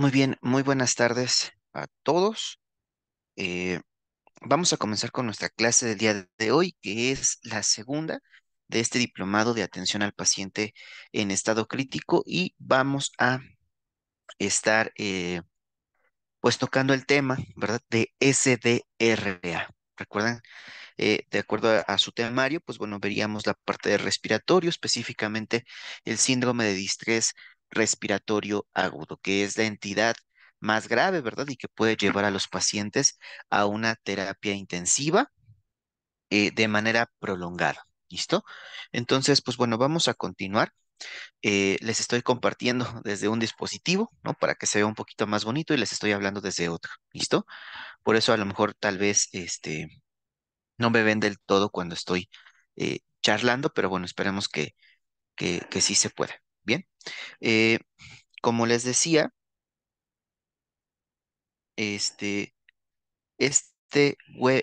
Muy bien, muy buenas tardes a todos. Eh, vamos a comenzar con nuestra clase del día de hoy, que es la segunda de este diplomado de atención al paciente en estado crítico y vamos a estar eh, pues tocando el tema, ¿verdad? De SDRA. Recuerdan, eh, de acuerdo a, su temario, pues bueno, veríamos la parte de respiratorio, específicamente el síndrome de distrés respiratorio agudo, que es la entidad más grave, ¿verdad? Y que puede llevar a los pacientes a una terapia intensiva eh, de manera prolongada. ¿Listo? Entonces, pues bueno, vamos a continuar. Eh, les estoy compartiendo desde un dispositivo, ¿no? Para que se vea un poquito más bonito y les estoy hablando desde otro, ¿listo? Por eso a lo mejor tal vez este, no me ven del todo cuando estoy eh, charlando, pero bueno, esperemos que, que, que sí se pueda. Bien, eh, como les decía, este, este,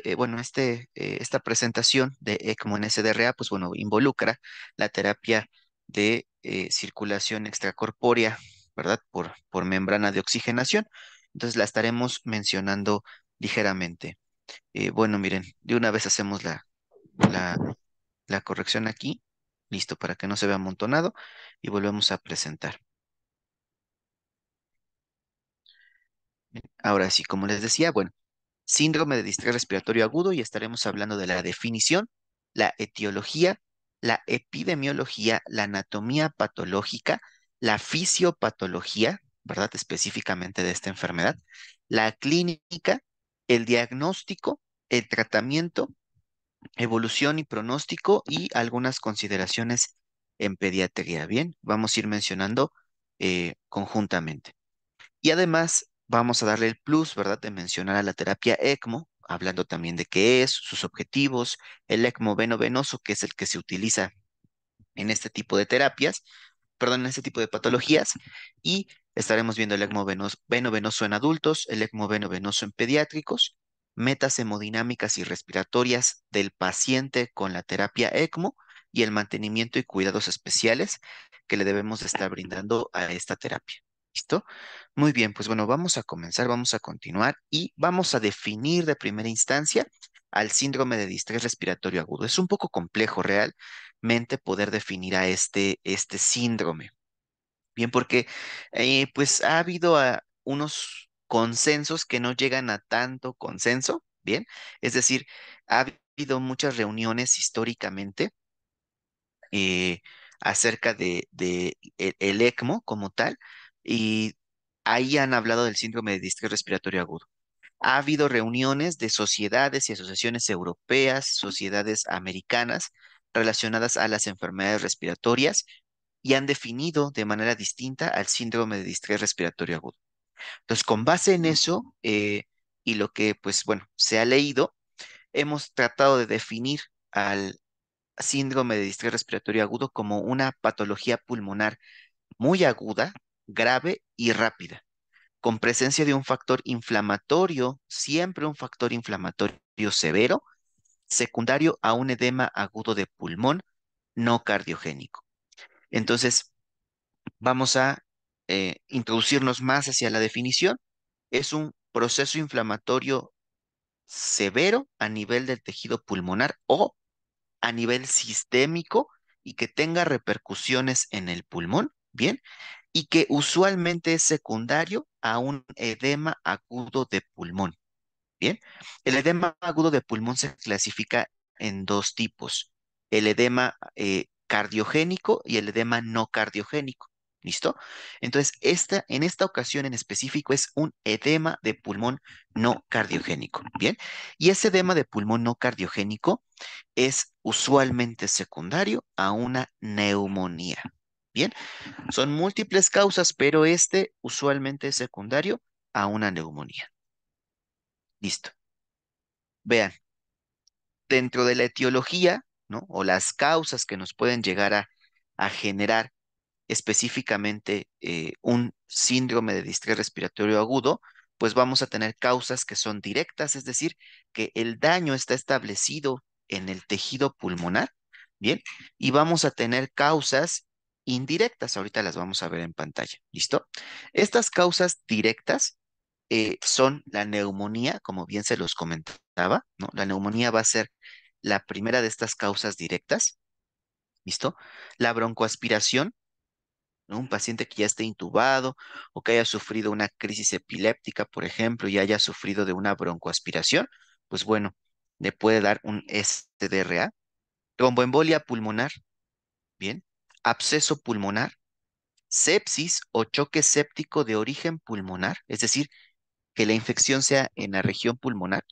eh, bueno, este, eh, esta presentación de ECMO en SDRA, pues bueno, involucra la terapia de circulación extracorpórea, ¿verdad? Por, por membrana de oxigenación. Entonces la estaremos mencionando ligeramente. bueno, miren, de una vez hacemos la, la, la corrección aquí. Listo, para que no se vea amontonado y volvemos a presentar. Ahora sí, como les decía, bueno, síndrome de distrés respiratorio agudo y estaremos hablando de la definición, la etiología, la epidemiología, la anatomía patológica, la fisiopatología, ¿verdad? Específicamente de esta enfermedad, la clínica, el diagnóstico, el tratamiento evolución y pronóstico y algunas consideraciones en pediatría. Bien, vamos a ir mencionando eh, conjuntamente. Y además vamos a darle el plus, ¿verdad?, de mencionar a la terapia ECMO, hablando también de qué es, sus objetivos, el ECMO veno que es el que se utiliza en este tipo de terapias, perdón, en este tipo de patologías, y estaremos viendo el ECMO veno-venoso en adultos, el ECMO veno-venoso en pediátricos, metas hemodinámicas y respiratorias del paciente con la terapia ECMO y el mantenimiento y cuidados especiales que le debemos estar brindando a esta terapia. ¿Listo? Muy bien, pues bueno, vamos a comenzar, vamos a continuar y vamos a definir de primera instancia al síndrome de distrés respiratorio agudo. Es un poco complejo realmente poder definir a este, este síndrome. Bien, porque eh, pues ha habido ah, unos consensos que no llegan a tanto consenso, ¿bien? Es decir, ha habido muchas reuniones históricamente eh, acerca de, el, ECMO como tal, y ahí han hablado del síndrome de distrés respiratorio agudo. Ha habido reuniones de sociedades y asociaciones europeas, sociedades americanas relacionadas a las enfermedades respiratorias y han definido de manera distinta al síndrome de distrés respiratorio agudo. Entonces, con base en eso eh, y lo que, pues bueno, se ha leído, hemos tratado de definir al síndrome de distrés respiratorio agudo como una patología pulmonar muy aguda, grave y rápida, con presencia de un factor inflamatorio, siempre un factor inflamatorio severo, secundario a un edema agudo de pulmón no cardiogénico. Entonces, vamos a eh, introducirnos más hacia la definición, es un proceso inflamatorio severo a nivel del tejido pulmonar o a nivel sistémico y que tenga repercusiones en el pulmón, ¿bien? Y que usualmente es secundario a un edema agudo de pulmón, ¿bien? El edema agudo de pulmón se clasifica en dos tipos, el edema eh, cardiogénico y el edema no cardiogénico. ¿Listo? Entonces, esta, en esta ocasión en específico es un edema de pulmón no cardiogénico. Bien, y ese edema de pulmón no cardiogénico es usualmente secundario a una neumonía. Bien, son múltiples causas, pero este usualmente es secundario a una neumonía. Listo. Vean, dentro de la etiología, ¿no? O las causas que nos pueden llegar a, a generar específicamente eh, un síndrome de distrés respiratorio agudo, pues vamos a tener causas que son directas, es decir, que el daño está establecido en el tejido pulmonar, ¿bien? Y vamos a tener causas indirectas, ahorita las vamos a ver en pantalla, ¿listo? Estas causas directas eh, son la neumonía, como bien se los comentaba, ¿no? La neumonía va a ser la primera de estas causas directas, ¿listo? La broncoaspiración, un paciente que ya esté intubado o que haya sufrido una crisis epiléptica, por ejemplo, y haya sufrido de una broncoaspiración, pues bueno, le puede dar un SDRA. Tromboembolia pulmonar, bien. Absceso pulmonar, sepsis o choque séptico de origen pulmonar, es decir, que la infección sea en la región pulmonar.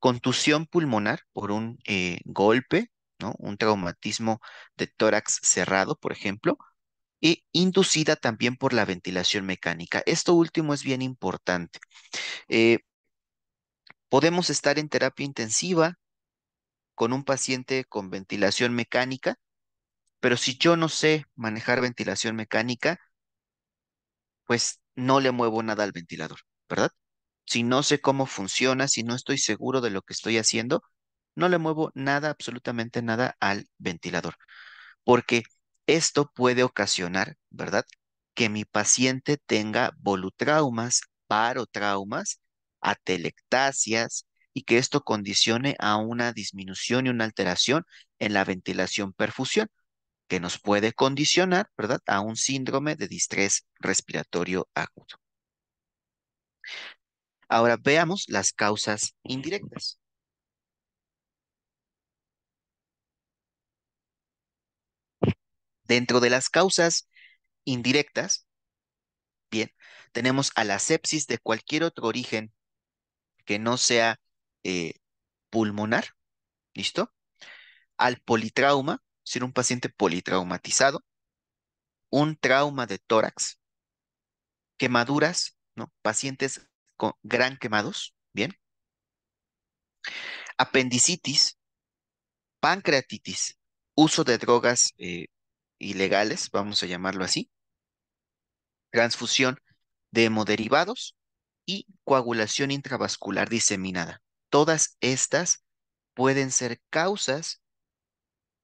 Contusión pulmonar por un eh, golpe, ¿no? Un traumatismo de tórax cerrado, por ejemplo e inducida también por la ventilación mecánica. Esto último es bien importante. Eh, podemos estar en terapia intensiva con un paciente con ventilación mecánica, pero si yo no sé manejar ventilación mecánica, pues no le muevo nada al ventilador, ¿verdad? Si no sé cómo funciona, si no estoy seguro de lo que estoy haciendo, no le muevo nada, absolutamente nada al ventilador, porque esto puede ocasionar, ¿verdad? Que mi paciente tenga volutraumas, parotraumas, atelectasias y que esto condicione a una disminución y una alteración en la ventilación perfusión que nos puede condicionar, ¿verdad?, a un síndrome de distrés respiratorio agudo. Ahora veamos las causas indirectas. Dentro de las causas indirectas, bien, tenemos a la sepsis de cualquier otro origen que no sea eh, pulmonar, ¿listo? Al politrauma, ser un paciente politraumatizado, un trauma de tórax, quemaduras, ¿no? Pacientes con gran quemados, ¿bien? Apendicitis, pancreatitis, uso de drogas eh, ilegales, vamos a llamarlo así, transfusión de hemoderivados y coagulación intravascular diseminada. Todas estas pueden ser causas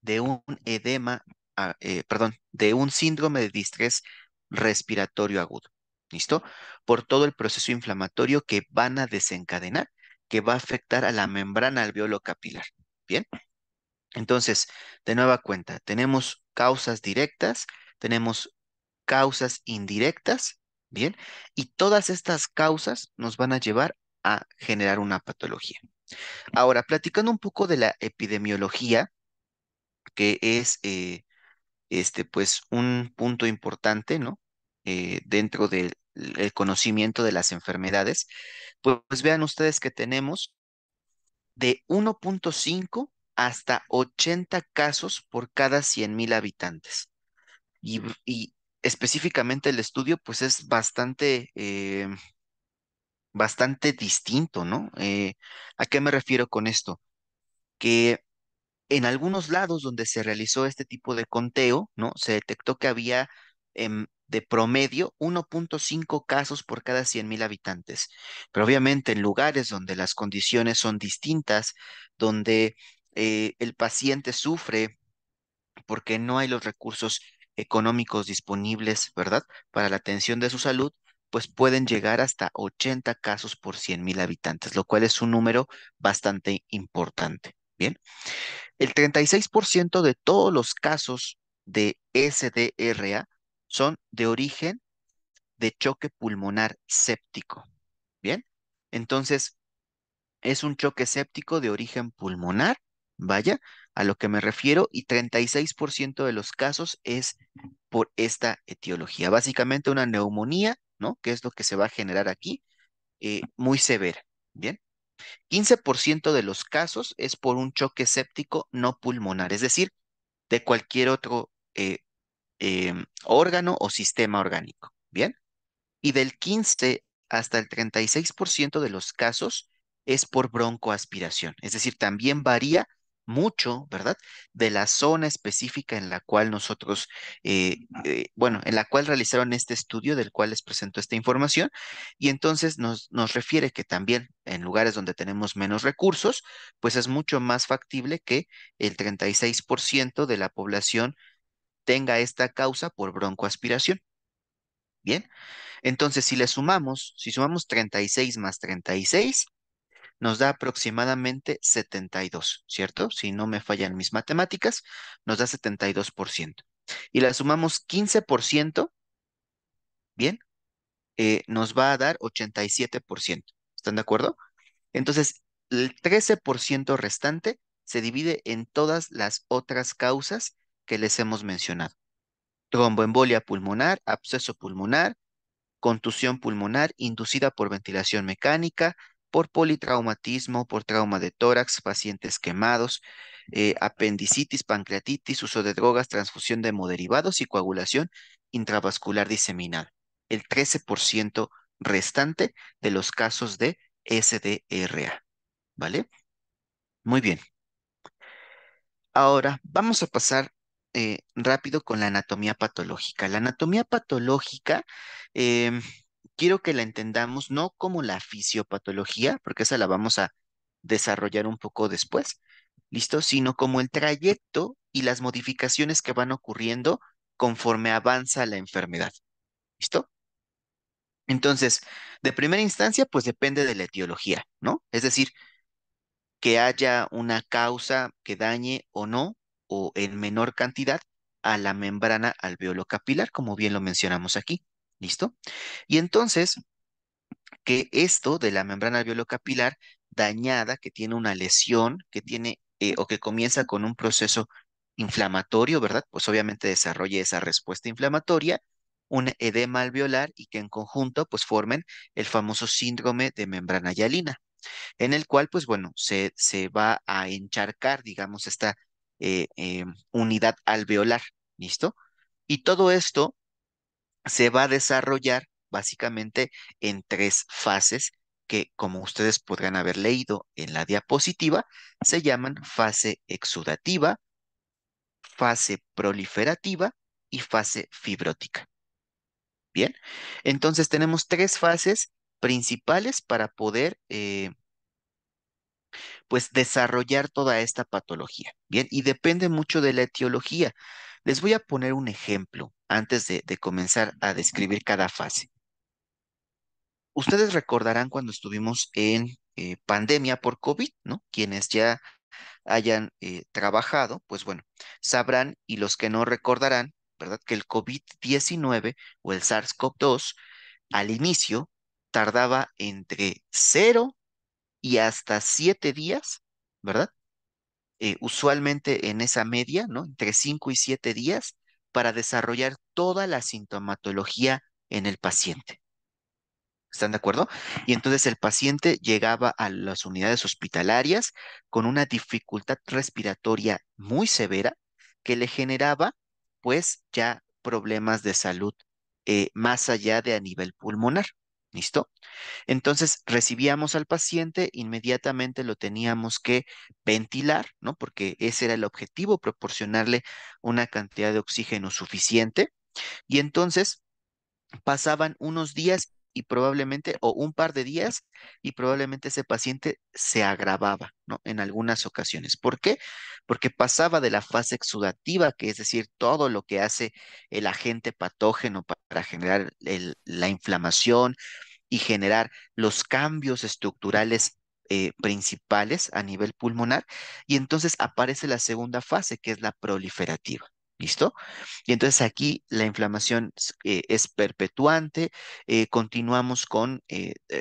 de un edema, ah, eh, perdón, de un síndrome de distrés respiratorio agudo. ¿Listo? Por todo el proceso inflamatorio que van a desencadenar, que va a afectar a la membrana alveolo capilar. ¿Bien? Entonces, de nueva cuenta, tenemos causas directas, tenemos causas indirectas, ¿bien? Y todas estas causas nos van a llevar a generar una patología. Ahora, platicando un poco de la epidemiología, que es eh, este, pues, un punto importante, ¿no? Eh, dentro del conocimiento de las enfermedades, pues, pues vean ustedes que tenemos de 1.5 hasta 80 casos por cada 100.000 habitantes. Y, específicamente el estudio, pues es bastante, eh, bastante distinto, ¿no? Eh, ¿A qué me refiero con esto? Que en algunos lados donde se realizó este tipo de conteo, ¿no? Se detectó que había em, de promedio 1.5 casos por cada 100.000 habitantes. Pero obviamente en lugares donde las condiciones son distintas, donde eh, el paciente sufre porque no hay los recursos económicos disponibles, ¿verdad? Para la atención de su salud, pues pueden llegar hasta 80 casos por 100,000 mil habitantes, lo cual es un número bastante importante. Bien, el 36% de todos los casos de SDRA son de origen de choque pulmonar séptico. Bien, entonces es un choque séptico de origen pulmonar Vaya, a lo que me refiero, y 36% de los casos es por esta etiología. Básicamente una neumonía, ¿no? Que es lo que se va a generar aquí, eh, muy severa. Bien. 15% de los casos es por un choque séptico no pulmonar, es decir, de cualquier otro eh, em, órgano o sistema orgánico. Bien. Y del 15 hasta el 36% de los casos es por broncoaspiración, es decir, también varía mucho, ¿verdad? De la zona específica en la cual nosotros, eh, eh, bueno, en la cual realizaron este estudio del cual les presento esta información. Y entonces nos, nos refiere que también en lugares donde tenemos menos recursos, pues es mucho más factible que el 36% de la población tenga esta causa por broncoaspiración. Bien, entonces si le sumamos, si sumamos 36 más 36, nos da aproximadamente 72, ¿cierto? Si no me fallan mis matemáticas, nos da 72%. Y la sumamos 15%, ¿bien? Eh, nos va a dar 87%. ¿Están de acuerdo? Entonces, el 13% restante se divide en todas las otras causas que les hemos mencionado. Tromboembolia pulmonar, absceso pulmonar, contusión pulmonar inducida por ventilación mecánica, por politraumatismo, por trauma de tórax, pacientes quemados, eh, apendicitis, pancreatitis, uso de drogas, transfusión de hemoderivados y coagulación intravascular diseminada. El 13% restante de los casos de SDRA. ¿Vale? Muy bien. Ahora vamos a pasar eh, rápido con la anatomía patológica. La anatomía patológica em, quiero que la entendamos no como la fisiopatología, porque esa la vamos a desarrollar un poco después, ¿listo? Sino como el trayecto y las modificaciones que van ocurriendo conforme avanza la enfermedad, ¿listo? Entonces, de primera instancia, pues depende de la etiología, ¿no? Es decir, que haya una causa que dañe o no, o en menor cantidad, a la membrana alveolocapilar, como bien lo mencionamos aquí. ¿Listo? Y entonces, que esto de la membrana alveolocapilar dañada, que tiene una lesión, que tiene eh, o que comienza con un proceso inflamatorio, ¿verdad? Pues obviamente desarrolle esa respuesta inflamatoria, un edema alveolar y que en conjunto pues formen el famoso síndrome de membrana hialina, en el cual pues bueno, se, se va a encharcar, digamos, esta eh, em, unidad alveolar, ¿listo? Y todo esto se va a desarrollar básicamente en tres fases que, como ustedes podrán haber leído en la diapositiva, se llaman fase exudativa, fase proliferativa y fase fibrótica. Bien, entonces tenemos tres fases principales para poder eh, pues desarrollar toda esta patología. Bien, y depende mucho de la etiología. Les voy a poner un ejemplo antes de, comenzar a describir cada fase. Ustedes recordarán cuando estuvimos en eh, pandemia por COVID, ¿no? Quienes ya hayan eh, trabajado, pues bueno, sabrán y los que no recordarán, ¿verdad? Que el COVID-19 o el SARS-CoV-2 al inicio tardaba entre 0 y hasta 7 días, ¿verdad? Eh, usualmente en esa media, ¿no? Entre 5 y 7 días para desarrollar toda la sintomatología en el paciente. ¿Están de acuerdo? Y entonces el paciente llegaba a las unidades hospitalarias con una dificultad respiratoria muy severa que le generaba pues ya problemas de salud eh, más allá de a nivel pulmonar. ¿Listo? Entonces recibíamos al paciente, inmediatamente lo teníamos que ventilar, ¿no? Porque ese era el objetivo, proporcionarle una cantidad de oxígeno suficiente. Y entonces pasaban unos días y probablemente, o un par de días, y probablemente ese paciente se agravaba, ¿no? En algunas ocasiones. ¿Por qué? Porque pasaba de la fase exudativa, que es decir, todo lo que hace el agente patógeno para generar la inflamación, y generar los cambios estructurales eh, principales a nivel pulmonar y entonces aparece la segunda fase que es la proliferativa. ¿Listo? Y entonces aquí la inflamación eh, es perpetuante, eh, continuamos con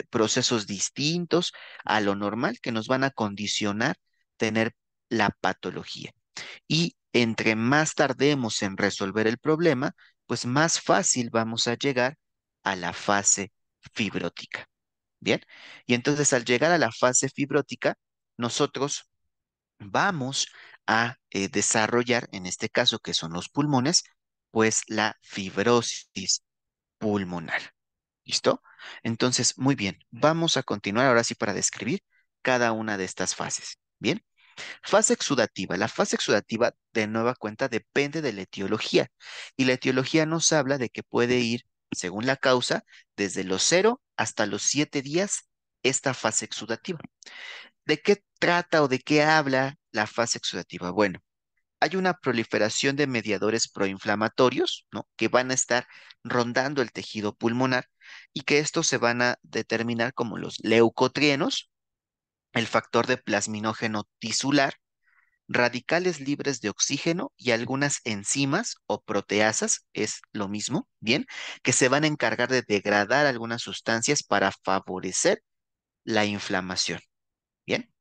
procesos distintos a lo normal que nos van a condicionar tener la patología. Y entre más tardemos en resolver el problema, pues más fácil vamos a llegar a la fase fibrótica. Bien, y entonces al llegar a la fase fibrótica, nosotros vamos a eh, desarrollar, en este caso que son los pulmones, pues la fibrosis pulmonar. ¿Listo? Entonces, muy bien, vamos a continuar ahora sí para describir cada una de estas fases. Bien, fase exudativa. La fase exudativa, de nueva cuenta, depende de la etiología. Y la etiología nos habla de que puede ir según la causa, desde los 0 hasta los 7 días esta fase exudativa. ¿De qué trata o de qué habla la fase exudativa? Bueno, hay una proliferación de mediadores proinflamatorios, Que van a estar rondando el tejido pulmonar y que estos se van a determinar como los leucotrienos, el factor de plasminógeno tisular radicales libres de oxígeno y algunas enzimas o proteasas, es lo mismo, ¿bien? Que se van a encargar de degradar algunas sustancias para favorecer la inflamación, ¿bien?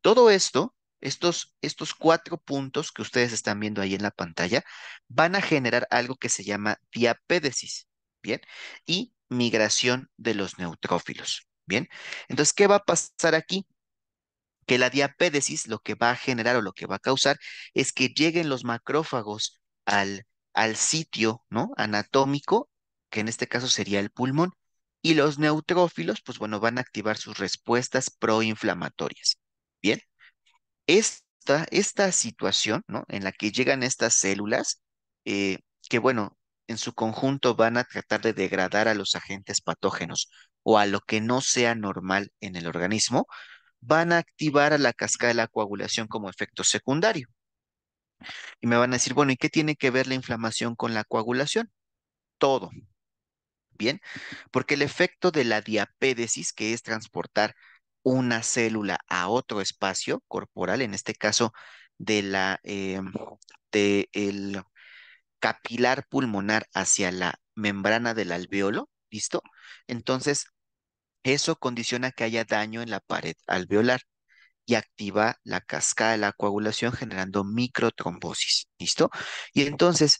Todo esto, estos, estos cuatro puntos que ustedes están viendo ahí en la pantalla, van a generar algo que se llama diapédesis, ¿bien? Y migración de los neutrófilos, ¿bien? Entonces, ¿qué va a pasar aquí? que la diapédesis lo que va a generar o lo que va a causar es que lleguen los macrófagos al, al sitio ¿no? anatómico, que en este caso sería el pulmón, y los neutrófilos, pues bueno, van a activar sus respuestas proinflamatorias. Bien, esta, situación ¿no? en la que llegan estas células, eh, que bueno, en su conjunto van a tratar de degradar a los agentes patógenos o a lo que no sea normal en el organismo, van a activar a la cascada de la coagulación como efecto secundario. Y me van a decir, bueno, ¿y qué tiene que ver la inflamación con la coagulación? Todo. Bien, porque el efecto de la diapédesis, que es transportar una célula a otro espacio corporal, en este caso de la, em, de el capilar pulmonar hacia la membrana del alveolo, ¿listo? Entonces, eso condiciona que haya daño en la pared alveolar y activa la cascada de la coagulación generando microtrombosis. ¿Listo? Y entonces,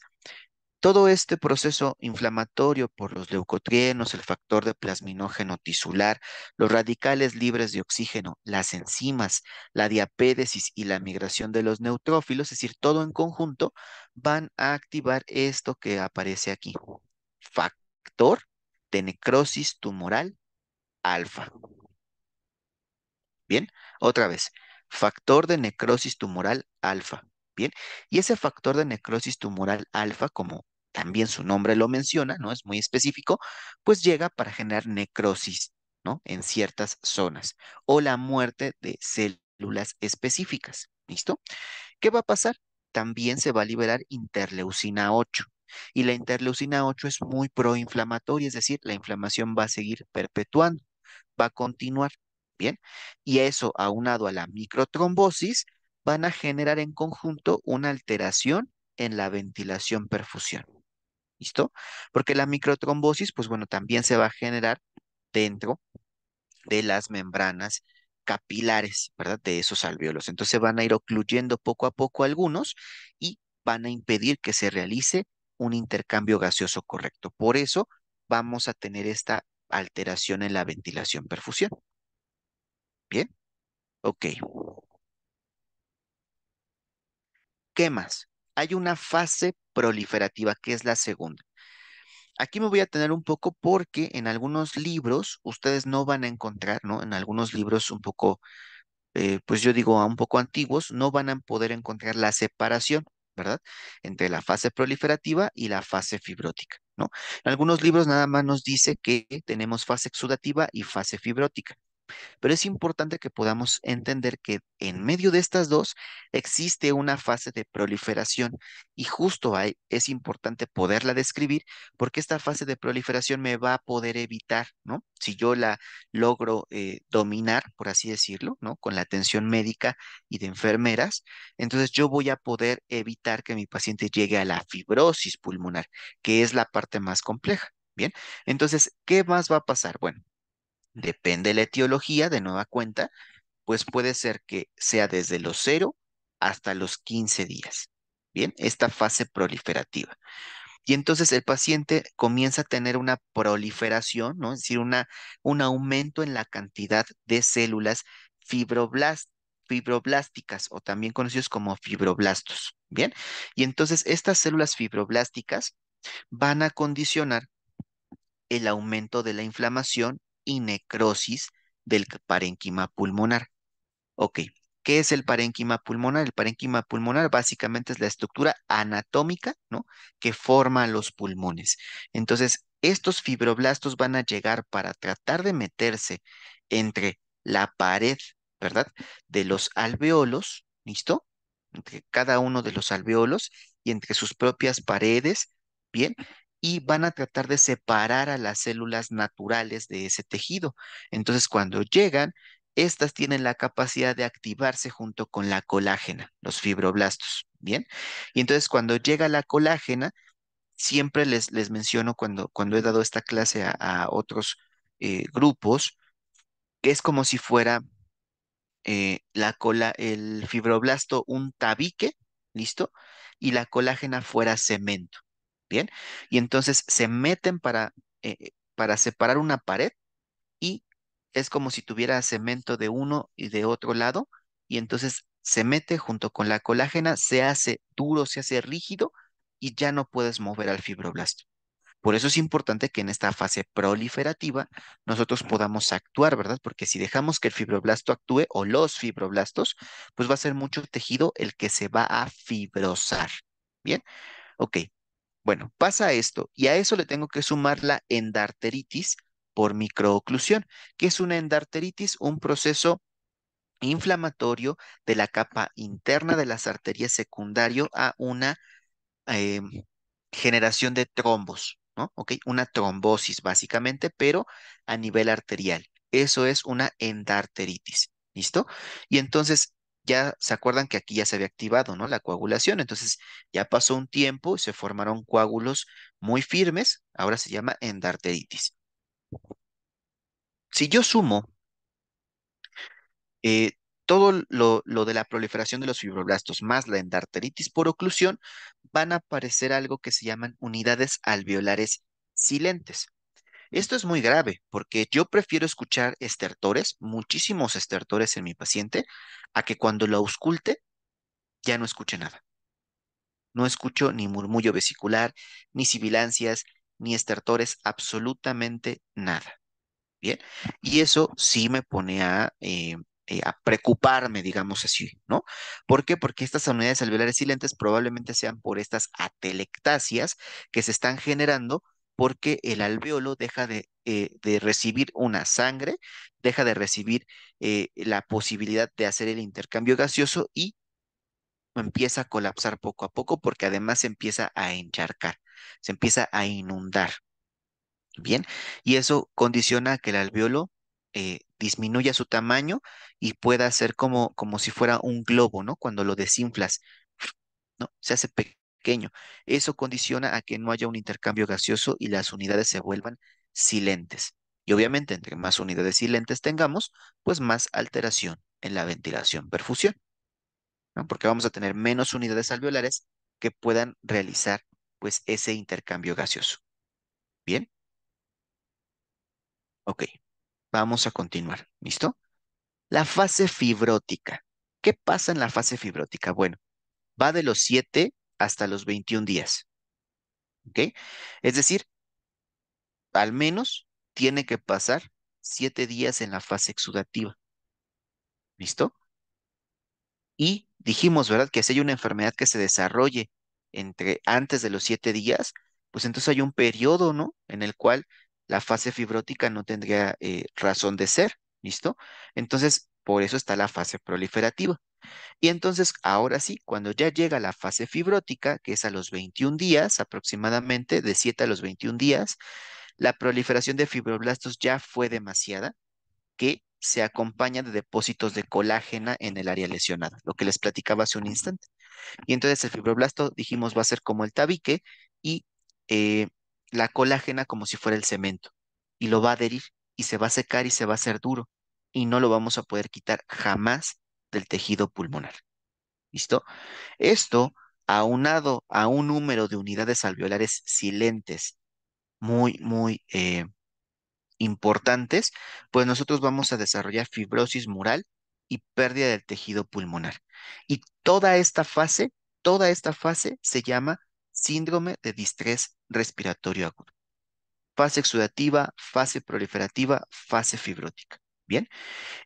todo este proceso inflamatorio por los leucotrienos, el factor de plasminógeno tisular, los radicales libres de oxígeno, las enzimas, la diapédesis y la migración de los neutrófilos, es decir, todo en conjunto, van a activar esto que aparece aquí. Factor de necrosis tumoral alfa. Bien, otra vez, factor de necrosis tumoral alfa. Bien, y ese factor de necrosis tumoral alfa, como también su nombre lo menciona, ¿no? Es muy específico, pues llega para generar necrosis, ¿no? En ciertas zonas o la muerte de células específicas, ¿listo? ¿Qué va a pasar? También se va a liberar interleucina 8 y la interleucina 8 es muy proinflamatoria, es decir, la inflamación va a seguir perpetuando va a continuar, ¿bien? Y eso aunado a la microtrombosis van a generar en conjunto una alteración en la ventilación perfusión. ¿Listo? Porque la microtrombosis, pues bueno, también se va a generar dentro de las membranas capilares, ¿verdad? De esos alveolos. Entonces van a ir ocluyendo poco a poco algunos y van a impedir que se realice un intercambio gaseoso correcto. Por eso vamos a tener esta alteración en la ventilación perfusión. Bien, ok. ¿Qué más? Hay una fase proliferativa que es la segunda. Aquí me voy a tener un poco porque en algunos libros ustedes no van a encontrar, ¿no? En algunos libros un poco, eh, pues yo digo un poco antiguos, no van a poder encontrar la separación, ¿verdad? Entre la fase proliferativa y la fase fibrótica. En algunos libros nada más nos dice que tenemos fase exudativa y fase fibrótica. Pero es importante que podamos entender que en medio de estas dos existe una fase de proliferación y justo ahí es importante poderla describir porque esta fase de proliferación me va a poder evitar, ¿no? Si yo la logro eh, dominar, por así decirlo, ¿no? Con la atención médica y de enfermeras, entonces yo voy a poder evitar que mi paciente llegue a la fibrosis pulmonar, que es la parte más compleja. Bien, entonces, ¿qué más va a pasar? Bueno, depende de la etiología, de nueva cuenta, pues puede ser que sea desde los 0 hasta los 15 días. Bien, esta fase proliferativa. Y entonces el paciente comienza a tener una proliferación, ¿no? Es decir, un aumento en la cantidad de células fibroblásticas o también conocidos como fibroblastos. Bien, y entonces estas células fibroblásticas van a condicionar el aumento de la inflamación y necrosis del parénquima pulmonar. Ok, ¿qué es el parénquima pulmonar? El parénquima pulmonar básicamente es la estructura anatómica, ¿no? Que forma los pulmones. Entonces, estos fibroblastos van a llegar para tratar de meterse entre la pared, ¿verdad? De los alveolos, ¿listo? Entre cada uno de los alveolos y entre sus propias paredes, bien, y van a tratar de separar a las células naturales de ese tejido. Entonces, cuando llegan, estas tienen la capacidad de activarse junto con la colágena, los fibroblastos, ¿bien? Y entonces cuando llega la colágena, siempre les, les menciono cuando, cuando he dado esta clase a, otros eh, grupos, que es como si fuera eh, la cola, el fibroblasto un tabique, ¿listo? Y la colágena fuera cemento. Bien, y entonces se meten para, eh, eh, para separar una pared y es como si tuviera cemento de uno y de otro lado y entonces se mete junto con la colágena, se hace duro, se hace rígido y ya no puedes mover al fibroblasto. Por eso es importante que en esta fase proliferativa nosotros podamos actuar, ¿verdad? Porque si dejamos que el fibroblasto actúe o los fibroblastos, pues va a ser mucho tejido el que se va a fibrosar. ¿Bien? Ok, bueno, pasa esto y a eso le tengo que sumar la endarteritis por microoclusión, que es una endarteritis, un proceso inflamatorio de la capa interna de las arterias secundario a una eh, generación de trombos, ¿no? ¿Ok? Una trombosis básicamente, pero a nivel arterial. Eso es una endarteritis, ¿listo? Y entonces, ya se acuerdan que aquí ya se había activado, ¿no? La coagulación. Entonces, ya pasó un tiempo y se formaron coágulos muy firmes. Ahora se llama endarteritis. Si yo sumo eh, todo lo, lo, de la proliferación de los fibroblastos más la endarteritis por oclusión, van a aparecer algo que se llaman unidades alveolares silentes. Esto es muy grave porque yo prefiero escuchar estertores, muchísimos estertores en mi paciente, a que cuando lo ausculte ya no escuche nada. No escucho ni murmullo vesicular, ni sibilancias, ni estertores, absolutamente nada. Bien, y eso sí me pone a, eh, eh, preocuparme, digamos así, ¿no? ¿Por qué? Porque estas unidades alveolares silentes probablemente sean por estas atelectasias que se están generando porque el alveolo deja eh, de, recibir una sangre, deja de recibir eh, la posibilidad de hacer el intercambio gaseoso y empieza a colapsar poco a poco porque además se empieza a encharcar, se empieza a inundar. Bien, y eso condiciona que el alveolo eh, disminuya su tamaño y pueda ser como, como si fuera un globo, ¿no? Cuando lo desinflas, ¿no? Se hace pequeño pequeño. Eso condiciona a que no haya un intercambio gaseoso y las unidades se vuelvan silentes. Y obviamente, entre más unidades silentes tengamos, pues más alteración en la ventilación-perfusión. Porque vamos a tener menos unidades alveolares que puedan realizar pues ese intercambio gaseoso. ¿Bien? Ok, vamos a continuar. ¿Listo? La fase fibrótica. ¿Qué pasa en la fase fibrótica? Bueno, va de los 7 hasta los 21 días. ¿Ok? Es decir, al menos tiene que pasar 7 días en la fase exudativa. ¿Listo? Y dijimos, ¿verdad? Que si hay una enfermedad que se desarrolle entre antes de los 7 días, pues entonces hay un periodo, ¿no? En el cual la fase fibrótica no tendría eh, razón de ser, ¿listo? Entonces, por eso está la fase proliferativa. Y entonces, ahora sí, cuando ya llega la fase fibrótica, que es a los 21 días aproximadamente, de 7 a los 21 días, la proliferación de fibroblastos ya fue demasiada, que se acompaña de depósitos de colágena en el área lesionada, lo que les platicaba hace un instante. Y entonces el fibroblasto, dijimos, va a ser como el tabique y eh, la colágena como si fuera el cemento, y lo va a adherir y se va a secar y se va a hacer duro, y no lo vamos a poder quitar jamás del tejido pulmonar. ¿Listo? Esto, aunado a un número de unidades alveolares silentes muy, muy eh, importantes, pues nosotros vamos a desarrollar fibrosis mural y pérdida del tejido pulmonar. Y toda esta fase, toda esta fase se llama síndrome de distrés respiratorio agudo. Fase exudativa, fase proliferativa, fase fibrótica. Bien,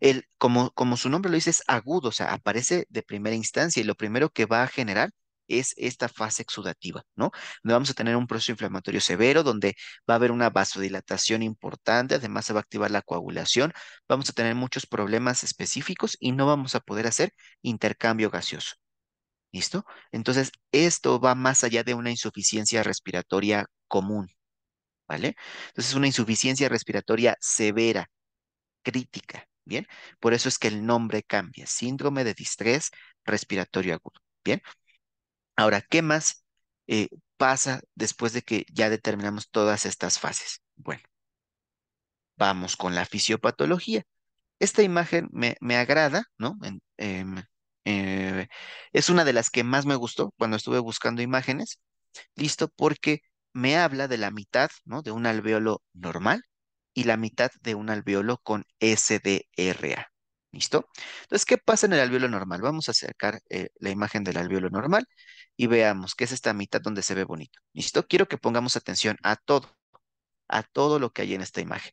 el, como, como su nombre lo dice, es agudo, o sea, aparece de primera instancia y lo primero que va a generar es esta fase exudativa, ¿no? Donde vamos a tener un proceso inflamatorio severo, donde va a haber una vasodilatación importante, además se va a activar la coagulación, vamos a tener muchos problemas específicos y no vamos a poder hacer intercambio gaseoso. ¿Listo? Entonces, esto va más allá de una insuficiencia respiratoria común, ¿vale? Entonces, una insuficiencia respiratoria severa, crítica, ¿bien? Por eso es que el nombre cambia, síndrome de distrés respiratorio agudo, ¿bien? Ahora, ¿qué más eh, pasa después de que ya determinamos todas estas fases? Bueno, vamos con la fisiopatología. Esta imagen me, agrada, ¿no? Em, eh, es una de las que más me gustó cuando estuve buscando imágenes. Listo, porque me habla de la mitad, ¿no? De un alvéolo normal y la mitad de un alveolo con SDRA. ¿Listo? Entonces, ¿qué pasa en el alveolo normal? Vamos a acercar eh, la imagen del alveolo normal y veamos qué es esta mitad donde se ve bonito. ¿Listo? Quiero que pongamos atención a todo, a todo lo que hay en esta imagen.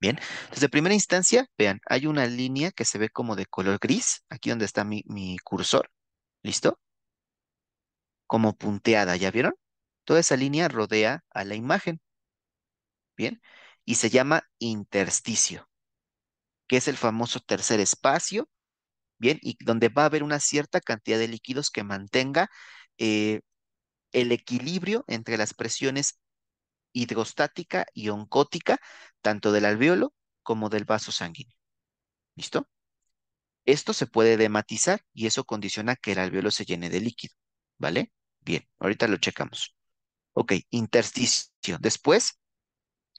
Bien, entonces primera instancia, vean, hay una línea que se ve como de color gris, aquí donde está mi, mi cursor. ¿Listo? Como punteada, ¿ya vieron? Toda esa línea rodea a la imagen. Bien, y se llama intersticio, que es el famoso tercer espacio, bien, y donde va a haber una cierta cantidad de líquidos que mantenga eh, el equilibrio entre las presiones hidrostática y oncótica, tanto del alveolo como del vaso sanguíneo. ¿Listo? Esto se puede dematizar y eso condiciona que el alveolo se llene de líquido, ¿vale? Bien, ahorita lo checamos. Ok, intersticio. Después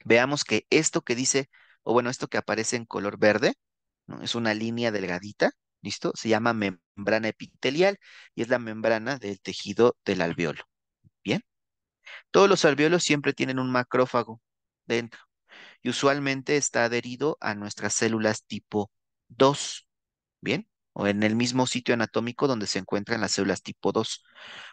veamos que esto que dice, o bueno, esto que aparece en color verde, ¿no? es una línea delgadita, ¿listo? Se llama membrana epitelial y es la membrana del tejido del alveolo. ¿Bien? Todos los alveolos siempre tienen un macrófago dentro y usualmente está adherido a nuestras células tipo 2. ¿Bien? o en el mismo sitio anatómico donde se encuentran las células tipo 2,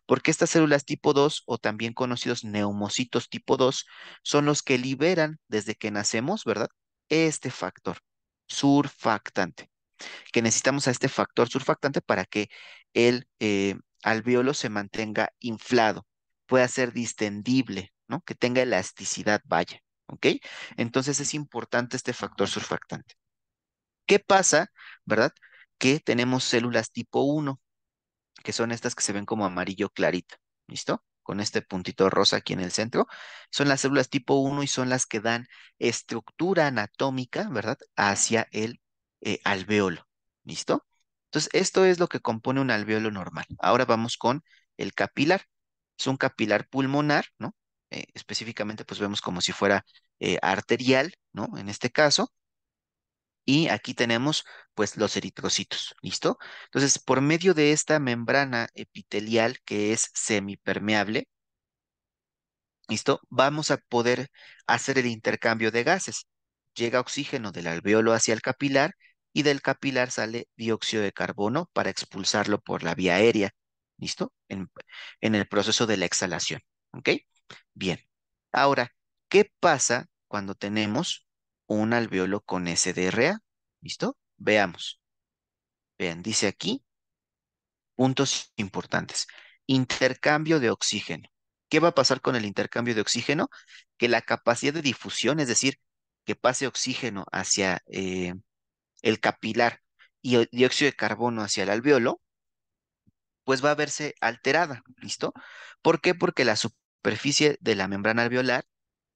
porque estas células tipo 2 o también conocidos neumocitos tipo 2 son los que liberan desde que nacemos, ¿verdad? Este factor surfactante, que necesitamos a este factor surfactante para que el eh, alveolo se mantenga inflado, pueda ser distendible, ¿no? Que tenga elasticidad, vaya, ¿ok? Entonces es importante este factor surfactante. ¿Qué pasa, verdad? que tenemos células tipo 1, que son estas que se ven como amarillo clarito, ¿listo? Con este puntito rosa aquí en el centro. Son las células tipo 1 y son las que dan estructura anatómica, ¿verdad? Hacia el eh, alveolo, ¿listo? Entonces, esto es lo que compone un alveolo normal. Ahora vamos con el capilar. Es un capilar pulmonar, ¿no? Eh, específicamente, pues vemos como si fuera eh, arterial, ¿no? En este caso, y aquí tenemos pues los eritrocitos, ¿listo? Entonces, por medio de esta membrana epitelial que es semipermeable, ¿listo? Vamos a poder hacer el intercambio de gases. Llega oxígeno del alveolo hacia el capilar y del capilar sale dióxido de carbono para expulsarlo por la vía aérea, ¿listo? En, en el proceso de la exhalación, ¿ok? Bien. Ahora, ¿qué pasa cuando tenemos un alveolo con SDRA. ¿Listo? Veamos. Vean, dice aquí puntos importantes. Intercambio de oxígeno. ¿Qué va a pasar con el intercambio de oxígeno? Que la capacidad de difusión, es decir, que pase oxígeno hacia eh, el capilar y dióxido de carbono hacia el alveolo, pues va a verse alterada, ¿listo? ¿Por qué? Porque la superficie de la membrana alveolar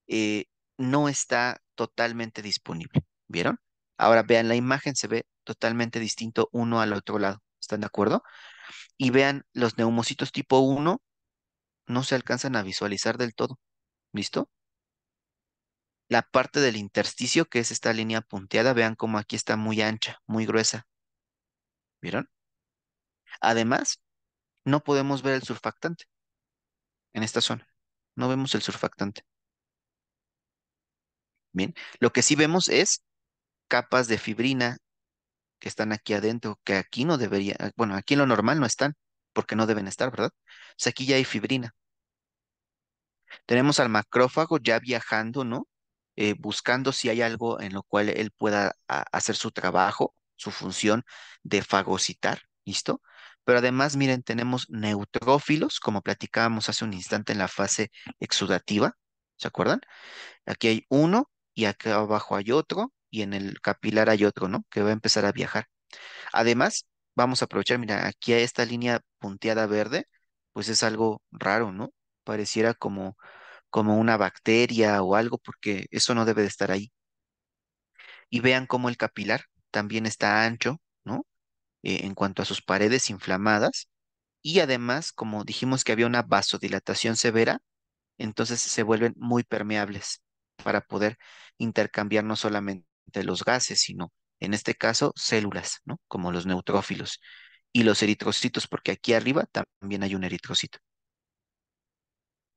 eh, no está totalmente disponible. ¿Vieron? Ahora vean la imagen, se ve totalmente distinto uno al otro lado. ¿Están de acuerdo? Y vean, los neumocitos tipo 1 no se alcanzan a visualizar del todo. ¿Listo? La parte del intersticio, que es esta línea punteada, vean cómo aquí está muy ancha, muy gruesa. ¿Vieron? Además, no podemos ver el surfactante en esta zona. No vemos el surfactante. Bien, lo que sí vemos es capas de fibrina que están aquí adentro, que aquí no debería, ah, bueno, aquí en lo normal no están, porque no deben estar, ¿verdad? O sea, aquí ya hay fibrina. Tenemos al macrófago ya viajando, ¿no? Eh, buscando si hay algo en lo cual él pueda ah, hacer su trabajo, su función de fagocitar, ¿listo? Pero además, miren, tenemos neutrófilos, como platicábamos hace un instante en la fase exudativa, ¿se acuerdan? Aquí hay uno, y acá abajo hay otro y en el capilar hay otro, ¿no? Que va a empezar a viajar. Además, vamos a aprovechar, mira, aquí a esta línea punteada verde, pues es algo raro, ¿no? Pareciera como, como una bacteria o algo, porque eso no debe de estar ahí. Y vean cómo el capilar también está ancho, ¿no? Eh, en cuanto a sus paredes inflamadas. Y además, como dijimos que había una vasodilatación severa, entonces se vuelven muy permeables para poder intercambiar no solamente los gases, sino en este caso células, Como los neutrófilos y los eritrocitos, porque aquí arriba también hay un eritrocito.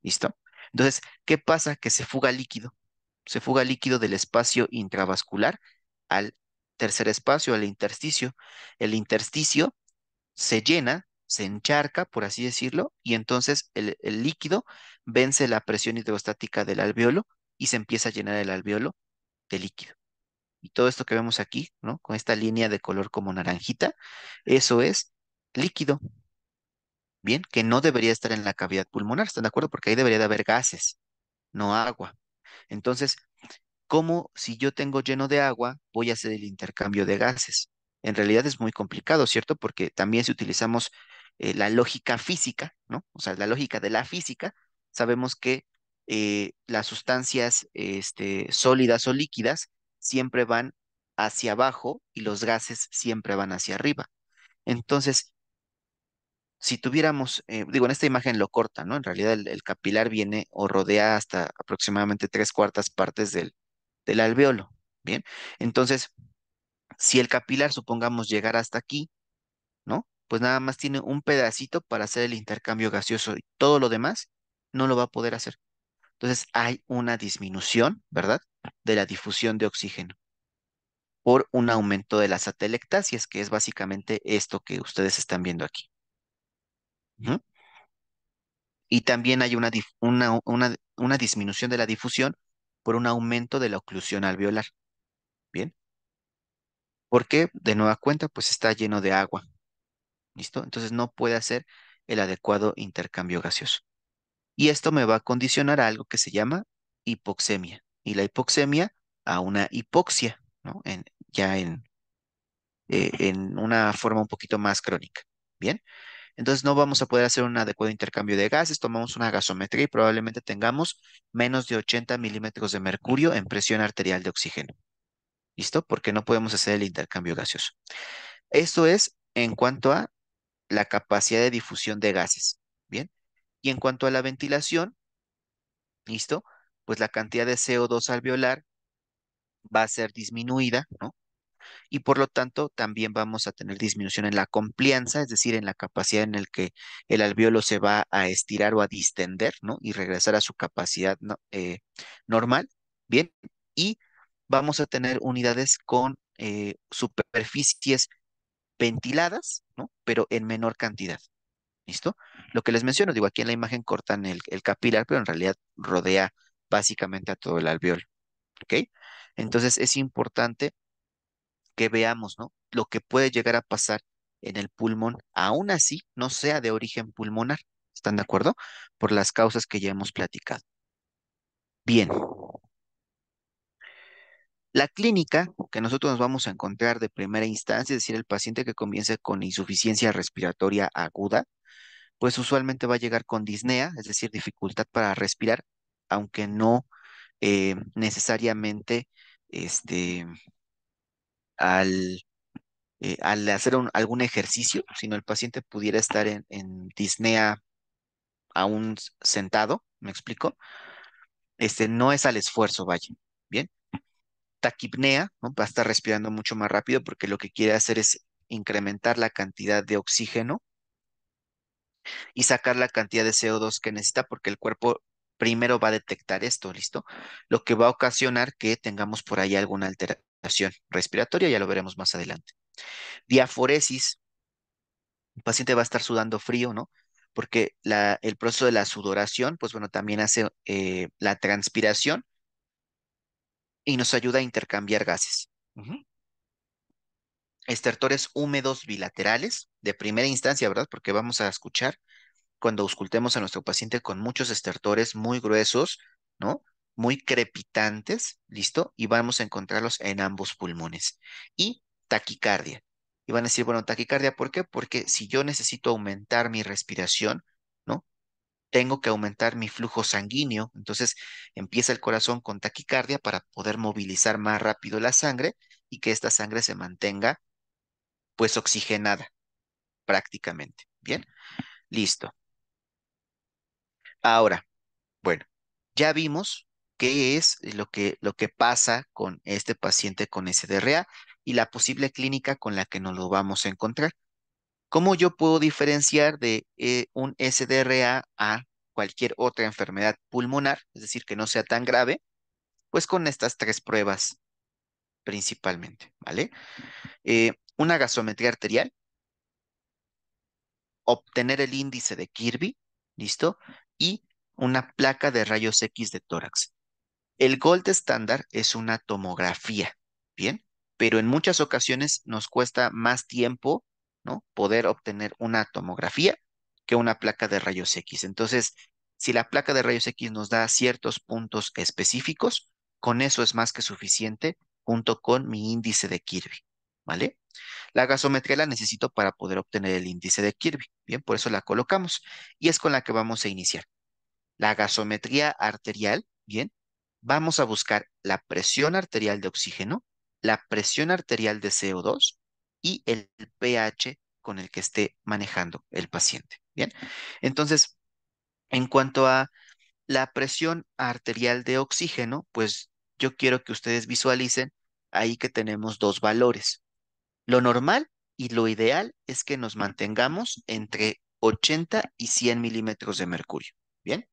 ¿Listo? Entonces, ¿qué pasa? Que se fuga líquido. Se fuga líquido del espacio intravascular al tercer espacio, al intersticio. El intersticio se llena, se encharca, por así decirlo, y entonces el, el líquido vence la presión hidrostática del alveolo y se empieza a llenar el alveolo de líquido. Y todo esto que vemos aquí, ¿no? Con esta línea de color como naranjita, eso es líquido. Bien, que no debería estar en la cavidad pulmonar, ¿están de acuerdo? Porque ahí debería de haber gases, no agua. Entonces, ¿cómo si yo tengo lleno de agua voy a hacer el intercambio de gases? En realidad es muy complicado, ¿cierto? Porque también si utilizamos eh, la lógica física, ¿no? O sea, la lógica de la física, sabemos que eh, las sustancias este, sólidas o líquidas siempre van hacia abajo y los gases siempre van hacia arriba. Entonces, si tuviéramos, eh, digo, en esta imagen lo corta, ¿no? En realidad el, capilar viene o rodea hasta aproximadamente tres cuartas partes del, del alveolo, ¿bien? Entonces, si el capilar, supongamos, llegara hasta aquí, ¿no? Pues nada más tiene un pedacito para hacer el intercambio gaseoso y todo lo demás no lo va a poder hacer. Entonces hay una disminución, ¿verdad?, de la difusión de oxígeno por un aumento de las atelectasias, que es básicamente esto que ustedes están viendo aquí. Y también hay una, una disminución de la difusión por un aumento de la oclusión alveolar. ¿Bien? Porque, de nueva cuenta, pues está lleno de agua. ¿Listo? Entonces no puede hacer el adecuado intercambio gaseoso. Y esto me va a condicionar a algo que se llama hipoxemia. Y la hipoxemia a una hipoxia, ¿no? ya en, eh, en una forma un poquito más crónica. Bien. Entonces no vamos a poder hacer un adecuado intercambio de gases, tomamos una gasometría y probablemente tengamos menos de 80 milímetros de mercurio en presión arterial de oxígeno. ¿Listo? Porque no podemos hacer el intercambio gaseoso. Esto es en cuanto a la capacidad de difusión de gases. Y en cuanto a la ventilación, ¿listo? Pues la cantidad de CO2 alveolar va a ser disminuida, ¿no? Y por lo tanto, también vamos a tener disminución en la complianza, es decir, en la capacidad en la que el alveolo se va a estirar o a distender, ¿no? Y regresar a su capacidad eh, normal, ¿bien? Y vamos a tener unidades con eh, superficies ventiladas, ¿no? Pero en menor cantidad, ¿Listo? Lo que les menciono, digo, aquí en la imagen cortan el, el capilar, pero en realidad rodea básicamente a todo el alveol. ¿Ok? Entonces es importante que veamos, ¿no? Lo que puede llegar a pasar en el pulmón, aún así no sea de origen pulmonar. ¿Están de acuerdo? Por las causas que ya hemos platicado. Bien. La clínica que nosotros nos vamos a encontrar de primera instancia, es decir, el paciente que comience con insuficiencia respiratoria aguda, pues usualmente va a llegar con disnea, es decir, dificultad para respirar, aunque no eh, necesariamente este, al, eh, al hacer algún ejercicio, sino el paciente pudiera estar en, en disnea aún sentado, ¿me explico? Este, no es al esfuerzo, vaya, ¿bien? Taquipnea, ¿no? Va a estar respirando mucho más rápido porque lo que quiere hacer es incrementar la cantidad de oxígeno y sacar la cantidad de CO2 que necesita porque el cuerpo primero va a detectar esto, ¿listo? Lo que va a ocasionar que tengamos por ahí alguna alteración respiratoria, ya lo veremos más adelante. Diaforesis, el paciente va a estar sudando frío, ¿no? Porque la, el proceso de la sudoración, pues bueno, también hace eh, la transpiración y nos ayuda a intercambiar gases estertores húmedos bilaterales de primera instancia, ¿verdad? Porque vamos a escuchar cuando auscultemos a nuestro paciente con muchos estertores muy gruesos, ¿no? Muy crepitantes, ¿listo? Y vamos a encontrarlos en ambos pulmones. Y taquicardia. Y van a decir, bueno, taquicardia, ¿por qué? Porque si yo necesito aumentar mi respiración, ¿no? Tengo que aumentar mi flujo sanguíneo, entonces empieza el corazón con taquicardia para poder movilizar más rápido la sangre y que esta sangre se mantenga pues oxigenada prácticamente. Bien, listo. Ahora, bueno, ya vimos qué es lo que, lo que pasa con este paciente con SDRA y la posible clínica con la que nos lo vamos a encontrar. ¿Cómo yo puedo diferenciar de eh, un SDRA a cualquier otra enfermedad pulmonar, es decir, que no sea tan grave? Pues con estas tres pruebas principalmente, ¿vale? Eh, una gasometría arterial, obtener el índice de Kirby, ¿listo? Y una placa de rayos X de tórax. El gold estándar es una tomografía, ¿bien? Pero en muchas ocasiones nos cuesta más tiempo, ¿no? Poder obtener una tomografía que una placa de rayos X. Entonces, si la placa de rayos X nos da ciertos puntos específicos, con eso es más que suficiente junto con mi índice de Kirby, ¿vale? La gasometría la necesito para poder obtener el índice de Kirby. Bien, por eso la colocamos y es con la que vamos a iniciar. La gasometría arterial, bien, vamos a buscar la presión arterial de oxígeno, la presión arterial de CO2 y el pH con el que esté manejando el paciente. Bien, entonces, en cuanto a la presión arterial de oxígeno, pues yo quiero que ustedes visualicen ahí que tenemos dos valores. Lo normal y lo ideal es que nos mantengamos entre 80 y 100 milímetros de mercurio. ¿Bien?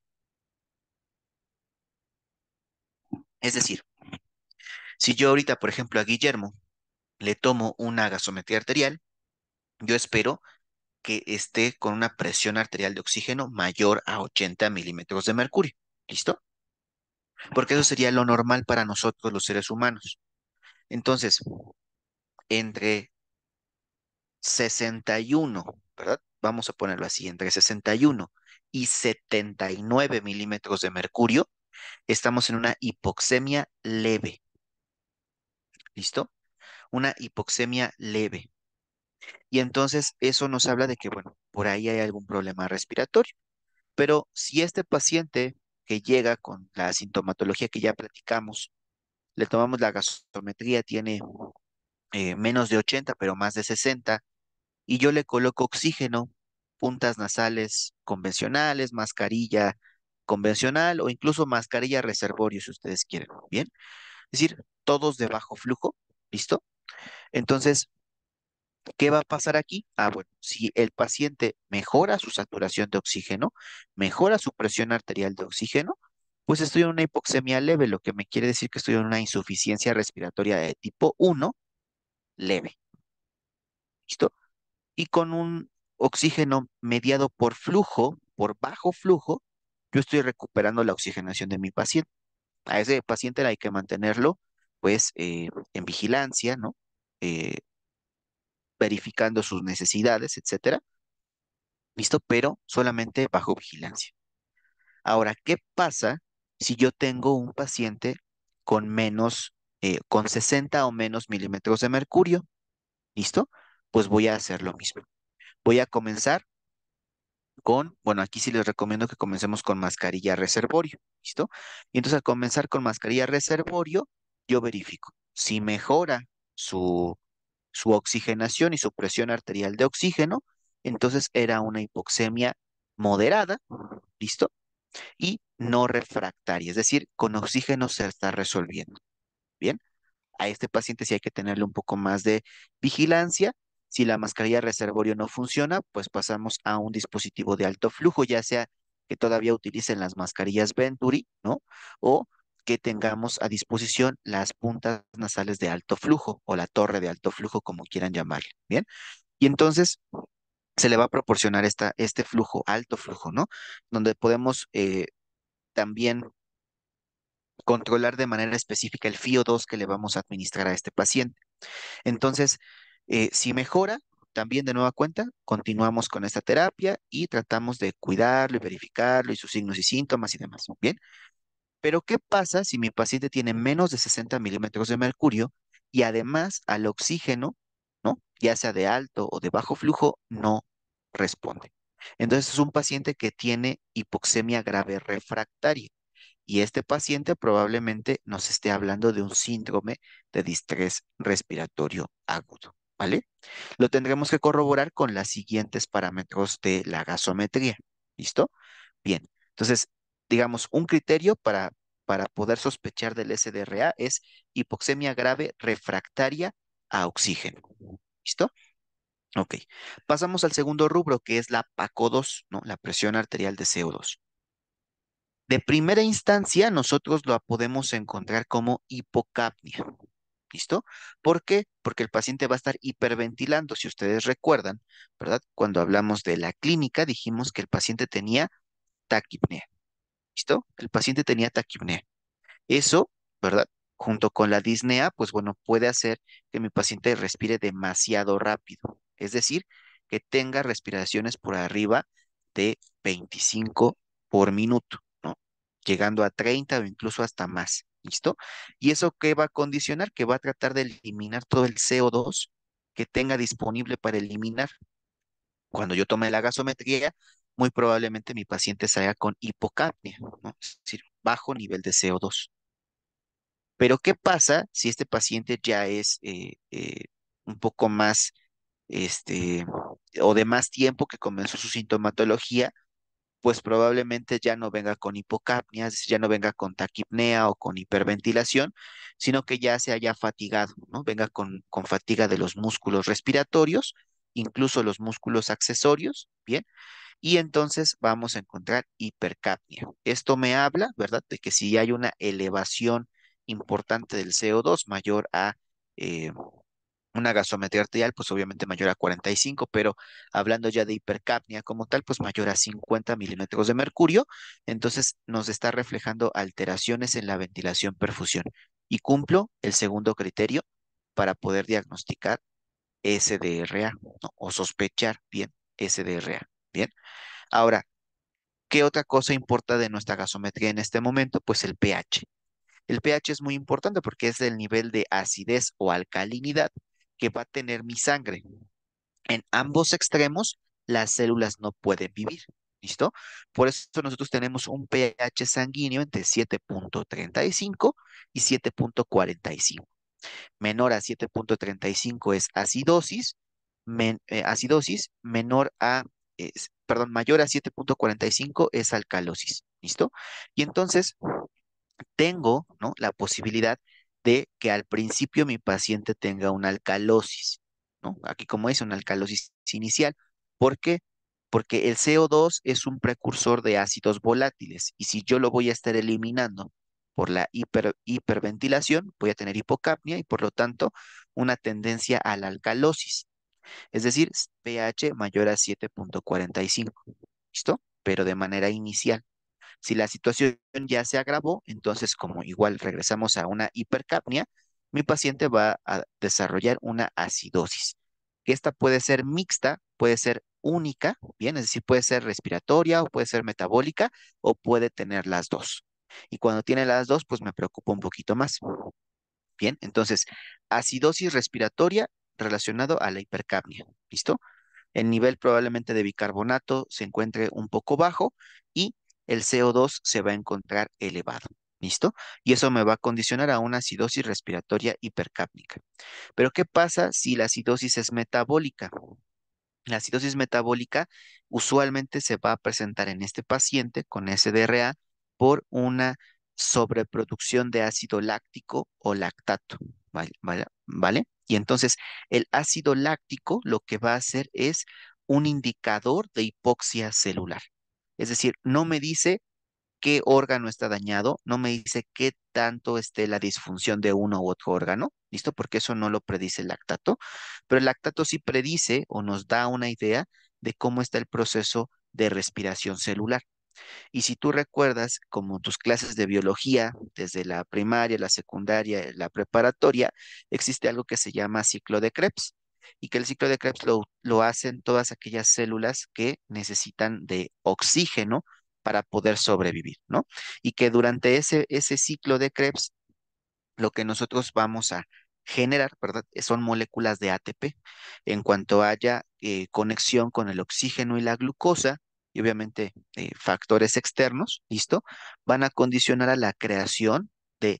Es decir, si yo ahorita, por ejemplo, a Guillermo le tomo una gasometría arterial, yo espero que esté con una presión arterial de oxígeno mayor a 80 milímetros de mercurio. ¿Listo? Porque eso sería lo normal para nosotros los seres humanos. Entonces, entre 61, ¿verdad? Vamos a ponerlo así, entre 61 y 79 milímetros de mercurio, estamos en una hipoxemia leve. ¿Listo? Una hipoxemia leve. Y entonces eso nos habla de que, bueno, por ahí hay algún problema respiratorio. Pero si este paciente que llega con la sintomatología que ya platicamos, le tomamos la gasometría, tiene eh, menos de 80, pero más de 60, y yo le coloco oxígeno, puntas nasales convencionales, mascarilla convencional o incluso mascarilla reservorio si ustedes quieren, ¿bien? Es decir, todos de bajo flujo, ¿listo? Entonces, ¿Qué va a pasar aquí? Ah, bueno, si el paciente mejora su saturación de oxígeno, mejora su presión arterial de oxígeno, pues estoy en una hipoxemia leve, lo que me quiere decir que estoy en una insuficiencia respiratoria de tipo 1 leve. ¿Listo? Y con un oxígeno mediado por flujo, por bajo flujo, yo estoy recuperando la oxigenación de mi paciente. A ese paciente hay que mantenerlo, pues, eh, en vigilancia, ¿no? Eh, verificando sus necesidades, etcétera. ¿Listo? Pero solamente bajo vigilancia. Ahora, ¿qué pasa si yo tengo un paciente con menos eh, con 60 o menos milímetros de mercurio. ¿Listo? Pues voy a hacer lo mismo. Voy a comenzar con, bueno, aquí sí les recomiendo que comencemos con mascarilla reservorio, ¿listo? Y entonces al comenzar con mascarilla reservorio, yo verifico si mejora su, su oxigenación y su presión arterial de oxígeno, entonces era una hipoxemia moderada, ¿listo? Y no refractaria, es decir, con oxígeno se está resolviendo. Bien, a este paciente sí hay que tenerle un poco más de vigilancia. Si la mascarilla reservorio no funciona, pues pasamos a un dispositivo de alto flujo, ya sea que todavía utilicen las mascarillas Venturi, ¿no? O que tengamos a disposición las puntas nasales de alto flujo o la torre de alto flujo, como quieran llamarle, ¿bien? Y entonces se le va a proporcionar esta, este flujo, alto flujo, ¿no? Donde podemos eh, también controlar de manera específica el FIO2 que le vamos a administrar a este paciente. Entonces, eh, si mejora, también de nueva cuenta, continuamos con esta terapia y tratamos de cuidarlo y verificarlo y sus signos y síntomas y demás. Bien. Pero, ¿qué pasa si mi paciente tiene menos de 60 milímetros de mercurio y además al oxígeno, ¿no? ya sea de alto o de bajo flujo, no responde? Entonces, es un paciente que tiene hipoxemia grave refractaria y este paciente probablemente nos esté hablando de un síndrome de distrés respiratorio agudo, ¿vale? Lo tendremos que corroborar con los siguientes parámetros de la gasometría, ¿listo? Bien, entonces, digamos, un criterio para, para poder sospechar del SDRA es hipoxemia grave refractaria a oxígeno, ¿listo? Ok, pasamos al segundo rubro que es la PACO2, ¿no? La presión arterial de CO2. De primera instancia, nosotros lo podemos encontrar como hipocapnia. ¿Listo? ¿Por qué? Porque el paciente va a estar hiperventilando. Si ustedes recuerdan, ¿verdad? Cuando hablamos de la clínica, dijimos que el paciente tenía taquipnea. ¿Listo? El paciente tenía taquipnea. Eso, ¿verdad? Junto con la disnea, pues bueno, puede hacer que mi paciente respire demasiado rápido. Es decir, que tenga respiraciones por arriba de 25 por minuto llegando a 30 o incluso hasta más. ¿Listo? ¿Y eso qué va a condicionar? Que va a tratar de eliminar todo el CO2 que tenga disponible para eliminar. Cuando yo tome la gasometría, muy probablemente mi paciente salga con hipocapnia, es decir, bajo nivel de CO2. Pero ¿qué pasa si este paciente ya es eh, eh, un poco más, este, o de más tiempo que comenzó su sintomatología pues probablemente ya no venga con hipocapnia, ya no venga con taquipnea o con hiperventilación, sino que ya se haya fatigado, ¿no? Venga con, con fatiga de los músculos respiratorios, incluso los músculos accesorios, ¿bien? Y entonces vamos a encontrar hipercapnia. Esto me habla, ¿verdad?, de que si hay una elevación importante del CO2 mayor a... Eh, una gasometría arterial, pues obviamente mayor a 45, pero hablando ya de hipercapnia como tal, pues mayor a 50 milímetros de mercurio, entonces nos está reflejando alteraciones en la ventilación-perfusión. Y cumplo el segundo criterio para poder diagnosticar SDRA o sospechar bien SDRA. Bien, ahora, ¿qué otra cosa importa de nuestra gasometría en este momento? Pues el pH. El pH es muy importante porque es el nivel de acidez o alcalinidad que va a tener mi sangre. En ambos extremos, las células no pueden vivir. ¿Listo? Por eso nosotros tenemos un pH sanguíneo entre 7.35 y 7.45. Menor a 7.35 es acidosis, eh, acidosis, menor a, es, perdón, mayor a 7.45 es alcalosis. ¿Listo? Y entonces tengo ¿no? la posibilidad de que al principio mi paciente tenga una alcalosis, ¿no? Aquí como dice, una alcalosis inicial. ¿Por qué? Porque el CO2 es un precursor de ácidos volátiles y si yo lo voy a estar eliminando por la hiper, hiperventilación, voy a tener hipocapnia y por lo tanto una tendencia a la alcalosis. Es decir, pH mayor a 7.45. ¿Listo? Pero de manera inicial. Si la situación ya se agravó, entonces como igual regresamos a una hipercapnia, mi paciente va a desarrollar una acidosis, que esta puede ser mixta, puede ser única, bien, es decir, puede ser respiratoria o puede ser metabólica o puede tener las dos. Y cuando tiene las dos, pues me preocupa un poquito más. Bien, entonces, acidosis respiratoria relacionado a la hipercapnia, ¿listo? El nivel probablemente de bicarbonato se encuentre un poco bajo y el CO2 se va a encontrar elevado. ¿Listo? Y eso me va a condicionar a una acidosis respiratoria hipercápnica. Pero ¿qué pasa si la acidosis es metabólica? La acidosis metabólica usualmente se va a presentar en este paciente con SDRA por una sobreproducción de ácido láctico o lactato, ¿vale? ¿Vale? Y entonces el ácido láctico lo que va a hacer es un indicador de hipoxia celular. Es decir, no me dice qué órgano está dañado, no me dice qué tanto esté la disfunción de uno u otro órgano, ¿listo? Porque eso no lo predice el lactato, pero el lactato sí predice o nos da una idea de cómo está el proceso de respiración celular. Y si tú recuerdas, como tus clases de biología, desde la primaria, la secundaria, la preparatoria, existe algo que se llama ciclo de Krebs y que el ciclo de Krebs lo, hacen todas aquellas células que necesitan de oxígeno para poder sobrevivir, ¿no? Y que durante ese, ese ciclo de Krebs, lo que nosotros vamos a generar, ¿verdad? Son moléculas de ATP. En cuanto haya eh, conexión con el oxígeno y la glucosa, y obviamente eh, factores externos, ¿listo? Van a condicionar a la creación de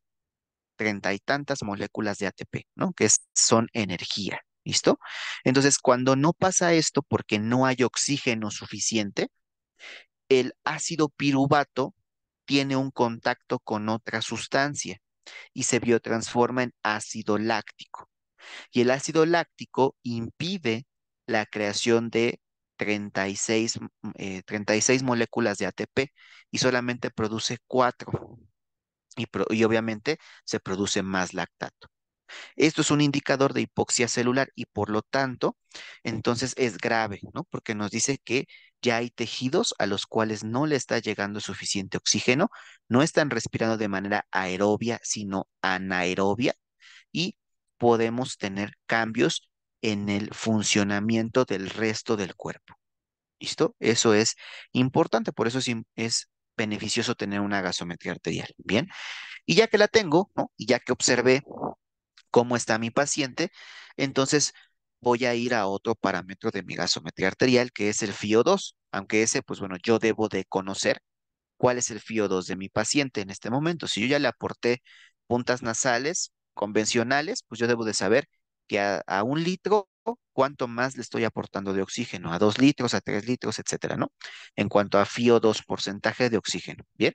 treinta y tantas moléculas de ATP, ¿no? Que son energía, ¿Listo? Entonces, cuando no pasa esto porque no hay oxígeno suficiente, el ácido piruvato tiene un contacto con otra sustancia y se biotransforma en ácido láctico. Y el ácido láctico impide la creación de 36, mm, eh, moléculas de ATP y solamente produce 4. y obviamente se produce más lactato. Esto es un indicador de hipoxia celular y por lo tanto, entonces es grave, ¿no? Porque nos dice que ya hay tejidos a los cuales no le está llegando suficiente oxígeno, no están respirando de manera aerobia, sino anaerobia y podemos tener cambios en el funcionamiento del resto del cuerpo. ¿Listo? Eso es importante, por eso es, es beneficioso tener una gasometría arterial. Bien, y ya que la tengo, ¿no? y ya que observé cómo está mi paciente, entonces voy a ir a otro parámetro de mi gasometría arterial, que es el FIO2, aunque ese, pues bueno, yo debo de conocer cuál es el FIO2 de mi paciente en este momento. Si yo ya le aporté puntas nasales convencionales, pues yo debo de saber que a, un litro, cuánto más le estoy aportando de oxígeno, a dos litros, a tres litros, etcétera, ¿no? En cuanto a FIO2, porcentaje de oxígeno, ¿bien?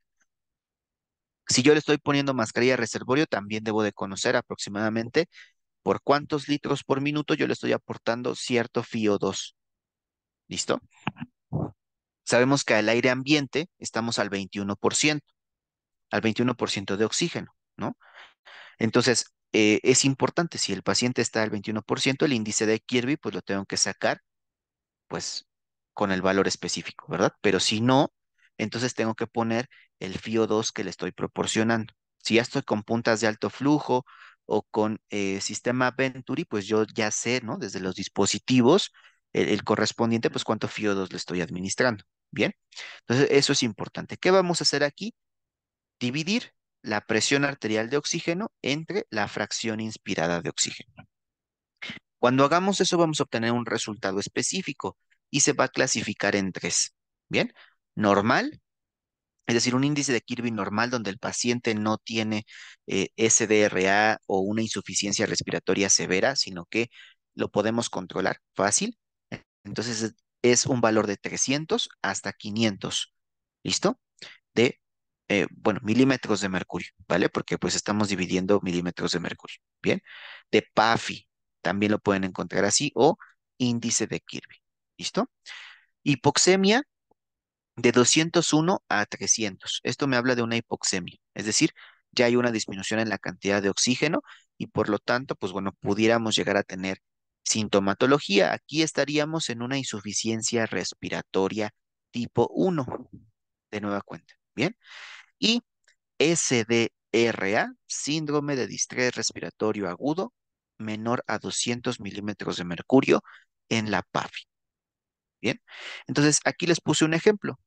Si yo le estoy poniendo mascarilla de reservorio, también debo de conocer aproximadamente por cuántos litros por minuto yo le estoy aportando cierto FIO2. ¿Listo? Sabemos que al aire ambiente estamos al 21%, al 21% de oxígeno, ¿no? Entonces, eh, es importante, si el paciente está al 21%, el índice de Kirby, pues lo tengo que sacar, pues, con el valor específico, ¿verdad? Pero si no, entonces tengo que poner el FIO2 que le estoy proporcionando. Si ya estoy con puntas de alto flujo o con eh, sistema Venturi, pues yo ya sé, ¿no? Desde los dispositivos, el, el correspondiente, pues cuánto FIO2 le estoy administrando. Bien, entonces eso es importante. ¿Qué vamos a hacer aquí? Dividir la presión arterial de oxígeno entre la fracción inspirada de oxígeno. Cuando hagamos eso vamos a obtener un resultado específico y se va a clasificar en tres. Bien, normal, es decir, un índice de Kirby normal donde el paciente no tiene eh, SDRA o una insuficiencia respiratoria severa, sino que lo podemos controlar fácil. Entonces es un valor de 300 hasta 500, ¿listo? De, eh, bueno, milímetros de mercurio, ¿vale? Porque pues estamos dividiendo milímetros de mercurio, ¿bien? De PAFI, también lo pueden encontrar así, o índice de Kirby, ¿listo? Hipoxemia, de 201 a 300. Esto me habla de una hipoxemia, es decir, ya hay una disminución en la cantidad de oxígeno y por lo tanto, pues bueno, pudiéramos llegar a tener sintomatología. Aquí estaríamos en una insuficiencia respiratoria tipo 1, de nueva cuenta, ¿bien? Y SDRA, síndrome de distrés respiratorio agudo, menor a 200 milímetros de mercurio en la PAFI. Bien, entonces aquí les puse un ejemplo.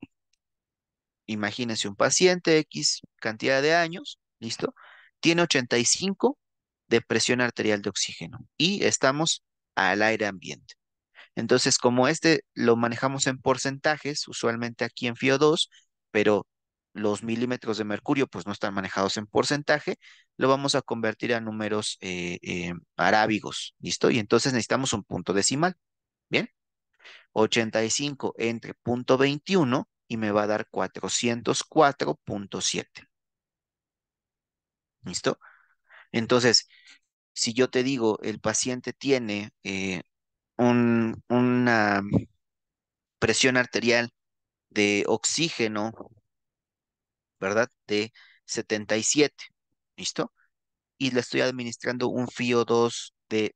Imagínense un paciente X cantidad de años, ¿listo? Tiene 85 de presión arterial de oxígeno y estamos al aire ambiente. Entonces, como este lo manejamos en porcentajes, usualmente aquí en FIO2, pero los milímetros de mercurio pues no están manejados en porcentaje, lo vamos a convertir a números eh, eh, arábigos, ¿listo? Y entonces necesitamos un punto decimal, ¿bien? 85 entre punto 21 y me va a dar 404.7. ¿Listo? Entonces, si yo te digo, el paciente tiene eh, un, una presión arterial de oxígeno, ¿verdad? De 77, ¿listo? Y le estoy administrando un FIO2 de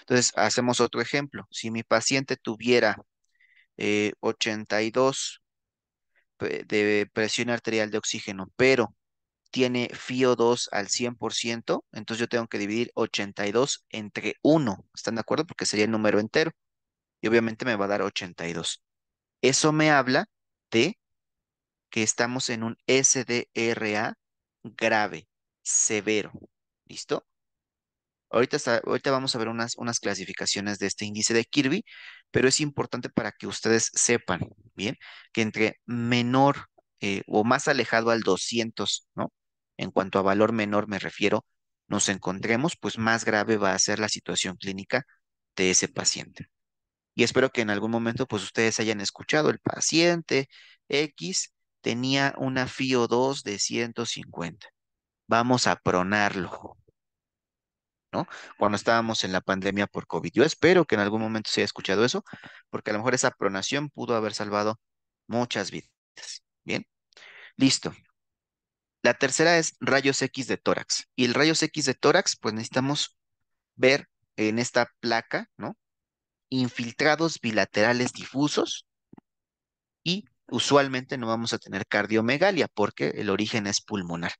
Entonces, hacemos otro ejemplo. Si mi paciente tuviera 82 eh, de presión arterial de oxígeno, pero tiene FIO2 al 100%, entonces yo tengo que dividir 82 entre 1. ¿Están de acuerdo? Porque sería el número entero. Y obviamente me va a dar 82. Eso me habla de que estamos en un SDRA grave, severo. ¿Listo? Ahorita, vamos a ver unas, clasificaciones de este índice de Kirby, pero es importante para que ustedes sepan, ¿bien? Que entre menor eh, o más alejado al 200, ¿no? En cuanto a valor menor me refiero, nos encontremos, pues más grave va a ser la situación clínica de ese paciente. Y espero que en algún momento, pues ustedes hayan escuchado, el paciente X tenía una FIO2 de 150. Vamos a pronarlo, cuando estábamos en la pandemia por COVID. Yo espero que en algún momento se haya escuchado eso, porque a lo mejor esa pronación pudo haber salvado muchas vidas. Bien, listo. La tercera es rayos X de tórax. Y el rayos X de tórax, pues necesitamos ver en esta placa, ¿no? Infiltrados bilaterales difusos y usualmente no vamos a tener cardiomegalia porque el origen es pulmonar.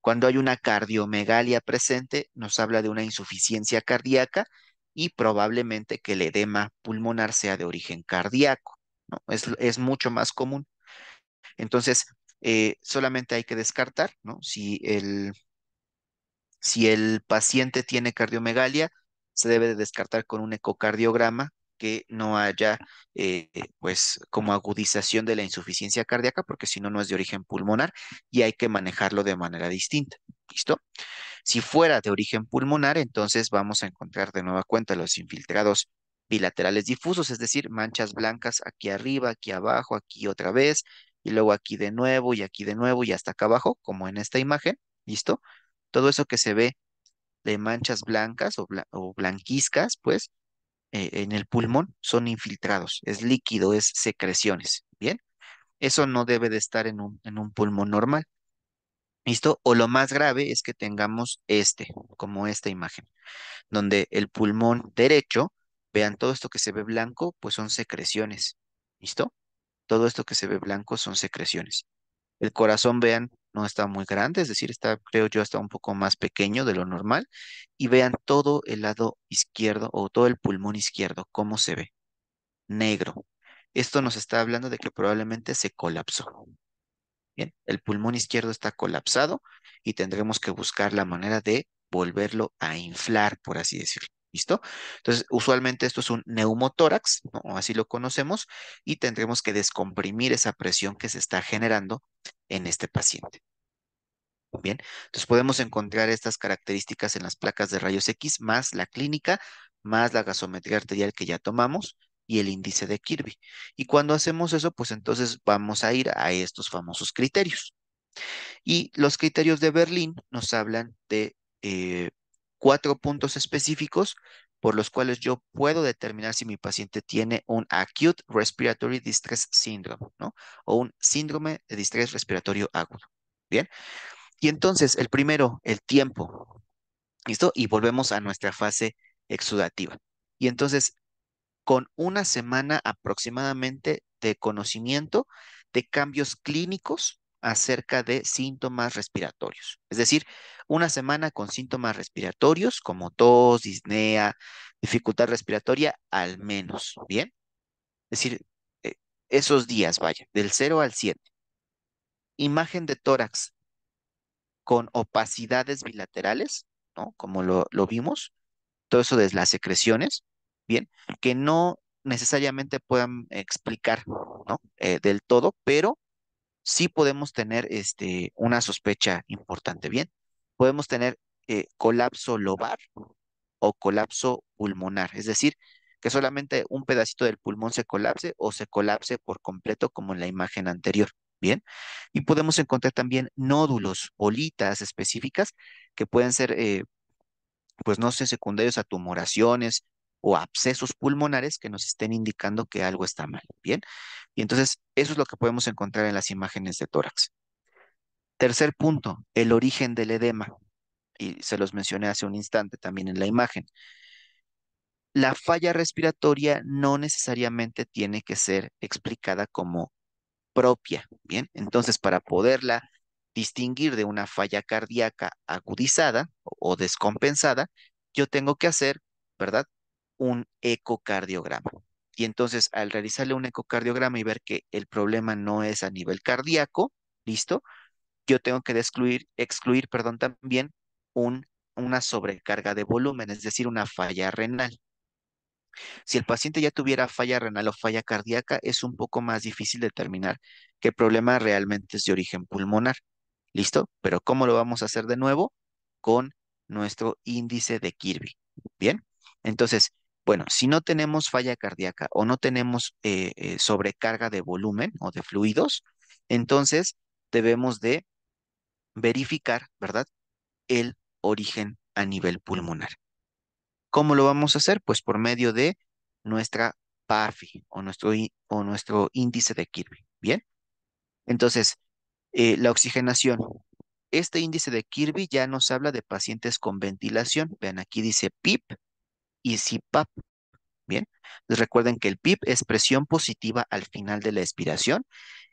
Cuando hay una cardiomegalia presente, nos habla de una insuficiencia cardíaca y probablemente que el edema pulmonar sea de origen cardíaco. ¿no? Es, mucho más común. Entonces, eh, solamente hay que descartar si, el, si el paciente tiene cardiomegalia, se debe de descartar con un ecocardiograma que no haya eh, pues como agudización de la insuficiencia cardíaca, porque si no, no es de origen pulmonar y hay que manejarlo de manera distinta. ¿Listo? Si fuera de origen pulmonar, entonces vamos a encontrar de nueva cuenta los infiltrados bilaterales difusos, es decir, manchas blancas aquí arriba, aquí abajo, aquí otra vez, y luego aquí de nuevo, y aquí de nuevo, y hasta acá abajo, como en esta imagen, ¿listo? Todo eso que se ve de manchas blancas o, blanquiscas o blanquizcas, pues, eh, en el pulmón son infiltrados, es líquido, es secreciones, ¿bien? Eso no debe de estar en un, en un pulmón normal. ¿Listo? O lo más grave es que tengamos este, como esta imagen, donde el pulmón derecho, vean todo esto que se ve blanco, pues son secreciones. ¿Listo? Todo esto que se ve blanco son secreciones. El corazón, vean, no está muy grande, es decir, está, creo yo, está un poco más pequeño de lo normal, y vean todo el lado izquierdo o todo el pulmón izquierdo, cómo se ve, negro. Esto nos está hablando de que probablemente se colapsó. Bien, el pulmón izquierdo está colapsado y tendremos que buscar la manera de volverlo a inflar, por así decirlo. ¿Listo? Entonces, usualmente esto es un neumotórax, o así lo conocemos, y tendremos que descomprimir esa presión que se está generando en este paciente. Bien, entonces podemos encontrar estas características en las placas de rayos X, más la clínica, más la gasometría arterial que ya tomamos y el índice de Kirby. Y cuando hacemos eso, pues entonces vamos a ir a estos famosos criterios. Y los criterios de Berlín nos hablan de eh, cuatro puntos específicos por los cuales yo puedo determinar si mi paciente tiene un acute respiratory distress syndrome, ¿no? O un síndrome de distrés respiratorio agudo. Bien. Y entonces, el primero, el tiempo. ¿Listo? Y volvemos a nuestra fase exudativa. Y entonces, con una semana aproximadamente de conocimiento de cambios clínicos acerca de síntomas respiratorios. Es decir, una semana con síntomas respiratorios como tos, disnea, dificultad respiratoria, al menos, ¿bien? Es decir, eh, esos días, vaya, del 0 al 7. Imagen de tórax con opacidades bilaterales, ¿no? Como lo, vimos, todo eso de las secreciones, ¿bien? Que no necesariamente puedan explicar, ¿no? Eh, del todo, pero sí podemos tener este, una sospecha importante. Bien, podemos tener eh, colapso lobar o colapso pulmonar, es decir, que solamente un pedacito del pulmón se colapse o se colapse por completo como en la imagen anterior. Bien, y podemos encontrar también nódulos, bolitas específicas que pueden ser, eh, pues no sé, secundarios a tumoraciones, o abscesos pulmonares que nos estén indicando que algo está mal. Bien, y entonces eso es lo que podemos encontrar en las imágenes de tórax. Tercer punto, el origen del edema. Y se los mencioné hace un instante también en la imagen. La falla respiratoria no necesariamente tiene que ser explicada como propia, ¿bien? Entonces, para poderla distinguir de una falla cardíaca agudizada o descompensada, yo tengo que hacer, ¿verdad? un ecocardiograma. Y entonces al realizarle un ecocardiograma y ver que el problema no es a nivel cardíaco, ¿listo? Yo tengo que excluir, excluir perdón, también un, una sobrecarga de volumen, es decir, una falla renal. Si el paciente ya tuviera falla renal o falla cardíaca, es un poco más difícil determinar qué problema realmente es de origen pulmonar. ¿Listo? Pero ¿cómo lo vamos a hacer de nuevo? Con nuestro índice de Kirby. Bien, entonces bueno, si no tenemos falla cardíaca o no tenemos eh, eh, sobrecarga de volumen o de fluidos, entonces debemos de verificar, ¿verdad? El origen a nivel pulmonar. ¿Cómo lo vamos a hacer? Pues por medio de nuestra PAFI o nuestro, o nuestro índice de Kirby, ¿bien? Entonces, eh, la oxigenación. Este índice de Kirby ya nos habla de pacientes con ventilación. Vean, aquí dice PIP, y CPAP, Bien, les pues recuerden que el PIP es presión positiva al final de la expiración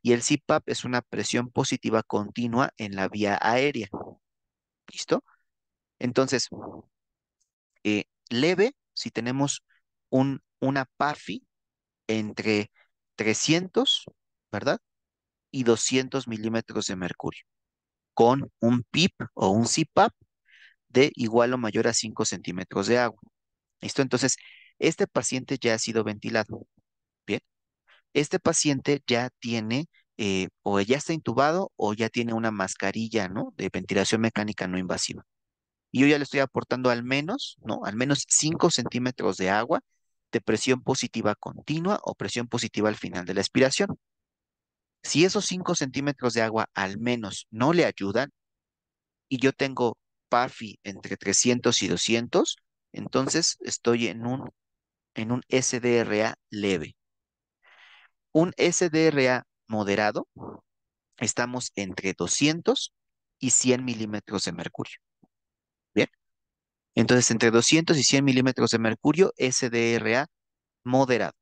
y el CPAP es una presión positiva continua en la vía aérea. ¿Listo? Entonces, eh, leve, si tenemos un, una PAFI entre 300, ¿verdad? Y 200 milímetros de mercurio, con un PIP o un CPAP de igual o mayor a 5 centímetros de agua. ¿Listo? Entonces, este paciente ya ha sido ventilado. Bien. Este paciente ya tiene eh, o ya está intubado o ya tiene una mascarilla, ¿no? De ventilación mecánica no invasiva. Y yo ya le estoy aportando al menos, ¿no? Al menos 5 centímetros de agua de presión positiva continua o presión positiva al final de la expiración. Si esos 5 centímetros de agua al menos no le ayudan y yo tengo PAFI entre 300 y 200, entonces estoy en un, en un SDRA leve. Un SDRA moderado, estamos entre 200 y 100 milímetros de mercurio. Bien. Entonces, entre 200 y 100 milímetros de mercurio, SDRA moderado,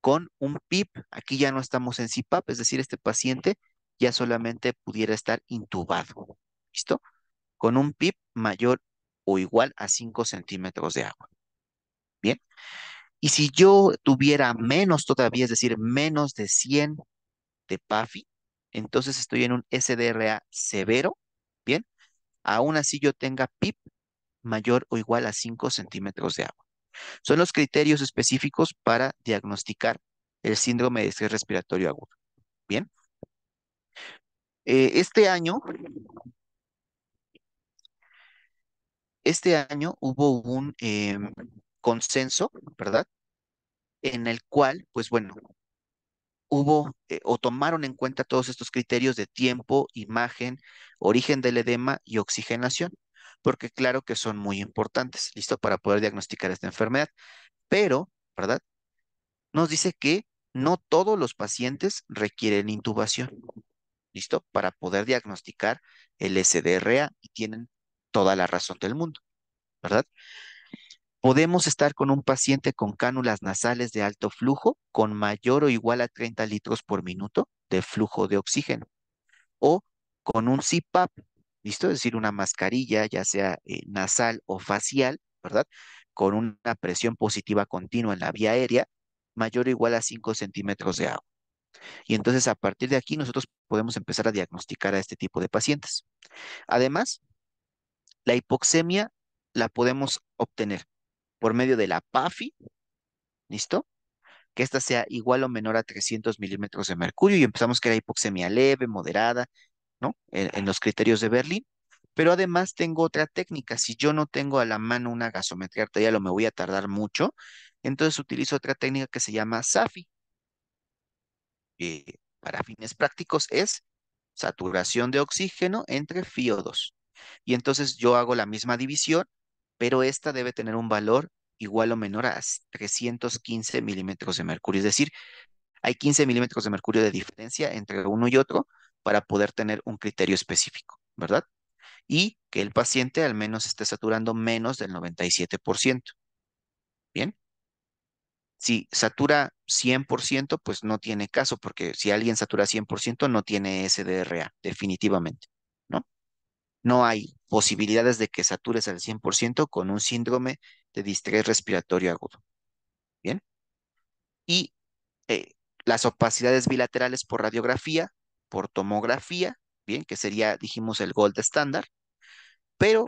con un PIP. Aquí ya no estamos en CPAP, es decir, este paciente ya solamente pudiera estar intubado. ¿Listo? Con un PIP mayor o igual a 5 centímetros de agua. Bien. Y si yo tuviera menos todavía, es decir, menos de 100 de PAFI, entonces estoy en un SDRA severo, ¿bien? Aún así yo tenga PIP mayor o igual a 5 centímetros de agua. Son los criterios específicos para diagnosticar el síndrome de estrés respiratorio agudo, ¿bien? Eh, este año Este año hubo un eh, consenso, ¿verdad? En el cual, pues bueno, hubo eh, o tomaron en cuenta todos estos criterios de tiempo, imagen, origen del edema y oxigenación, porque claro que son muy importantes, ¿listo? Para poder diagnosticar esta enfermedad. Pero, ¿verdad? Nos dice que no todos los pacientes requieren intubación, ¿listo? Para poder diagnosticar el SDRA y tienen toda la razón del mundo, ¿verdad? Podemos estar con un paciente con cánulas nasales de alto flujo con mayor o igual a 30 litros por minuto de flujo de oxígeno o con un CPAP, ¿listo? Es decir, una mascarilla, ya sea eh, nasal o facial, ¿verdad? Con una presión positiva continua en la vía aérea mayor o igual a 5 centímetros de agua. Y entonces a partir de aquí nosotros podemos empezar a diagnosticar a este tipo de pacientes. Además, la hipoxemia la podemos obtener por medio de la PAFI, ¿listo? Que esta sea igual o menor a 300 milímetros de mercurio y empezamos que la hipoxemia leve, moderada, ¿no? En, los criterios de Berlín. Pero además tengo otra técnica. Si yo no tengo a la mano una gasometría arterial lo me voy a tardar mucho, entonces utilizo otra técnica que se llama SAFI. Y eh, para fines prácticos es saturación de oxígeno entre FIO2. Y entonces yo hago la misma división, pero esta debe tener un valor igual o menor a 315 milímetros de mercurio. Es decir, hay 15 milímetros de mercurio de diferencia entre uno y otro para poder tener un criterio específico, ¿verdad? Y que el paciente al menos esté saturando menos del 97%. ¿Bien? Si satura 100%, pues no tiene caso, porque si alguien satura 100%, no tiene SDRA, definitivamente no hay posibilidades de que satures al 100% con un síndrome de distrés respiratorio agudo. ¿Bien? Y eh, las opacidades bilaterales por radiografía, por tomografía, ¿bien? Que sería, dijimos, el gold estándar. Pero,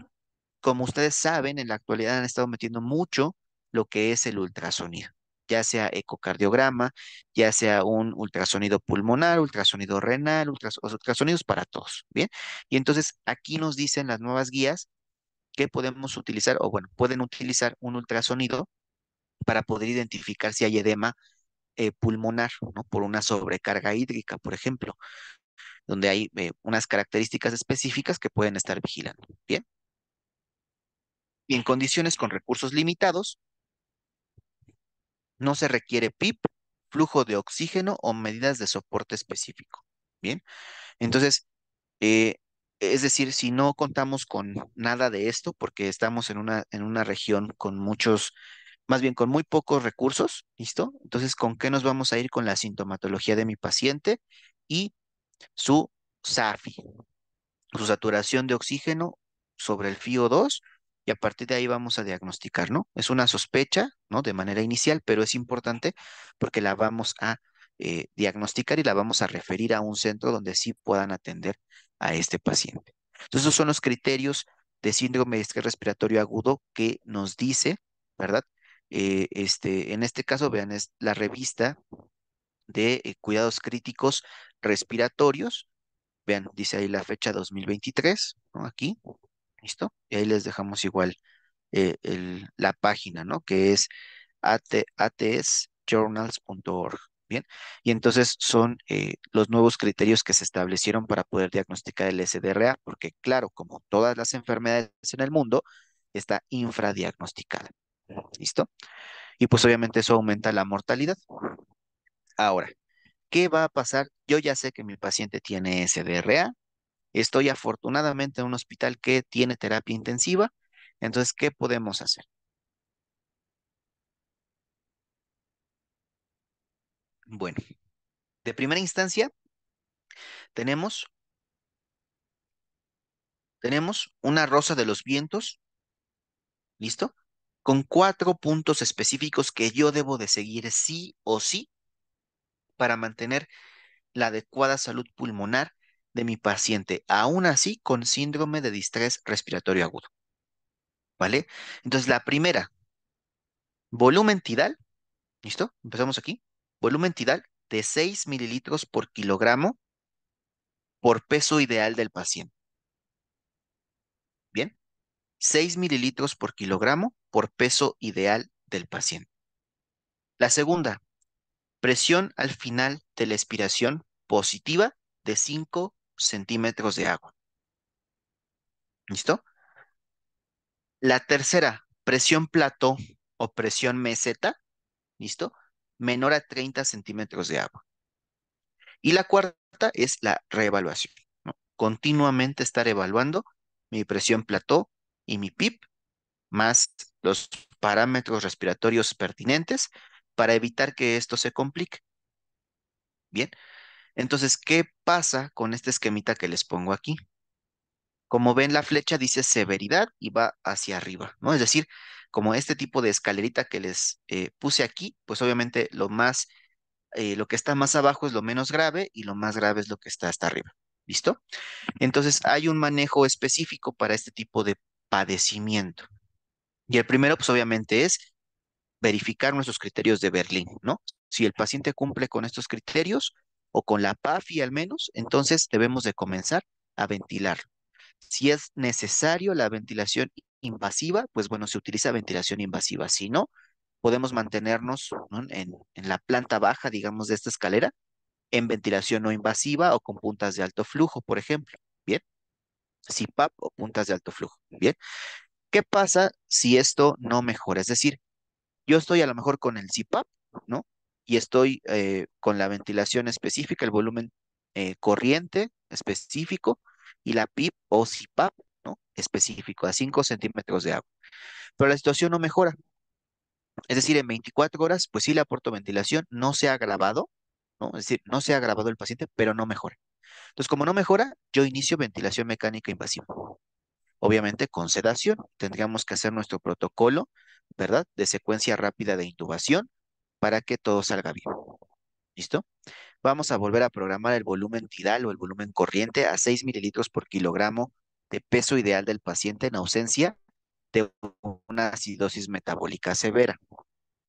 como ustedes saben, en la actualidad han estado metiendo mucho lo que es el ultrasonido ya sea ecocardiograma, ya sea un ultrasonido pulmonar, ultrasonido renal, ultrasonidos para todos, ¿bien? Y entonces aquí nos dicen las nuevas guías que podemos utilizar, o bueno, pueden utilizar un ultrasonido para poder identificar si hay edema eh, pulmonar, ¿no? Por una sobrecarga hídrica, por ejemplo, donde hay eh, unas características específicas que pueden estar vigilando, ¿bien? Y en condiciones con recursos limitados, no se requiere PIP, flujo de oxígeno o medidas de soporte específico. Bien, entonces, eh, es decir, si no contamos con nada de esto, porque estamos en una, en una región con muchos, más bien con muy pocos recursos, ¿listo? Entonces, ¿con qué nos vamos a ir con la sintomatología de mi paciente y su SAFI, su saturación de oxígeno sobre el FIO2 y a partir de ahí vamos a diagnosticar, ¿no? Es una sospecha, ¿no? De manera inicial, pero es importante porque la vamos a eh, diagnosticar y la vamos a referir a un centro donde sí puedan atender a este paciente. Entonces, esos son los criterios de síndrome respiratorio agudo que nos dice, ¿verdad? Eh, este, en este caso, vean, es la revista de eh, cuidados críticos respiratorios. Vean, dice ahí la fecha 2023, ¿no? Aquí, ¿listo? Y ahí les dejamos igual eh, la página, ¿no? Que es at, atsjournals.org. Bien, y entonces son eh, los nuevos criterios que se establecieron para poder diagnosticar el SDRA, porque claro, como todas las enfermedades en el mundo, está infradiagnosticada. ¿Listo? Y pues obviamente eso aumenta la mortalidad. Ahora, ¿qué va a pasar? Yo ya sé que mi paciente tiene SDRA, Estoy afortunadamente en un hospital que tiene terapia intensiva. Entonces, ¿qué podemos hacer? Bueno, de primera instancia, tenemos, tenemos una rosa de los vientos, ¿listo? Con cuatro puntos específicos que yo debo de seguir sí o sí para mantener la adecuada salud pulmonar de mi paciente, aún así con síndrome de distrés respiratorio agudo. ¿Vale? Entonces, la primera, volumen tidal, ¿listo? Empezamos aquí. Volumen tidal de 6 mililitros por kilogramo por peso ideal del paciente. Bien, 6 mililitros por kilogramo por peso ideal del paciente. La segunda, presión al final de la expiración positiva de 5 centímetros de agua. ¿Listo? La tercera, presión plato o presión meseta, ¿listo? Menor a 30 centímetros de agua. Y la cuarta es la reevaluación. Continuamente estar evaluando mi presión plató y mi PIP, más los parámetros respiratorios pertinentes para evitar que esto se complique. Bien, entonces, ¿qué pasa con este esquemita que les pongo aquí? Como ven, la flecha dice severidad y va hacia arriba, ¿no? Es decir, como este tipo de escalerita que les eh, puse aquí, pues obviamente lo más, eh, lo que está más abajo es lo menos grave y lo más grave es lo que está hasta arriba, ¿listo? Entonces, hay un manejo específico para este tipo de padecimiento. Y el primero, pues obviamente es verificar nuestros criterios de Berlín, ¿no? Si el paciente cumple con estos criterios, o con la PAFI al menos, entonces debemos de comenzar a ventilar. Si es necesario la ventilación invasiva, pues bueno, se utiliza ventilación invasiva. Si no, podemos mantenernos en, la planta baja, digamos, de esta escalera, en ventilación no invasiva o con puntas de alto flujo, por ejemplo. Bien. CPAP o puntas de alto flujo. Bien. ¿Qué pasa si esto no mejora? Es decir, yo estoy a lo mejor con el CPAP, ¿no? y estoy eh, con la ventilación específica, el volumen eh, corriente específico y la PIP o CIPAP ¿no? específico a 5 centímetros de agua. Pero la situación no mejora. Es decir, en 24 horas, pues sí le aporto ventilación, no se ha agravado, ¿no? es decir, no se ha agravado el paciente, pero no mejora. Entonces, como no mejora, yo inicio ventilación mecánica invasiva. Obviamente con sedación, tendríamos que hacer nuestro protocolo, ¿verdad? De secuencia rápida de intubación para que todo salga bien. ¿Listo? Vamos a volver a programar el volumen tidal o el volumen corriente a 6 mililitros por kilogramo de peso ideal del paciente en ausencia de una acidosis metabólica severa.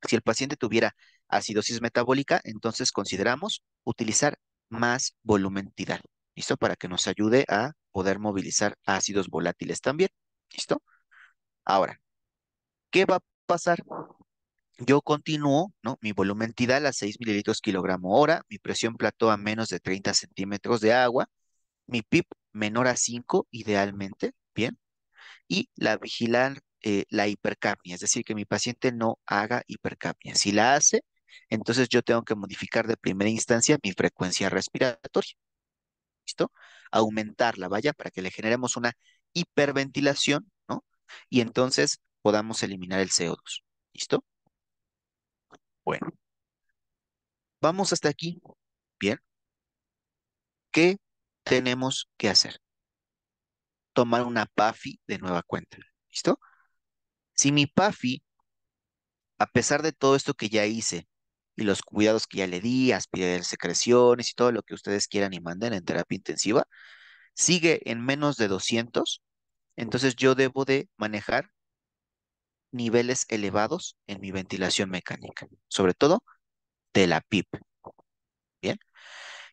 Si el paciente tuviera acidosis metabólica, entonces consideramos utilizar más volumen tidal. ¿Listo? Para que nos ayude a poder movilizar ácidos volátiles también. ¿Listo? Ahora, ¿qué va a pasar yo continúo, ¿no? Mi volumen tidal a 6 mililitros kilogramo hora, mi presión plató a menos de 30 centímetros de agua, mi PIP menor a 5, idealmente, bien, y la vigilar eh, la hipercapnia, es decir, que mi paciente no haga hipercapnia. Si la hace, entonces yo tengo que modificar de primera instancia mi frecuencia respiratoria, ¿listo? Aumentarla, vaya, para que le generemos una hiperventilación, ¿no? Y entonces podamos eliminar el CO2, ¿listo? Bueno, vamos hasta aquí. Bien. ¿Qué tenemos que hacer? Tomar una PAFI de nueva cuenta. ¿Listo? Si mi PAFI, a pesar de todo esto que ya hice y los cuidados que ya le di, aspirar secreciones y todo lo que ustedes quieran y manden en terapia intensiva, sigue en menos de 200, entonces yo debo de manejar niveles elevados en mi ventilación mecánica, sobre todo de la PIP. Bien.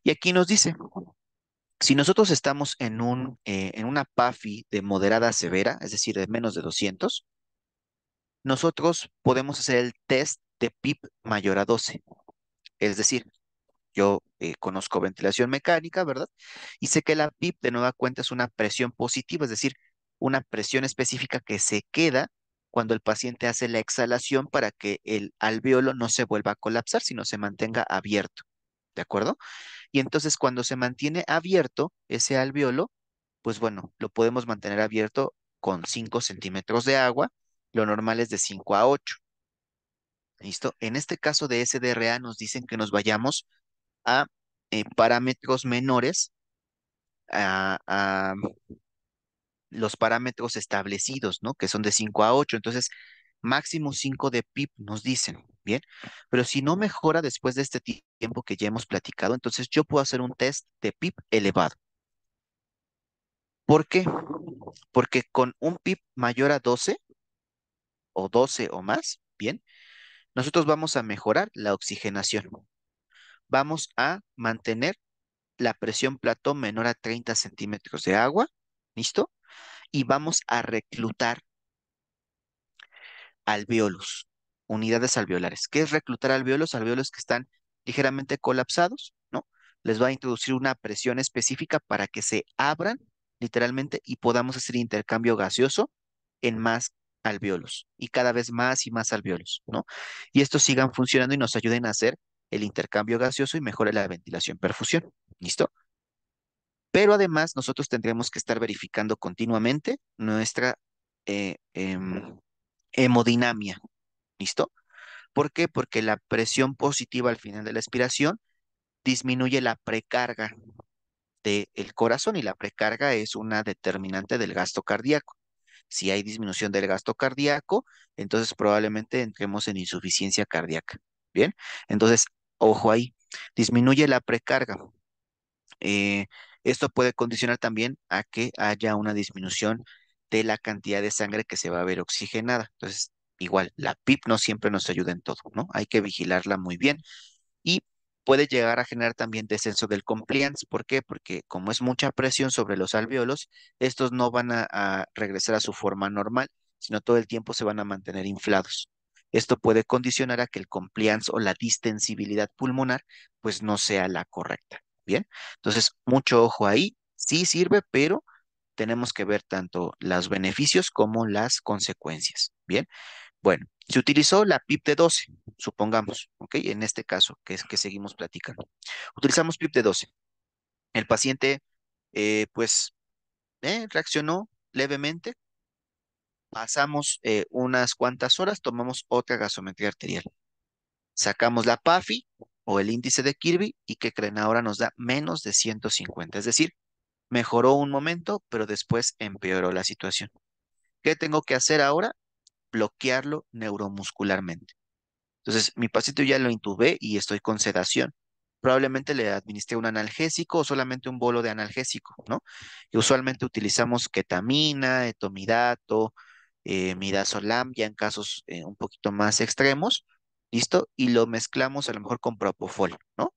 Y aquí nos dice, si nosotros estamos en, un, eh, en una PAFI de moderada a severa, es decir, de menos de 200, nosotros podemos hacer el test de PIP mayor a 12. Es decir, yo eh, conozco ventilación mecánica, ¿verdad? Y sé que la PIP de nueva cuenta es una presión positiva, es decir, una presión específica que se queda cuando el paciente hace la exhalación para que el alveolo no se vuelva a colapsar, sino se mantenga abierto. ¿De acuerdo? Y entonces cuando se mantiene abierto ese alveolo, pues bueno, lo podemos mantener abierto con 5 centímetros de agua. Lo normal es de 5 a 8. ¿Listo? En este caso de SDRA nos dicen que nos vayamos a eh, parámetros menores, a, a los parámetros establecidos, ¿no? Que son de 5 a 8. Entonces, máximo 5 de PIB nos dicen, ¿bien? Pero si no mejora después de este tiempo que ya hemos platicado, entonces yo puedo hacer un test de PIB elevado. ¿Por qué? Porque con un PIB mayor a 12 o 12 o más, ¿bien? Nosotros vamos a mejorar la oxigenación. Vamos a mantener la presión platón menor a 30 centímetros de agua, ¿listo? y vamos a reclutar alveolos, unidades alveolares. ¿Qué es reclutar alveolos? Alveolos que están ligeramente colapsados, ¿no? Les va a introducir una presión específica para que se abran literalmente y podamos hacer intercambio gaseoso en más alveolos y cada vez más y más alveolos, ¿no? Y estos sigan funcionando y nos ayuden a hacer el intercambio gaseoso y mejore la ventilación perfusión. ¿Listo? Pero además nosotros tendremos que estar verificando continuamente nuestra eh, em, hemodinamia. ¿Listo? ¿Por qué? Porque la presión positiva al final de la expiración disminuye la precarga del corazón y la precarga es una determinante del gasto cardíaco. Si hay disminución del gasto cardíaco, entonces probablemente entremos en insuficiencia cardíaca. Bien, entonces, ojo ahí, disminuye la precarga. Eh, esto puede condicionar también a que haya una disminución de la cantidad de sangre que se va a ver oxigenada. Entonces, igual, la PIP no siempre nos ayuda en todo, ¿no? Hay que vigilarla muy bien. Y puede llegar a generar también descenso del compliance. ¿Por qué? Porque como es mucha presión sobre los alveolos, estos no van a, a regresar a su forma normal, sino todo el tiempo se van a mantener inflados. Esto puede condicionar a que el compliance o la distensibilidad pulmonar pues no sea la correcta. Bien, entonces mucho ojo ahí, sí sirve, pero tenemos que ver tanto los beneficios como las consecuencias. Bien, bueno, se utilizó la PIP de 12, supongamos, ¿ok? En este caso, que es que seguimos platicando. Utilizamos PIP de 12. El paciente, eh, pues, eh, reaccionó levemente. Pasamos eh, unas cuantas horas, tomamos otra gasometría arterial. Sacamos la PAFI, o el índice de Kirby y que creen ahora nos da menos de 150. Es decir, mejoró un momento, pero después empeoró la situación. ¿Qué tengo que hacer ahora? Bloquearlo neuromuscularmente. Entonces, mi paciente ya lo intubé y estoy con sedación. Probablemente le administré un analgésico o solamente un bolo de analgésico, ¿no? Y usualmente utilizamos ketamina, etomidato, eh, midazolam, ya en casos eh, un poquito más extremos, ¿Listo? Y lo mezclamos a lo mejor con propofol, ¿no?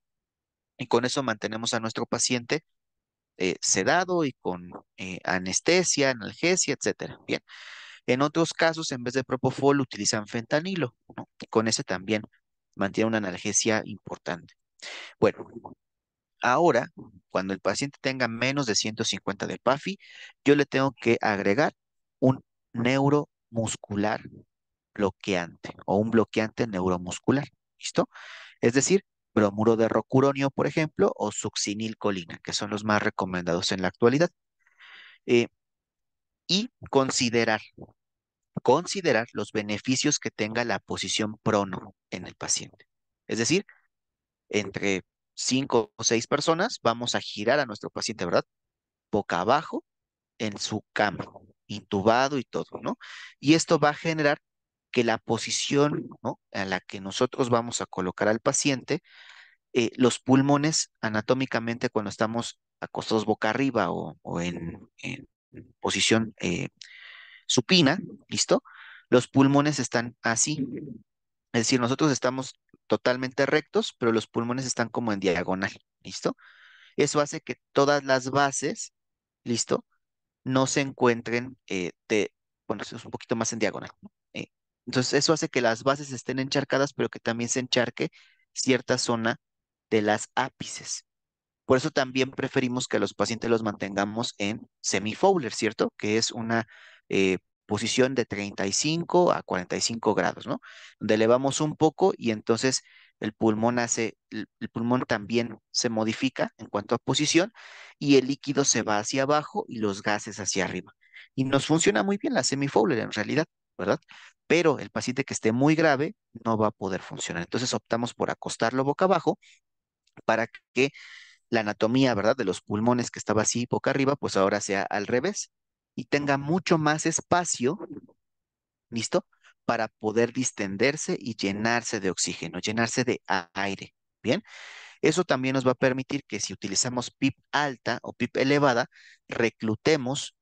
Y con eso mantenemos a nuestro paciente eh, sedado y con eh, anestesia, analgesia, etcétera. Bien. En otros casos, en vez de propofol, utilizan fentanilo, ¿no? Y con ese también mantiene una analgesia importante. Bueno, ahora, cuando el paciente tenga menos de 150 de PAFI, yo le tengo que agregar un neuromuscular bloqueante o un bloqueante neuromuscular. ¿Listo? Es decir, bromuro de rocuronio, por ejemplo, o succinilcolina, que son los más recomendados en la actualidad. Eh, y considerar, considerar los beneficios que tenga la posición prono en el paciente. Es decir, entre cinco o seis personas vamos a girar a nuestro paciente, ¿verdad? Boca abajo en su cama, intubado y todo, ¿no? Y esto va a generar que la posición a la que nosotros vamos a colocar al paciente, eh, los pulmones anatómicamente cuando estamos acostados boca arriba o, en, posición eh, supina, ¿listo? Los pulmones están así. Es decir, nosotros estamos totalmente rectos, pero los pulmones están como en diagonal, ¿listo? Eso hace que todas las bases, ¿listo? No se encuentren, eh, de, bueno, es un poquito más en diagonal, ¿no? Entonces, eso hace que las bases estén encharcadas, pero que también se encharque cierta zona de las ápices. Por eso también preferimos que los pacientes los mantengamos en semifowler, ¿cierto? Que es una eh, posición de 35 a 45 grados, ¿no? Donde elevamos un poco y entonces el pulmón hace, el, pulmón también se modifica en cuanto a posición y el líquido se va hacia abajo y los gases hacia arriba. Y nos funciona muy bien la semifowler en realidad. ¿verdad? Pero el paciente que esté muy grave no va a poder funcionar. Entonces optamos por acostarlo boca abajo para que la anatomía, ¿verdad? De los pulmones que estaba así boca arriba, pues ahora sea al revés y tenga mucho más espacio, ¿listo? Para poder distenderse y llenarse de oxígeno, llenarse de aire, ¿bien? Eso también nos va a permitir que si utilizamos PIP alta o PIP elevada, reclutemos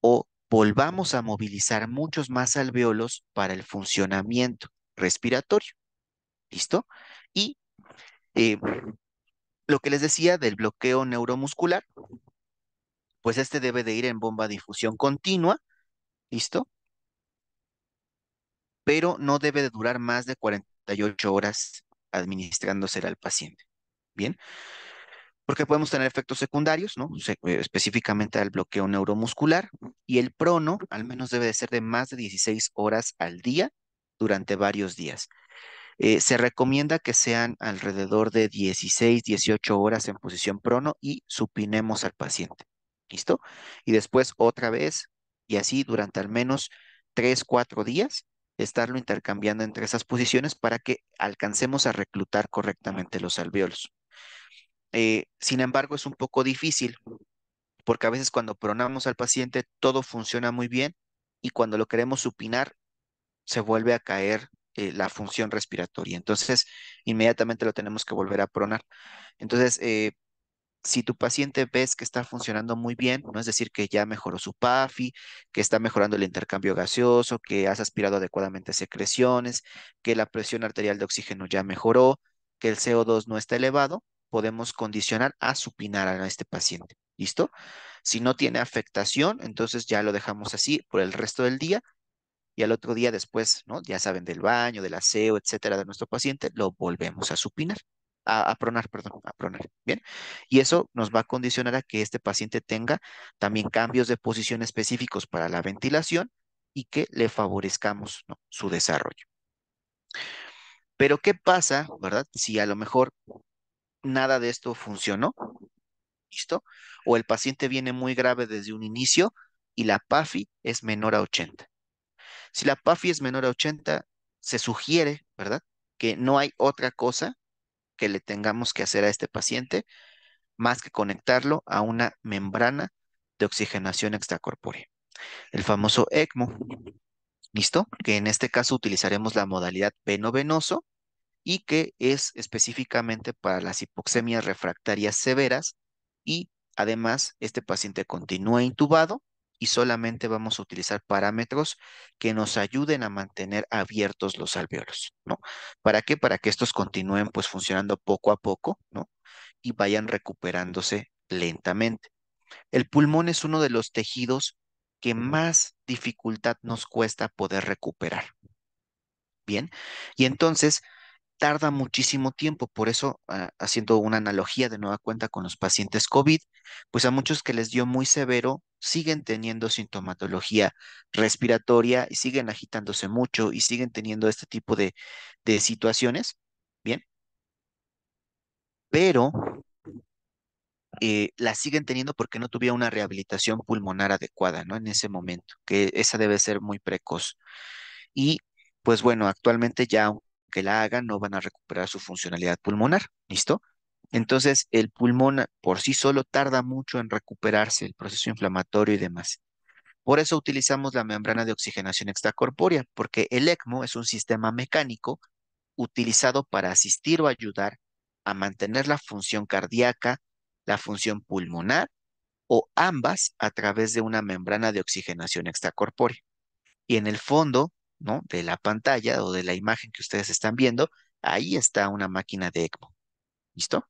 o volvamos a movilizar muchos más alveolos para el funcionamiento respiratorio. ¿Listo? Y eh, lo que les decía del bloqueo neuromuscular, pues este debe de ir en bomba de difusión continua, ¿listo? Pero no debe de durar más de 48 horas administrándose al paciente. Bien, porque podemos tener efectos secundarios, ¿no? Eh, específicamente al bloqueo neuromuscular y el prono al menos debe de ser de más de 16 horas al día durante varios días. Eh, se recomienda que sean alrededor de 16, 18 horas en posición prono y supinemos al paciente. ¿Listo? Y después otra vez y así durante al menos 3, 4 días estarlo intercambiando entre esas posiciones para que alcancemos a reclutar correctamente los alveolos. Eh, sin embargo, es un poco difícil porque a veces cuando pronamos al paciente todo funciona muy bien y cuando lo queremos supinar se vuelve a caer eh, la función respiratoria. Entonces, inmediatamente lo tenemos que volver a pronar. Entonces, eh, si tu paciente ves que está funcionando muy bien, no es decir que ya mejoró su PAFI, que está mejorando el intercambio gaseoso, que has aspirado adecuadamente secreciones, que la presión arterial de oxígeno ya mejoró, que el CO2 no está elevado, podemos condicionar a supinar a este paciente. ¿Listo? Si no tiene afectación, entonces ya lo dejamos así por el resto del día y al otro día después, ¿no? Ya saben, del baño, del aseo, etcétera, de nuestro paciente, lo volvemos a supinar, a, pronar, perdón, a pronar, ¿bien? Y eso nos va a condicionar a que este paciente tenga también cambios de posición específicos para la ventilación y que le favorezcamos su desarrollo. Pero, ¿qué pasa, verdad? Si a lo mejor nada de esto funcionó, ¿listo? O el paciente viene muy grave desde un inicio y la PAFI es menor a 80. Si la PAFI es menor a 80, se sugiere, ¿verdad? Que no hay otra cosa que le tengamos que hacer a este paciente más que conectarlo a una membrana de oxigenación extracorpórea, el famoso ECMO. ¿Listo? Que en este caso utilizaremos la modalidad veno-venoso y que es específicamente para las hipoxemias refractarias severas y además este paciente continúa intubado y solamente vamos a utilizar parámetros que nos ayuden a mantener abiertos los alveolos, ¿no? ¿Para qué? Para que estos continúen pues funcionando poco a poco, ¿no? Y vayan recuperándose lentamente. El pulmón es uno de los tejidos que más dificultad nos cuesta poder recuperar. Bien, y entonces tarda muchísimo tiempo. Por eso, ah, haciendo una analogía de nueva cuenta con los pacientes COVID, pues a muchos que les dio muy severo, siguen teniendo sintomatología respiratoria y siguen agitándose mucho y siguen teniendo este tipo de, situaciones. Bien. Pero eh, la siguen teniendo porque no tuvieron una rehabilitación pulmonar adecuada, ¿no? En ese momento, que esa debe ser muy precoz. Y pues bueno, actualmente ya que la hagan no van a recuperar su funcionalidad pulmonar, ¿listo? Entonces, el pulmón por sí solo tarda mucho en recuperarse, el proceso inflamatorio y demás. Por eso utilizamos la membrana de oxigenación extracorpórea, porque el ECMO es un sistema mecánico utilizado para asistir o ayudar a mantener la función cardíaca, la función pulmonar o ambas a través de una membrana de oxigenación extracorpórea. Y en el fondo, de la pantalla o de la imagen que ustedes están viendo, ahí está una máquina de ECMO. ¿Listo?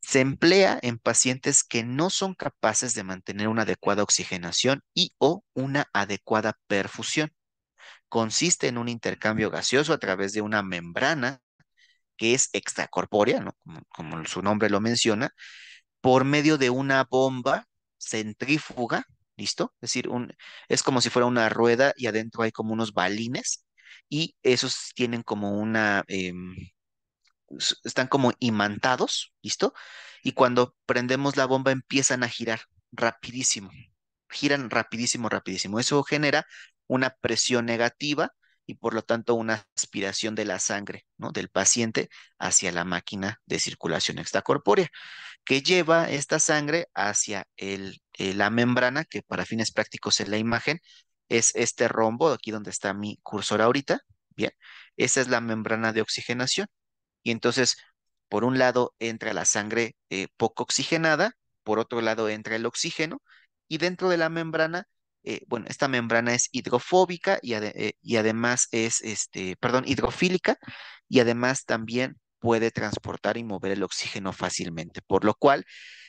Se emplea en pacientes que no son capaces de mantener una adecuada oxigenación y o una adecuada perfusión. Consiste en un intercambio gaseoso a través de una membrana que es extracorpórea, ¿no? como su nombre lo menciona, por medio de una bomba centrífuga ¿listo? Es decir, un, es como si fuera una rueda y adentro hay como unos balines y esos tienen como una, em, están como imantados, ¿listo? Y cuando prendemos la bomba empiezan a girar rapidísimo, giran rapidísimo, rapidísimo. Eso genera una presión negativa y por lo tanto una aspiración de la sangre ¿no? del paciente hacia la máquina de circulación extracorpórea, que lleva esta sangre hacia el eh, la membrana, que para fines prácticos en la imagen es este rombo, aquí donde está mi cursor ahorita, bien, esa es la membrana de oxigenación. Y entonces, por un lado entra la sangre eh, poco oxigenada, por otro lado entra el oxígeno, y dentro de la membrana, eh, bueno, esta membrana es hidrofóbica y, y además es, este, perdón, hidrofílica, y además también puede transportar y mover el oxígeno fácilmente, por lo cual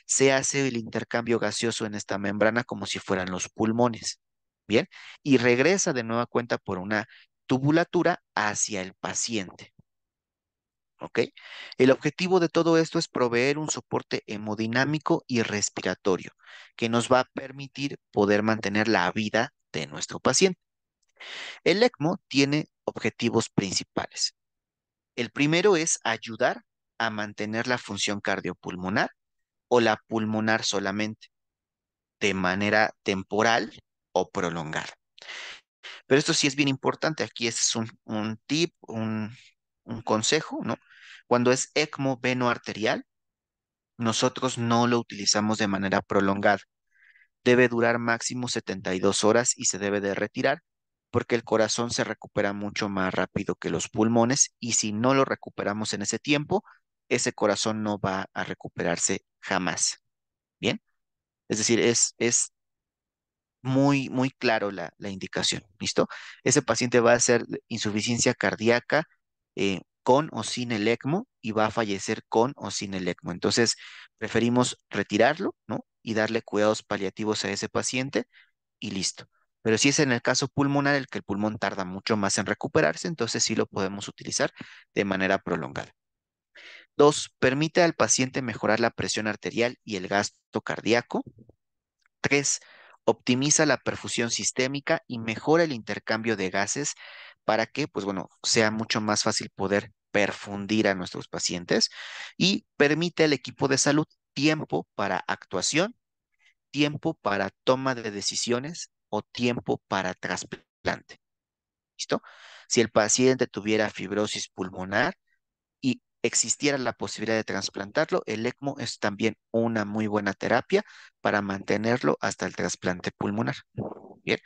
se hace el intercambio gaseoso en esta membrana como si fueran los pulmones, ¿bien? Y regresa de nueva cuenta por una tubulatura hacia el paciente. ¿Ok? El objetivo de todo esto es proveer un soporte hemodinámico y respiratorio que nos va a permitir poder mantener la vida de nuestro paciente. El ECMO tiene objetivos principales. El primero es ayudar a mantener la función cardiopulmonar o la pulmonar solamente, de manera temporal o prolongada. Pero esto sí es bien importante, aquí es un, tip, un, consejo, ¿no? Cuando es ECMO arterial, nosotros no lo utilizamos de manera prolongada. Debe durar máximo 72 horas y se debe de retirar porque el corazón se recupera mucho más rápido que los pulmones y si no lo recuperamos en ese tiempo, ese corazón no va a recuperarse jamás. ¿Bien? Es decir, es, es muy, muy claro la, indicación. ¿Listo? Ese paciente va a ser insuficiencia cardíaca eh, con o sin el ECMO y va a fallecer con o sin el ECMO. Entonces, preferimos retirarlo, ¿no? Y darle cuidados paliativos a ese paciente y listo. Pero si es en el caso pulmonar, el que el pulmón tarda mucho más en recuperarse, entonces sí lo podemos utilizar de manera prolongada. Dos, permite al paciente mejorar la presión arterial y el gasto cardíaco. Tres, optimiza la perfusión sistémica y mejora el intercambio de gases para que, pues bueno, sea mucho más fácil poder perfundir a nuestros pacientes y permite al equipo de salud tiempo para actuación, tiempo para toma de decisiones o tiempo para trasplante. ¿Listo? Si el paciente tuviera fibrosis pulmonar, existiera la posibilidad de trasplantarlo, el ECMO es también una muy buena terapia para mantenerlo hasta el trasplante pulmonar. Bien,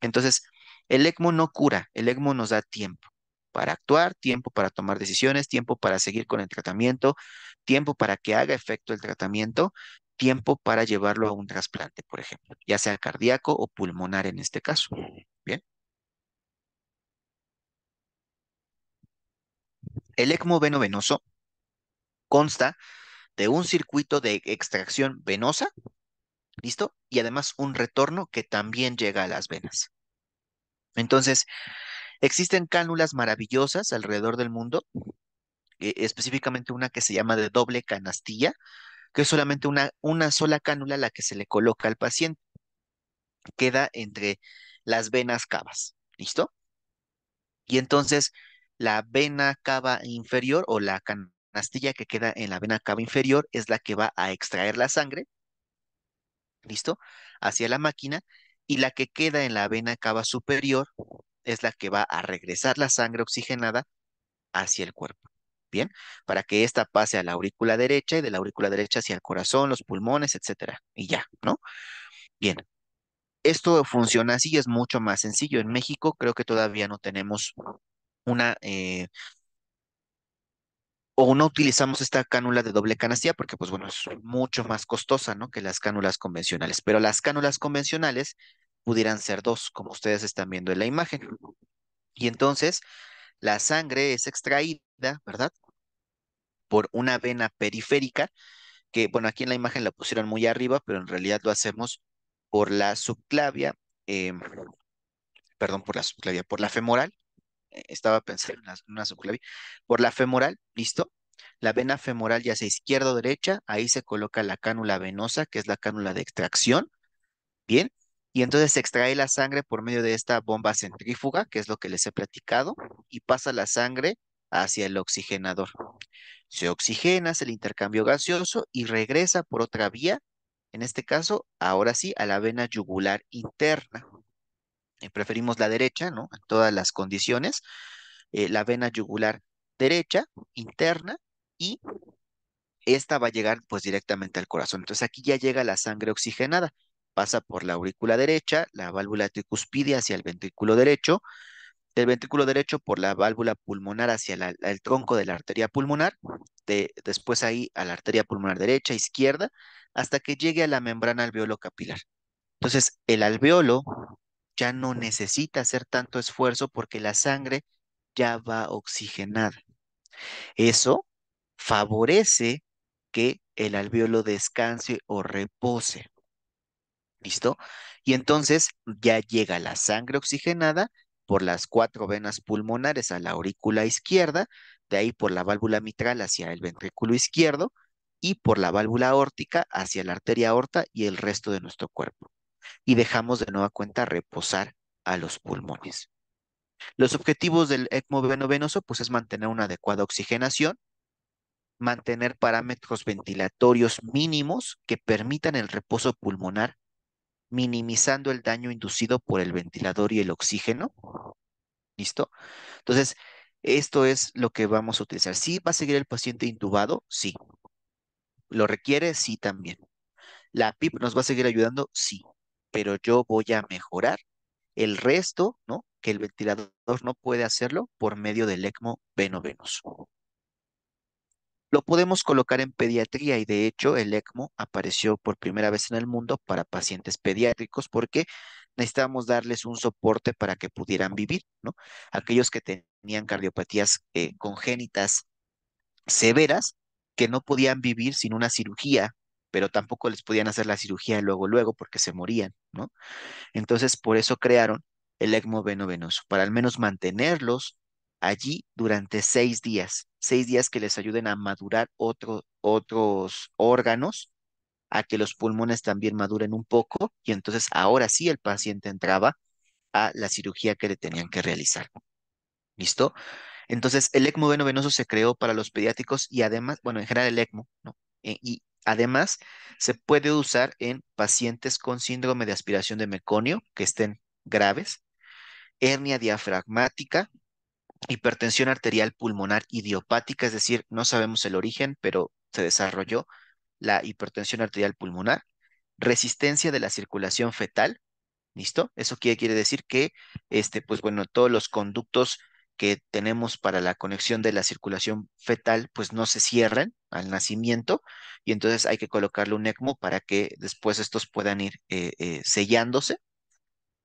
entonces el ECMO no cura, el ECMO nos da tiempo para actuar, tiempo para tomar decisiones, tiempo para seguir con el tratamiento, tiempo para que haga efecto el tratamiento, tiempo para llevarlo a un trasplante, por ejemplo, ya sea cardíaco o pulmonar en este caso. Bien. El ECMO venoso consta de un circuito de extracción venosa, ¿listo? Y además un retorno que también llega a las venas. Entonces, existen cánulas maravillosas alrededor del mundo, eh, específicamente una que se llama de doble canastilla, que es solamente una, una sola cánula la que se le coloca al paciente. Queda entre las venas cavas, ¿listo? Y entonces la vena cava inferior o la canastilla que queda en la vena cava inferior es la que va a extraer la sangre, ¿listo? Hacia la máquina y la que queda en la vena cava superior es la que va a regresar la sangre oxigenada hacia el cuerpo. Bien, para que esta pase a la aurícula derecha y de la aurícula derecha hacia el corazón, los pulmones, etcétera. Y ya, ¿no? Bien, esto funciona así, es mucho más sencillo. En México creo que todavía no tenemos una eh, o no utilizamos esta cánula de doble canastía porque, pues bueno, es mucho más costosa, ¿no? Que las cánulas convencionales. Pero las cánulas convencionales pudieran ser dos, como ustedes están viendo en la imagen. Y entonces, la sangre es extraída, ¿verdad? Por una vena periférica, que, bueno, aquí en la imagen la pusieron muy arriba, pero en realidad lo hacemos por la subclavia, eh, perdón, por la subclavia, por la femoral, eh, estaba pensando en, una subclavia, por la femoral, ¿listo? La vena femoral ya sea izquierda o derecha, ahí se coloca la cánula venosa, que es la cánula de extracción, ¿bien? Y entonces se extrae la sangre por medio de esta bomba centrífuga, que es lo que les he platicado, y pasa la sangre hacia el oxigenador. Se oxigena, hace el intercambio gaseoso y regresa por otra vía, en este caso, ahora sí, a la vena yugular interna. Eh, preferimos la derecha, ¿no? En todas las condiciones, eh, la vena yugular derecha, interna, y esta va a llegar pues directamente al corazón. Entonces aquí ya llega la sangre oxigenada, pasa por la aurícula derecha, la válvula tricuspide hacia el ventrículo derecho, del ventrículo derecho por la válvula pulmonar hacia el tronco de la arteria pulmonar, después ahí a la arteria pulmonar derecha, izquierda, hasta que llegue a la membrana alveolo capilar. Entonces, el alveolo ya no necesita hacer tanto esfuerzo porque la sangre ya va oxigenada. Eso favorece que el alveolo descanse o repose. ¿Listo? Y entonces ya llega la sangre oxigenada por las cuatro venas pulmonares a la aurícula izquierda, de ahí por la válvula mitral hacia el ventrículo izquierdo y por la válvula aórtica hacia la arteria aorta y el resto de nuestro cuerpo y dejamos de nueva cuenta reposar a los pulmones. Los objetivos del ECMO venoso pues es mantener una adecuada oxigenación, mantener parámetros ventilatorios mínimos que permitan el reposo pulmonar, minimizando el daño inducido por el ventilador y el oxígeno. ¿Listo? Entonces, esto es lo que vamos a utilizar. ¿Sí va a seguir el paciente intubado? Sí. ¿Lo requiere? Sí también. ¿La PIP nos va a seguir ayudando? Sí pero yo voy a mejorar el resto, ¿no? Que el ventilador no puede hacerlo por medio del ECMO venovenoso. Lo podemos colocar en pediatría y de hecho el ECMO apareció por primera vez en el mundo para pacientes pediátricos porque necesitábamos darles un soporte para que pudieran vivir, ¿no? Aquellos que tenían cardiopatías eh, congénitas severas que no podían vivir sin una cirugía pero tampoco les podían hacer la cirugía luego, luego, porque se morían, ¿no? Entonces, por eso crearon el ECMO venovenoso, para al menos mantenerlos allí durante seis días, seis días que les ayuden a madurar otros órganos, a que los pulmones también maduren un poco, y entonces ahora sí el paciente entraba a la cirugía que le tenían que realizar. ¿Listo? Entonces, el ECMO venovenoso se creó para los pediátricos y además, bueno, en general el ECMO, ¿no? Eh, y Además, se puede usar en pacientes con síndrome de aspiración de meconio que estén graves, hernia diafragmática, hipertensión arterial pulmonar idiopática, es decir, no sabemos el origen, pero se desarrolló la hipertensión arterial pulmonar, resistencia de la circulación fetal, ¿listo? Eso quiere, quiere decir que, este, pues bueno, todos los conductos que tenemos para la conexión de la circulación fetal, pues no se cierren al nacimiento y entonces hay que colocarle un ECMO para que después estos puedan ir eh, eh, sellándose.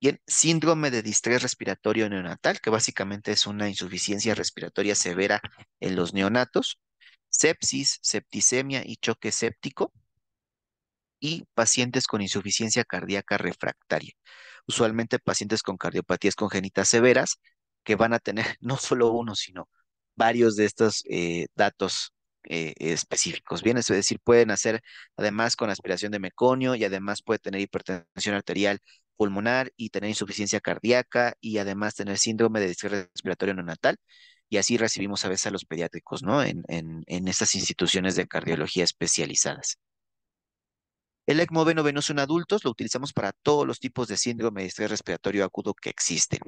Y síndrome de distrés respiratorio neonatal, que básicamente es una insuficiencia respiratoria severa en los neonatos, sepsis, septicemia y choque séptico, y pacientes con insuficiencia cardíaca refractaria. Usualmente pacientes con cardiopatías congénitas severas que van a tener no solo uno, sino varios de estos eh, datos eh, específicos. Bien, es decir, pueden hacer además con aspiración de meconio y además puede tener hipertensión arterial pulmonar y tener insuficiencia cardíaca y además tener síndrome de distrés respiratorio neonatal. Y así recibimos a veces a los pediátricos, ¿no? En, en, estas instituciones de cardiología especializadas. El ECMO venoso en adultos lo utilizamos para todos los tipos de síndrome de distrés respiratorio agudo que existen.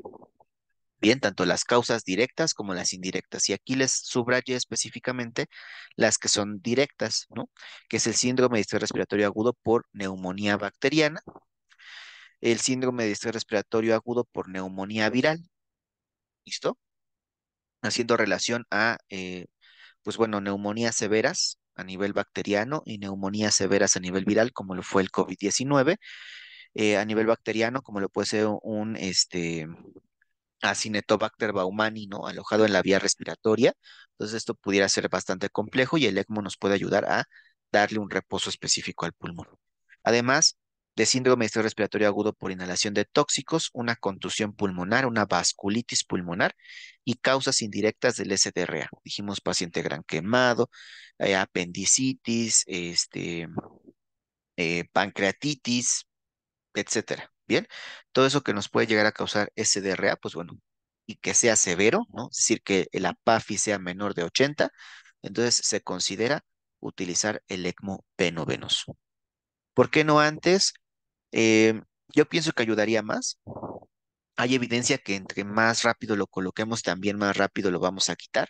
Bien, tanto las causas directas como las indirectas. Y aquí les subrayé específicamente las que son directas, ¿no? Que es el síndrome de estrés respiratorio agudo por neumonía bacteriana, el síndrome de estrés respiratorio agudo por neumonía viral. ¿Listo? Haciendo relación a, eh, pues bueno, neumonías severas a nivel bacteriano y neumonías severas a nivel viral, como lo fue el COVID-19. Eh, a nivel bacteriano, como lo puede ser un, este, a Cinetobacter baumani, ¿no? Alojado en la vía respiratoria. Entonces esto pudiera ser bastante complejo y el ECMO nos puede ayudar a darle un reposo específico al pulmón. Además de síndrome de respiratorio agudo por inhalación de tóxicos, una contusión pulmonar, una vasculitis pulmonar y causas indirectas del SDRA. Dijimos paciente gran quemado, eh, apendicitis, este, eh, pancreatitis, etcétera. Bien, todo eso que nos puede llegar a causar SDRA, pues bueno, y que sea severo, ¿no? Es decir, que el APAFI sea menor de 80, entonces se considera utilizar el ECMO penovenoso. ¿Por qué no antes? Eh, yo pienso que ayudaría más. Hay evidencia que entre más rápido lo coloquemos, también más rápido lo vamos a quitar,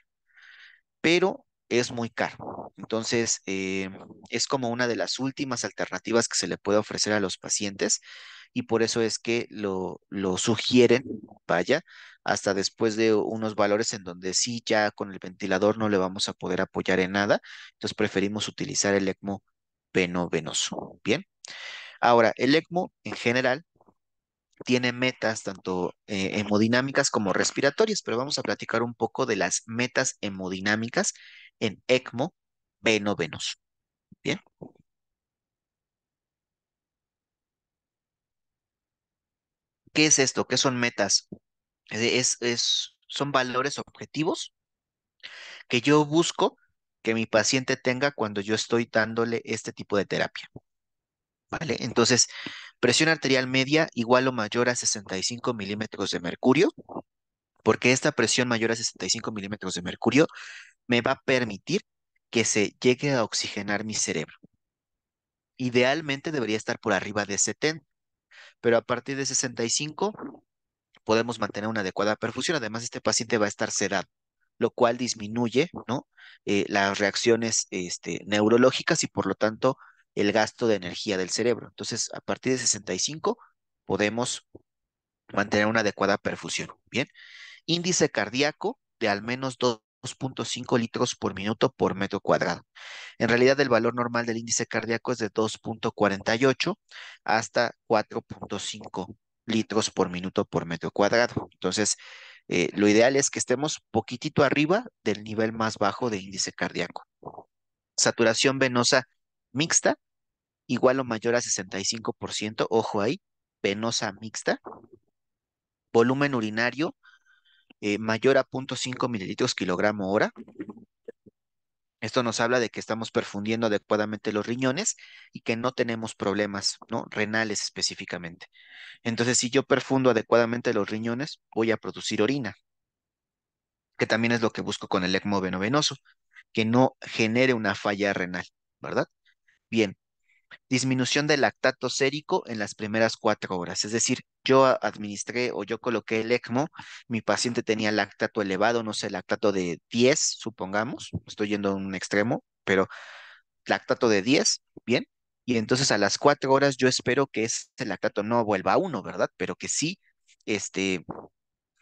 pero es muy caro. Entonces, eh, es como una de las últimas alternativas que se le puede ofrecer a los pacientes y por eso es que lo, lo sugieren, vaya, hasta después de unos valores en donde sí, ya con el ventilador no le vamos a poder apoyar en nada, entonces preferimos utilizar el ECMO venovenoso ¿bien? Ahora, el ECMO en general tiene metas tanto eh, hemodinámicas como respiratorias, pero vamos a platicar un poco de las metas hemodinámicas en ECMO venovenoso, ¿bien? ¿Qué es esto? ¿Qué son metas? Eh, es, es, son valores objetivos que yo busco que mi paciente tenga cuando yo estoy dándole este tipo de terapia. ¿Vale? Entonces, presión arterial media igual o mayor a 65 milímetros de mercurio, porque esta presión mayor a 65 milímetros de mercurio me va a permitir que se llegue a oxigenar mi cerebro. Idealmente debería estar por arriba de 70 pero a partir de 65 podemos mantener una adecuada perfusión. Además, este paciente va a estar sedado, lo cual disminuye ¿no? Eh, las reacciones este, neurológicas y por lo tanto el gasto de energía del cerebro. Entonces, a partir de 65 podemos mantener una adecuada perfusión. Bien. Índice cardíaco de al menos 2 2.5 litros por minuto por metro cuadrado. En realidad el valor normal del índice cardíaco es de 2.48 hasta 4.5 litros por minuto por metro cuadrado. Entonces, eh, lo ideal es que estemos poquitito arriba del nivel más bajo de índice cardíaco. Saturación venosa mixta, igual o mayor a 65%, ojo ahí, venosa mixta. Volumen urinario eh, mayor a 0.5 mililitros kilogramo hora. Esto nos habla de que estamos perfundiendo adecuadamente los riñones y que no tenemos problemas ¿no? renales específicamente. Entonces, si yo perfundo adecuadamente los riñones, voy a producir orina, que también es lo que busco con el ECMO venovenoso, que no genere una falla renal, ¿verdad? Bien, disminución del lactato sérico en las primeras cuatro horas. Es decir, yo administré o yo coloqué el ECMO, mi paciente tenía lactato elevado, no sé, lactato de 10, supongamos, estoy yendo a un extremo, pero lactato de 10, bien, y entonces a las cuatro horas yo espero que ese lactato no vuelva a uno, ¿verdad? Pero que sí, este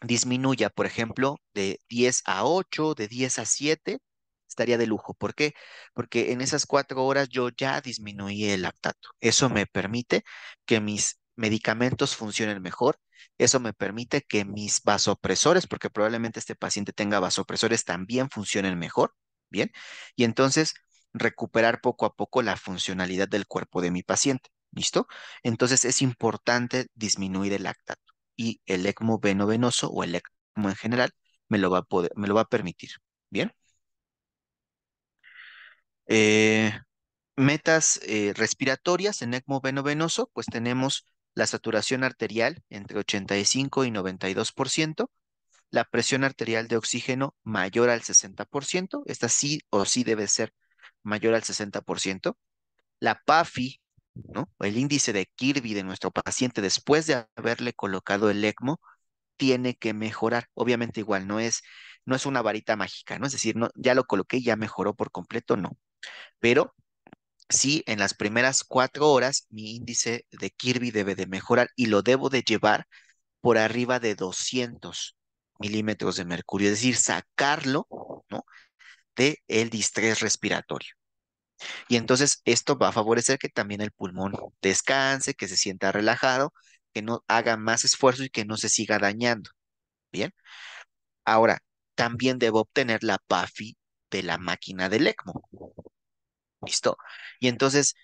disminuya, por ejemplo, de 10 a 8, de 10 a 7, estaría de lujo. ¿Por qué? Porque en esas cuatro horas yo ya disminuí el lactato. Eso me permite que mis medicamentos funcionen mejor. Eso me permite que mis vasopresores, porque probablemente este paciente tenga vasopresores, también funcionen mejor. Bien. Y entonces recuperar poco a poco la funcionalidad del cuerpo de mi paciente. ¿Listo? Entonces es importante disminuir el lactato y el ECMO venovenoso o el ECMO en general me lo va a, me lo va a permitir. ¿Bien? Eh, metas eh, respiratorias en ECMO veno-venoso, pues tenemos la saturación arterial entre 85 y 92%, la presión arterial de oxígeno mayor al 60%, esta sí o sí debe ser mayor al 60%, la PAFI, ¿no? el índice de Kirby de nuestro paciente después de haberle colocado el ECMO, tiene que mejorar. Obviamente igual, no es, no es una varita mágica, ¿no? Es decir, no, ya lo coloqué, y ya mejoró por completo, no. Pero sí, en las primeras cuatro horas mi índice de Kirby debe de mejorar y lo debo de llevar por arriba de 200 milímetros de mercurio, es decir, sacarlo ¿no? de el distrés respiratorio. Y entonces esto va a favorecer que también el pulmón descanse, que se sienta relajado, que no haga más esfuerzo y que no se siga dañando. Bien. Ahora, también debo obtener la PAFI de la máquina del ECMO. ¿Listo? Y entonces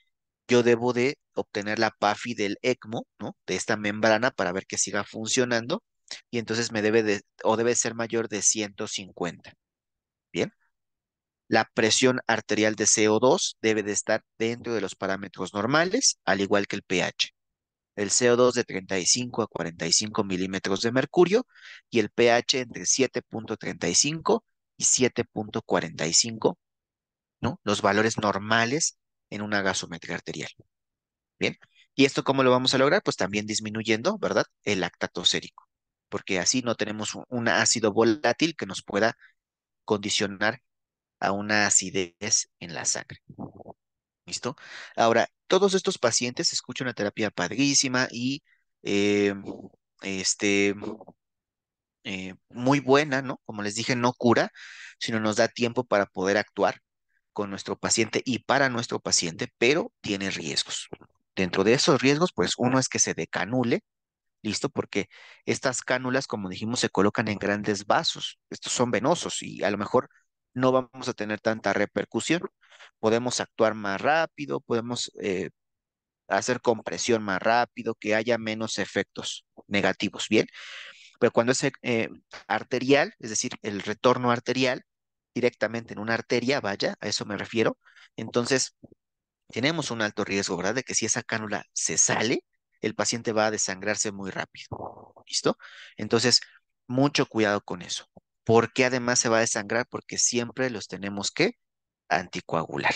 yo debo de obtener la PAFI del ECMO, ¿no? De esta membrana para ver que siga funcionando y entonces me debe de, o debe ser mayor de 150. Bien. La presión arterial de CO2 debe de estar dentro de los parámetros normales, al igual que el pH. El CO2 de 35 a 45 milímetros de mercurio y el pH entre 7.35 y 7.45 ¿no? Los valores normales en una gasometría arterial. Bien. ¿Y esto cómo lo vamos a lograr? Pues también disminuyendo, ¿verdad? El lactato sérico, porque así no tenemos un, ácido volátil que nos pueda condicionar a una acidez en la sangre. ¿Listo? Ahora, todos estos pacientes escuchan una terapia padrísima y eh, este, eh, muy buena, ¿no? Como les dije, no cura, sino nos da tiempo para poder actuar con nuestro paciente y para nuestro paciente, pero tiene riesgos. Dentro de esos riesgos, pues uno es que se decanule, ¿listo? Porque estas cánulas, como dijimos, se colocan en grandes vasos. Estos son venosos y a lo mejor no vamos a tener tanta repercusión. Podemos actuar más rápido, podemos eh, hacer compresión más rápido, que haya menos efectos negativos, ¿bien? Pero cuando es eh, arterial, es decir, el retorno arterial, directamente en una arteria, vaya, a eso me refiero. Entonces, tenemos un alto riesgo, ¿verdad? De que si esa cánula se sale, el paciente va a desangrarse muy rápido. ¿Listo? Entonces, mucho cuidado con eso. porque además se va a desangrar? Porque siempre los tenemos que anticoagular.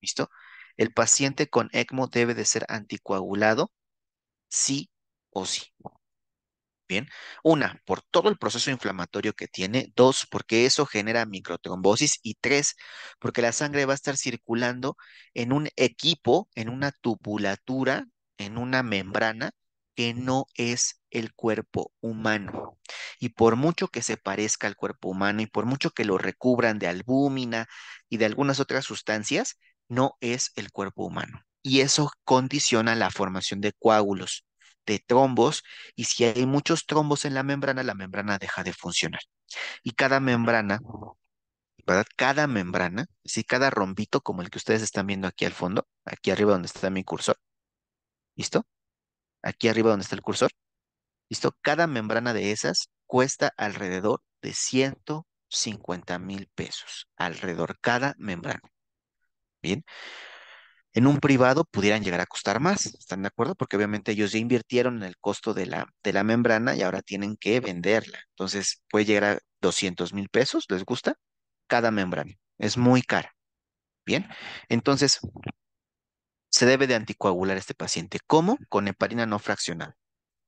¿Listo? El paciente con ECMO debe de ser anticoagulado sí o sí. Bien, una, por todo el proceso inflamatorio que tiene, dos, porque eso genera microtrombosis y tres, porque la sangre va a estar circulando en un equipo, en una tubulatura, en una membrana que no es el cuerpo humano. Y por mucho que se parezca al cuerpo humano y por mucho que lo recubran de albúmina y de algunas otras sustancias, no es el cuerpo humano. Y eso condiciona la formación de coágulos de trombos y si hay muchos trombos en la membrana, la membrana deja de funcionar. Y cada membrana, ¿verdad? Cada membrana, ¿sí? cada rombito como el que ustedes están viendo aquí al fondo, aquí arriba donde está mi cursor, ¿listo? Aquí arriba donde está el cursor, ¿listo? Cada membrana de esas cuesta alrededor de 150 mil pesos, alrededor cada membrana. Bien, en un privado pudieran llegar a costar más, ¿están de acuerdo? Porque obviamente ellos ya invirtieron en el costo de la, de la membrana y ahora tienen que venderla. Entonces puede llegar a 200 mil pesos, ¿les gusta? Cada membrana. Es muy cara. Bien, entonces se debe de anticoagular este paciente. ¿Cómo? Con heparina no fraccionada.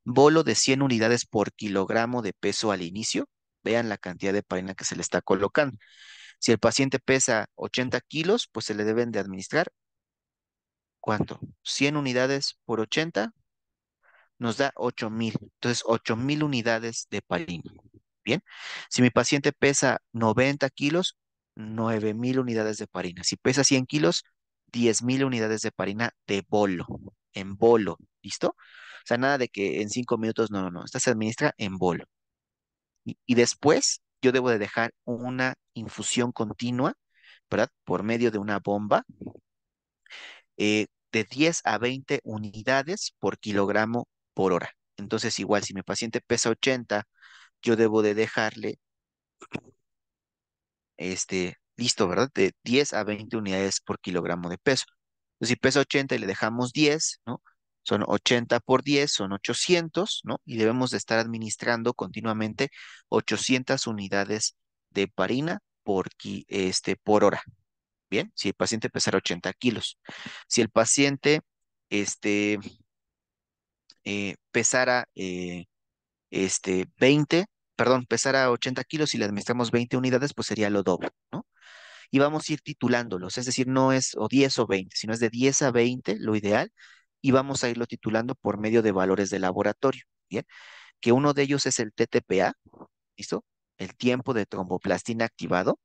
Bolo de 100 unidades por kilogramo de peso al inicio. Vean la cantidad de heparina que se le está colocando. Si el paciente pesa 80 kilos, pues se le deben de administrar ¿cuánto? 100 unidades por 80 nos da 8000. Entonces, 8000 unidades de parina, Bien, si mi paciente pesa 90 kilos, 9000 unidades de parina. Si pesa 100 kilos, 10.000 unidades de parina de bolo, en bolo, ¿listo? O sea, nada de que en 5 minutos, no, no, no, esta se administra en bolo. Y, y, después yo debo de dejar una infusión continua, ¿verdad? Por medio de una bomba, eh, de 10 a 20 unidades por kilogramo por hora. Entonces, igual, si mi paciente pesa 80, yo debo de dejarle, este, listo, ¿verdad? De 10 a 20 unidades por kilogramo de peso. Entonces, si pesa 80 y le dejamos 10, ¿no? Son 80 por 10, son 800, ¿no? Y debemos de estar administrando continuamente 800 unidades de parina por, este, por hora, Bien, si el paciente pesara 80 kilos. Si el paciente este, eh, pesara eh, este, 20, perdón, pesara 80 kilos y le administramos 20 unidades, pues sería lo doble, ¿no? Y vamos a ir titulándolos, es decir, no es o 10 o 20, sino es de 10 a 20 lo ideal, y vamos a irlo titulando por medio de valores de laboratorio, ¿bien? Que uno de ellos es el TTPA, ¿listo? El tiempo de tromboplastina activado,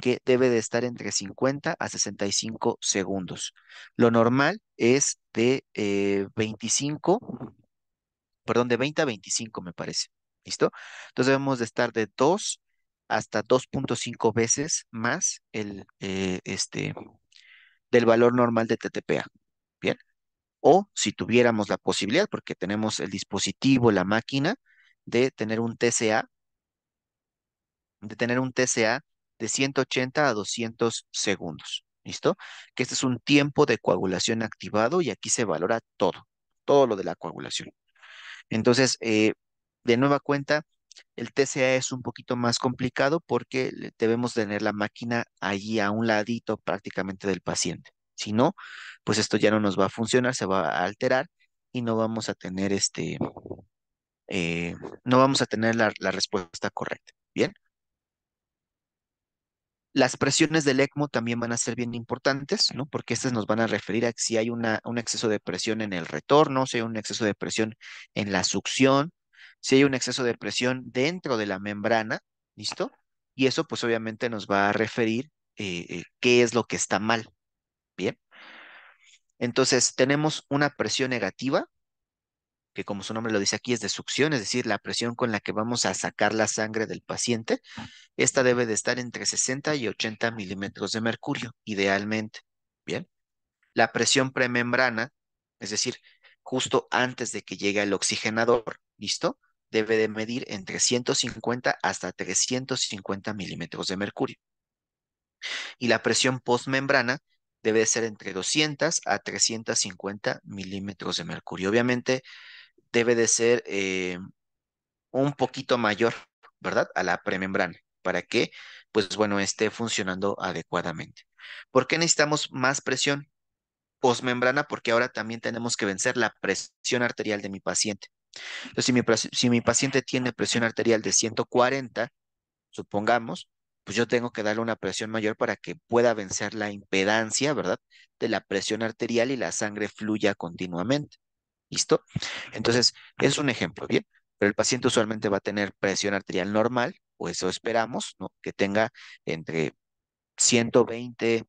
que debe de estar entre 50 a 65 segundos. Lo normal es de 25, eh, perdón, de 20 a 25 me parece. ¿Listo? Entonces debemos de estar de 2 hasta 2.5 veces más el, eh, este, del valor normal de TTPA. Bien. O si tuviéramos la posibilidad, porque tenemos el dispositivo, la máquina, de tener un TCA, de tener un TCA de 180 a 200 segundos. ¿Listo? Que este es un tiempo de coagulación activado y aquí se valora todo, todo lo de la coagulación. Entonces, eh, de nueva cuenta, el TCA es un poquito más complicado porque debemos tener la máquina allí a un ladito prácticamente del paciente. Si no, pues esto ya no nos va a funcionar, se va a alterar y no vamos a tener este, eh, no vamos a tener la respuesta correcta. Bien. Las presiones del ECMO también van a ser bien importantes, ¿no? Porque estas nos van a referir a si hay una, un exceso de presión en el retorno, si hay un exceso de presión en la succión, si hay un exceso de presión dentro de la membrana, ¿listo? Y eso pues obviamente nos va a referir eh, eh, qué es lo que está mal, ¿bien? Entonces tenemos una presión negativa que como su nombre lo dice aquí es de succión, es decir, la presión con la que vamos a sacar la sangre del paciente, esta debe de estar entre 60 y 80 milímetros de mercurio, idealmente. Bien. La presión premembrana, es decir, justo antes de que llegue el oxigenador, ¿listo? Debe de medir entre 150 hasta 350 milímetros de mercurio. Y la presión postmembrana debe de ser entre 200 a 350 milímetros de mercurio. Obviamente, debe de ser eh, un poquito mayor, ¿verdad? A la premembrana, para que, pues bueno, esté funcionando adecuadamente. ¿Por qué necesitamos más presión? postmembrana? porque ahora también tenemos que vencer la presión arterial de mi paciente. Entonces, si mi paciente tiene presión arterial de 140, supongamos, pues yo tengo que darle una presión mayor para que pueda vencer la impedancia, ¿verdad? De la presión arterial y la sangre fluya continuamente. ¿Listo? Entonces, es un ejemplo, ¿bien? Pero el paciente usualmente va a tener presión arterial normal, o eso esperamos, ¿no? Que tenga entre 120,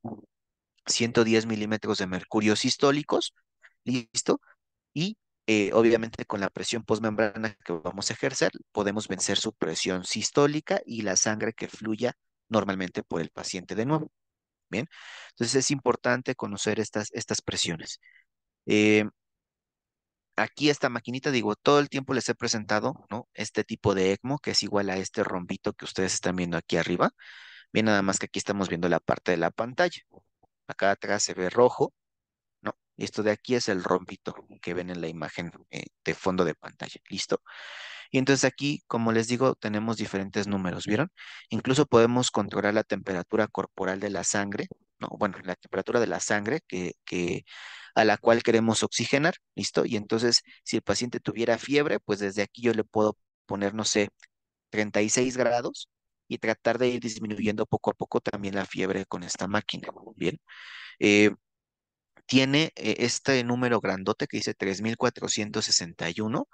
110 milímetros de mercurio sistólicos, ¿listo? Y eh, obviamente con la presión postmembrana que vamos a ejercer, podemos vencer su presión sistólica y la sangre que fluya normalmente por el paciente de nuevo. Bien, entonces es importante conocer estas, estas presiones. Eh, aquí esta maquinita, digo, todo el tiempo les he presentado, ¿no? Este tipo de ECMO, que es igual a este rombito que ustedes están viendo aquí arriba. Bien, nada más que aquí estamos viendo la parte de la pantalla. Acá atrás se ve rojo, ¿no? Y esto de aquí es el rombito que ven en la imagen eh, de fondo de pantalla, ¿listo? Y entonces aquí, como les digo, tenemos diferentes números, ¿vieron? Incluso podemos controlar la temperatura corporal de la sangre, ¿no? Bueno, la temperatura de la sangre que a la cual queremos oxigenar, ¿listo? Y entonces, si el paciente tuviera fiebre, pues desde aquí yo le puedo poner, no sé, 36 grados y tratar de ir disminuyendo poco a poco también la fiebre con esta máquina, ¿bien? Eh, tiene eh, este número grandote que dice 3461,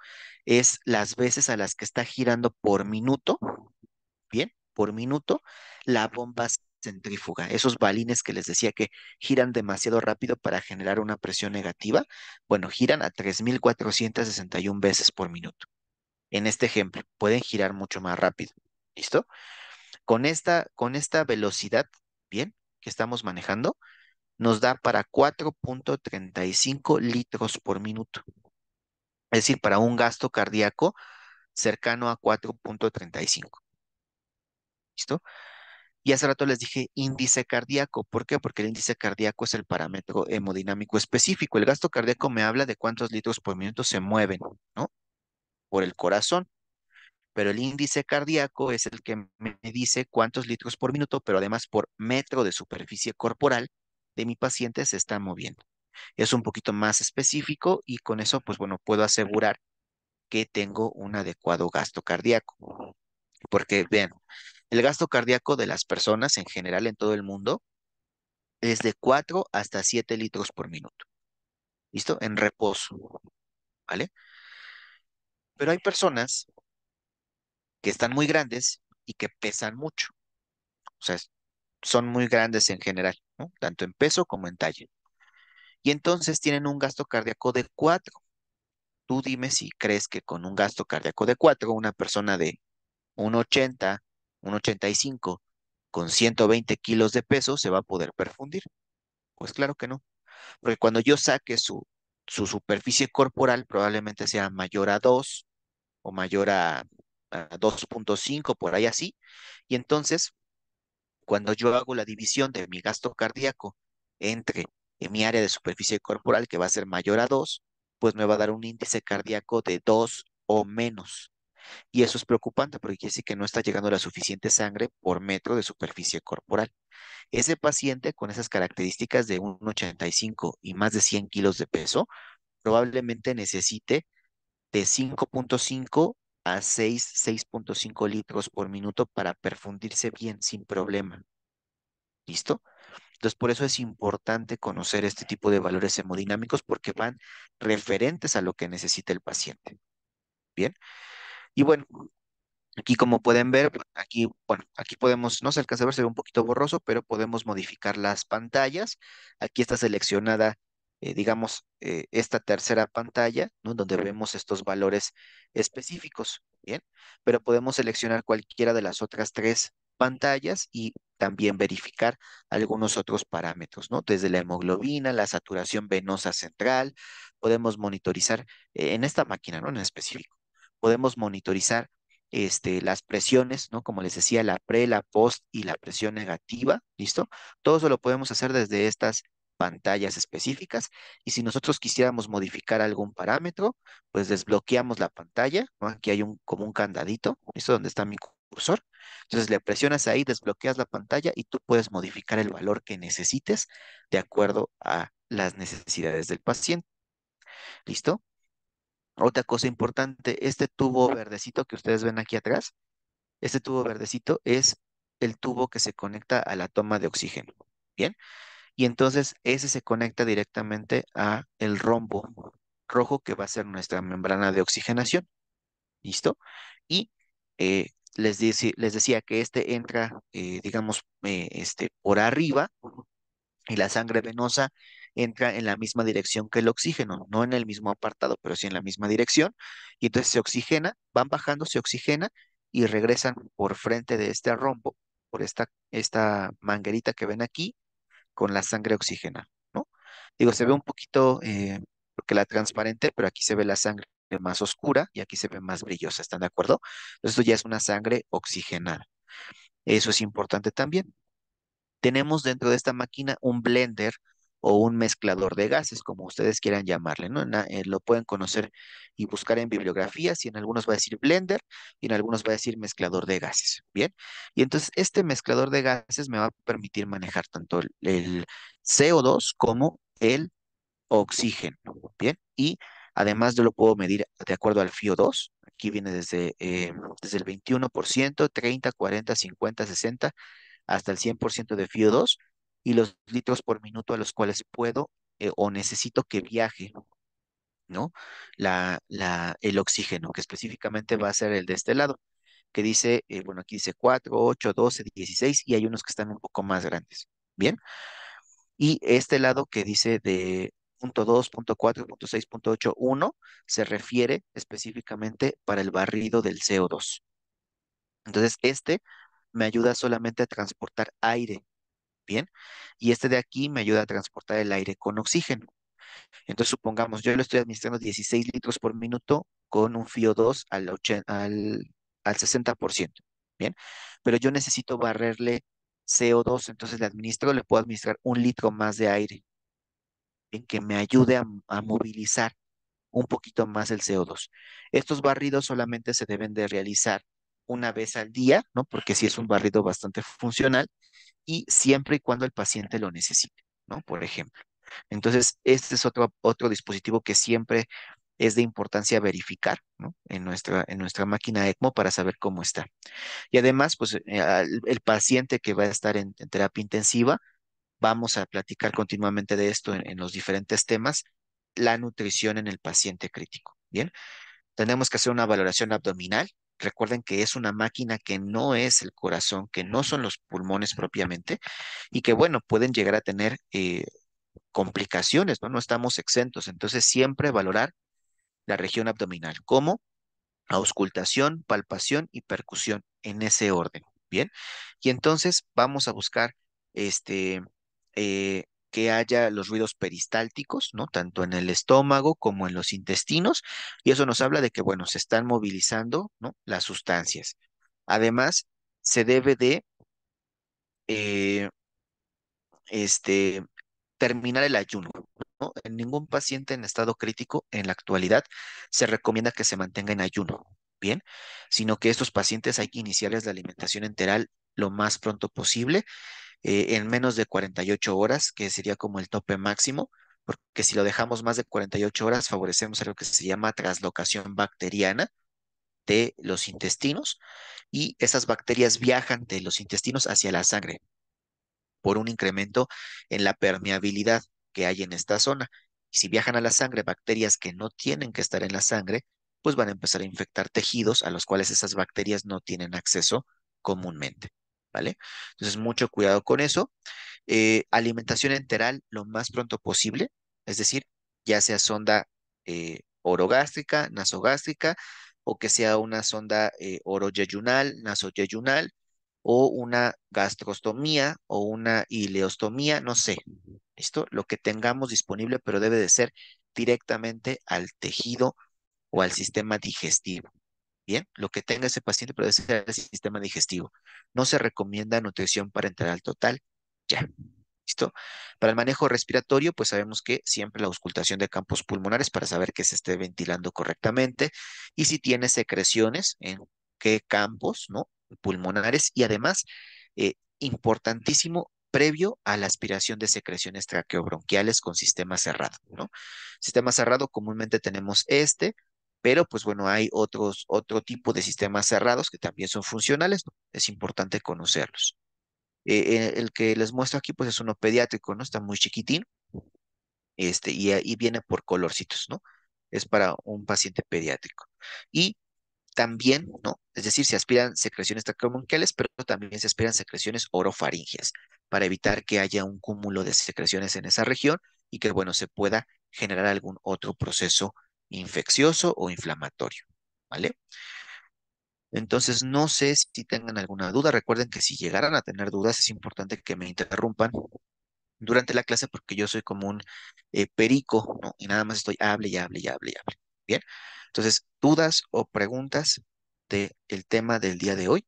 es las veces a las que está girando por minuto, ¿bien? Por minuto la bomba centrífuga, esos balines que les decía que giran demasiado rápido para generar una presión negativa, bueno, giran a 3.461 veces por minuto. En este ejemplo, pueden girar mucho más rápido. ¿Listo? Con esta, con esta velocidad, bien, que estamos manejando, nos da para 4.35 litros por minuto. Es decir, para un gasto cardíaco cercano a 4.35. ¿Listo? Y hace rato les dije índice cardíaco. ¿Por qué? Porque el índice cardíaco es el parámetro hemodinámico específico. El gasto cardíaco me habla de cuántos litros por minuto se mueven, ¿no? Por el corazón. Pero el índice cardíaco es el que me dice cuántos litros por minuto, pero además por metro de superficie corporal de mi paciente se está moviendo. Es un poquito más específico y con eso, pues bueno, puedo asegurar que tengo un adecuado gasto cardíaco. Porque, vean, el gasto cardíaco de las personas en general en todo el mundo es de 4 hasta 7 litros por minuto. ¿Listo? En reposo. ¿Vale? Pero hay personas que están muy grandes y que pesan mucho. O sea, son muy grandes en general, ¿no? tanto en peso como en talla. Y entonces tienen un gasto cardíaco de 4. Tú dime si crees que con un gasto cardíaco de 4, una persona de 1,80, un 85 con 120 kilos de peso se va a poder perfundir. Pues claro que no, porque cuando yo saque su, su superficie corporal probablemente sea mayor a 2 o mayor a, a 2.5, por ahí así, y entonces cuando yo hago la división de mi gasto cardíaco entre mi área de superficie corporal, que va a ser mayor a 2, pues me va a dar un índice cardíaco de 2 o menos. Y eso es preocupante porque quiere decir que no está llegando la suficiente sangre por metro de superficie corporal. Ese paciente con esas características de 1,85 y más de 100 kilos de peso probablemente necesite de 5.5 a 6, 6.5 litros por minuto para perfundirse bien sin problema. ¿Listo? Entonces, por eso es importante conocer este tipo de valores hemodinámicos porque van referentes a lo que necesita el paciente. Bien, y bueno, Aquí como pueden ver, pues, aquí, bueno, aquí podemos, no se alcanza a ver, se ve un poquito borroso, pero podemos modificar las pantallas. Aquí está seleccionada, eh, digamos, eh, esta tercera pantalla, ¿no? Donde vemos estos valores específicos, ¿bien? Pero podemos seleccionar cualquiera de las otras tres pantallas y también verificar algunos otros parámetros, ¿no? Desde la hemoglobina, la saturación venosa central, podemos monitorizar eh, en esta máquina, ¿no? En específico podemos monitorizar este, las presiones, ¿no? Como les decía, la pre, la post y la presión negativa, ¿listo? Todo eso lo podemos hacer desde estas pantallas específicas y si nosotros quisiéramos modificar algún parámetro, pues desbloqueamos la pantalla, ¿no? Aquí hay un, como un candadito, ¿listo? Donde está mi cursor. Entonces le presionas ahí, desbloqueas la pantalla y tú puedes modificar el valor que necesites de acuerdo a las necesidades del paciente. ¿Listo? Otra cosa importante, este tubo verdecito que ustedes ven aquí atrás, este tubo verdecito es el tubo que se conecta a la toma de oxígeno, ¿bien? Y entonces ese se conecta directamente a el rombo rojo que va a ser nuestra membrana de oxigenación, ¿listo? Y eh, les, decía que este entra, eh, digamos, eh, este, por arriba y la sangre venosa entra en la misma dirección que el oxígeno, no en el mismo apartado, pero sí en la misma dirección, y entonces se oxigena, van bajando, se oxigena y regresan por frente de este rombo, por esta, esta manguerita que ven aquí, con la sangre oxigenada, ¿no? Digo, se ve un poquito, porque eh, la transparente, pero aquí se ve la sangre más oscura y aquí se ve más brillosa, ¿están de acuerdo? Entonces, esto ya es una sangre oxigenada. Eso es importante también. Tenemos dentro de esta máquina un blender o un mezclador de gases, como ustedes quieran llamarle, ¿no? Eh, lo pueden conocer y buscar en bibliografías, y en algunos va a decir blender, y en algunos va a decir mezclador de gases, ¿bien? Y entonces este mezclador de gases me va a permitir manejar tanto el, CO2 como el oxígeno, ¿bien? Y además yo lo puedo medir de acuerdo al FIO2, aquí viene desde, eh, desde el 21%, 30, 40, 50, 60, hasta el 100% de FIO2, y los litros por minuto a los cuales puedo eh, o necesito que viaje, ¿no? La, la, el oxígeno, que específicamente va a ser el de este lado, que dice, eh, bueno, aquí dice 4, 8, 12, 16 y hay unos que están un poco más grandes, ¿bien? Y este lado que dice de punto 2, punto 4, punto 6, 1, se refiere específicamente para el barrido del CO2. Entonces, este me ayuda solamente a transportar aire, y este de aquí me ayuda a transportar el aire con oxígeno. Entonces, supongamos, yo lo estoy administrando 16 litros por minuto con un FIO2 al, al, 60%, ¿bien? Pero yo necesito barrerle CO2, entonces le administro, le puedo administrar un litro más de aire, en Que me ayude a, movilizar un poquito más el CO2. Estos barridos solamente se deben de realizar una vez al día, ¿no? Porque si es un barrido bastante funcional y siempre y cuando el paciente lo necesite, ¿no? Por ejemplo. Entonces, este es otro, otro dispositivo que siempre es de importancia verificar ¿no? en, nuestra, en nuestra máquina ECMO para saber cómo está. Y además, pues eh, el, paciente que va a estar en, terapia intensiva, vamos a platicar continuamente de esto en, en, los diferentes temas, la nutrición en el paciente crítico. Bien, tenemos que hacer una valoración abdominal Recuerden que es una máquina que no es el corazón, que no son los pulmones propiamente y que, bueno, pueden llegar a tener eh, complicaciones, ¿no? No estamos exentos. Entonces, siempre valorar la región abdominal como auscultación, palpación y percusión en ese orden, ¿bien? Y entonces vamos a buscar este, eh, que haya los ruidos peristálticos, ¿no? Tanto en el estómago como en los intestinos, y eso nos habla de que, bueno, se están movilizando, ¿no? Las sustancias. Además, se debe de eh, este, terminar el ayuno. ¿no? En ningún paciente en estado crítico en la actualidad se recomienda que se mantenga en ayuno, ¿bien? Sino que estos pacientes hay que iniciarles la alimentación enteral lo más pronto posible eh, en menos de 48 horas, que sería como el tope máximo, porque si lo dejamos más de 48 horas favorecemos lo que se llama traslocación bacteriana de los intestinos y esas bacterias viajan de los intestinos hacia la sangre por un incremento en la permeabilidad que hay en esta zona. Y si viajan a la sangre bacterias que no tienen que estar en la sangre, pues van a empezar a infectar tejidos a los cuales esas bacterias no tienen acceso comúnmente. ¿vale? Entonces, mucho cuidado con eso. Eh, alimentación enteral lo más pronto posible, es decir, ya sea sonda eh, orogástrica, nasogástrica, o que sea una sonda eh, oroyeyunal, nasoyeyunal, o una gastrostomía, o una ileostomía, no sé, esto Lo que tengamos disponible, pero debe de ser directamente al tejido o al sistema digestivo, Bien, lo que tenga ese paciente puede ser el sistema digestivo. No se recomienda nutrición al total. Ya. ¿Listo? Para el manejo respiratorio, pues sabemos que siempre la auscultación de campos pulmonares para saber que se esté ventilando correctamente y si tiene secreciones, en qué campos, ¿no? Pulmonares y además, eh, importantísimo, previo a la aspiración de secreciones traqueobronquiales con sistema cerrado, ¿no? Sistema cerrado comúnmente tenemos este, pero pues bueno, hay otros, otro tipo de sistemas cerrados que también son funcionales, es importante conocerlos. Eh, eh, el que les muestro aquí pues es uno pediátrico, ¿no? Está muy chiquitín, este, y, ahí eh, viene por colorcitos, ¿no? Es para un paciente pediátrico. Y también, ¿no? Es decir, se aspiran secreciones traqueobronquiales, pero también se aspiran secreciones orofaringias para evitar que haya un cúmulo de secreciones en esa región y que, bueno, se pueda generar algún otro proceso infeccioso o inflamatorio, ¿vale? Entonces, no sé si tengan alguna duda. Recuerden que si llegaran a tener dudas, es importante que me interrumpan durante la clase porque yo soy como un eh, perico, ¿no? Y nada más estoy hable y hable y hable y hable. Bien. Entonces, dudas o preguntas del el tema del día de hoy.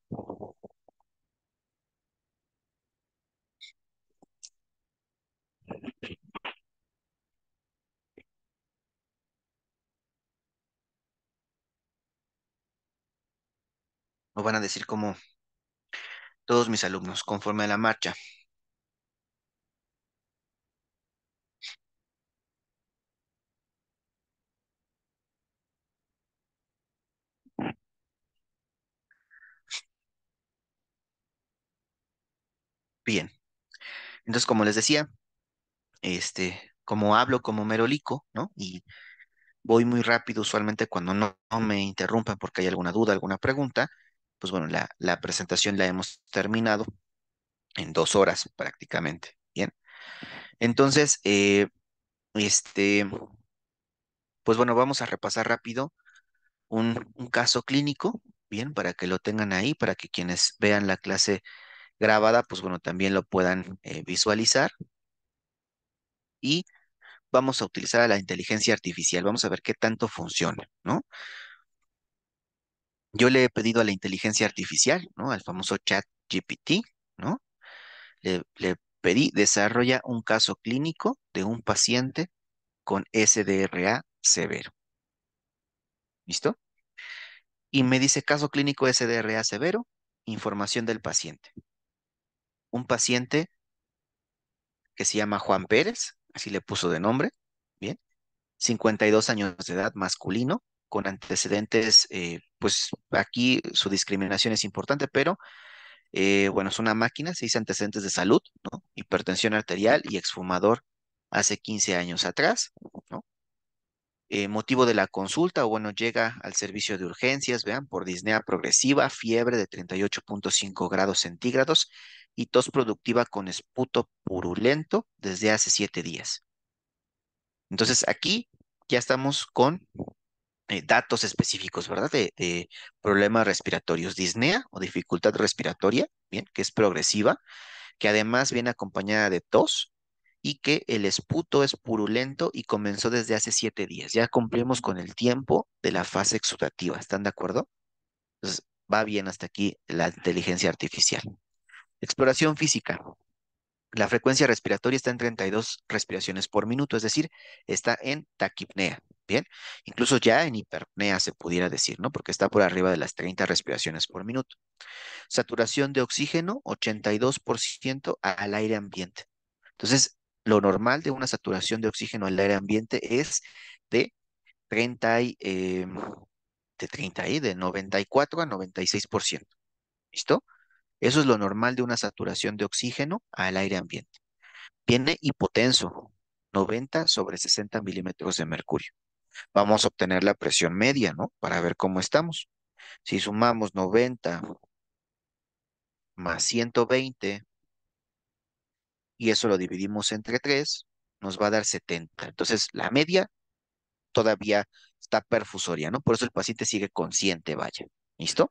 Lo van a decir como todos mis alumnos, conforme a la marcha. Bien. Entonces, como les decía, este, como hablo como merolico, ¿no? Y voy muy rápido usualmente cuando no, no me interrumpen porque hay alguna duda, alguna pregunta, pues bueno, la, presentación la hemos terminado en dos horas prácticamente. Bien. Entonces, eh, este, pues bueno, vamos a repasar rápido un, caso clínico, bien, para que lo tengan ahí, para que quienes vean la clase grabada, pues bueno, también lo puedan eh, visualizar. Y vamos a utilizar a la inteligencia artificial, vamos a ver qué tanto funciona, ¿no? Yo le he pedido a la inteligencia artificial, ¿no? Al famoso chat GPT, ¿no? Le, le pedí, desarrolla un caso clínico de un paciente con SDRA severo. ¿Listo? Y me dice caso clínico SDRA severo, información del paciente. Un paciente que se llama Juan Pérez, así le puso de nombre, bien, 52 años de edad, masculino, con antecedentes, eh, pues aquí su discriminación es importante, pero eh, bueno, es una máquina, se dice antecedentes de salud, ¿no? Hipertensión arterial y exfumador hace 15 años atrás, ¿no? Eh, motivo de la consulta, o bueno, llega al servicio de urgencias, vean, por disnea progresiva, fiebre de 38.5 grados centígrados y tos productiva con esputo purulento desde hace siete días. Entonces aquí ya estamos con eh, datos específicos, ¿verdad? De, de, problemas respiratorios, disnea o dificultad respiratoria, bien, que es progresiva, que además viene acompañada de tos y que el esputo es purulento y comenzó desde hace siete días. Ya cumplimos con el tiempo de la fase exudativa, ¿están de acuerdo? Entonces, va bien hasta aquí la inteligencia artificial. Exploración física. La frecuencia respiratoria está en 32 respiraciones por minuto, es decir, está en taquipnea. Bien, incluso ya en hipernea se pudiera decir, ¿no? Porque está por arriba de las 30 respiraciones por minuto. Saturación de oxígeno, 82% al aire ambiente. Entonces, lo normal de una saturación de oxígeno al aire ambiente es de 30 eh, y, de 30 y de 94 a 96%. ¿Listo? Eso es lo normal de una saturación de oxígeno al aire ambiente. Tiene hipotenso, 90 sobre 60 milímetros de mercurio vamos a obtener la presión media, ¿no? Para ver cómo estamos. Si sumamos 90 más 120 y eso lo dividimos entre 3, nos va a dar 70. Entonces, la media todavía está perfusoria, ¿no? Por eso el paciente sigue consciente, vaya. ¿Listo?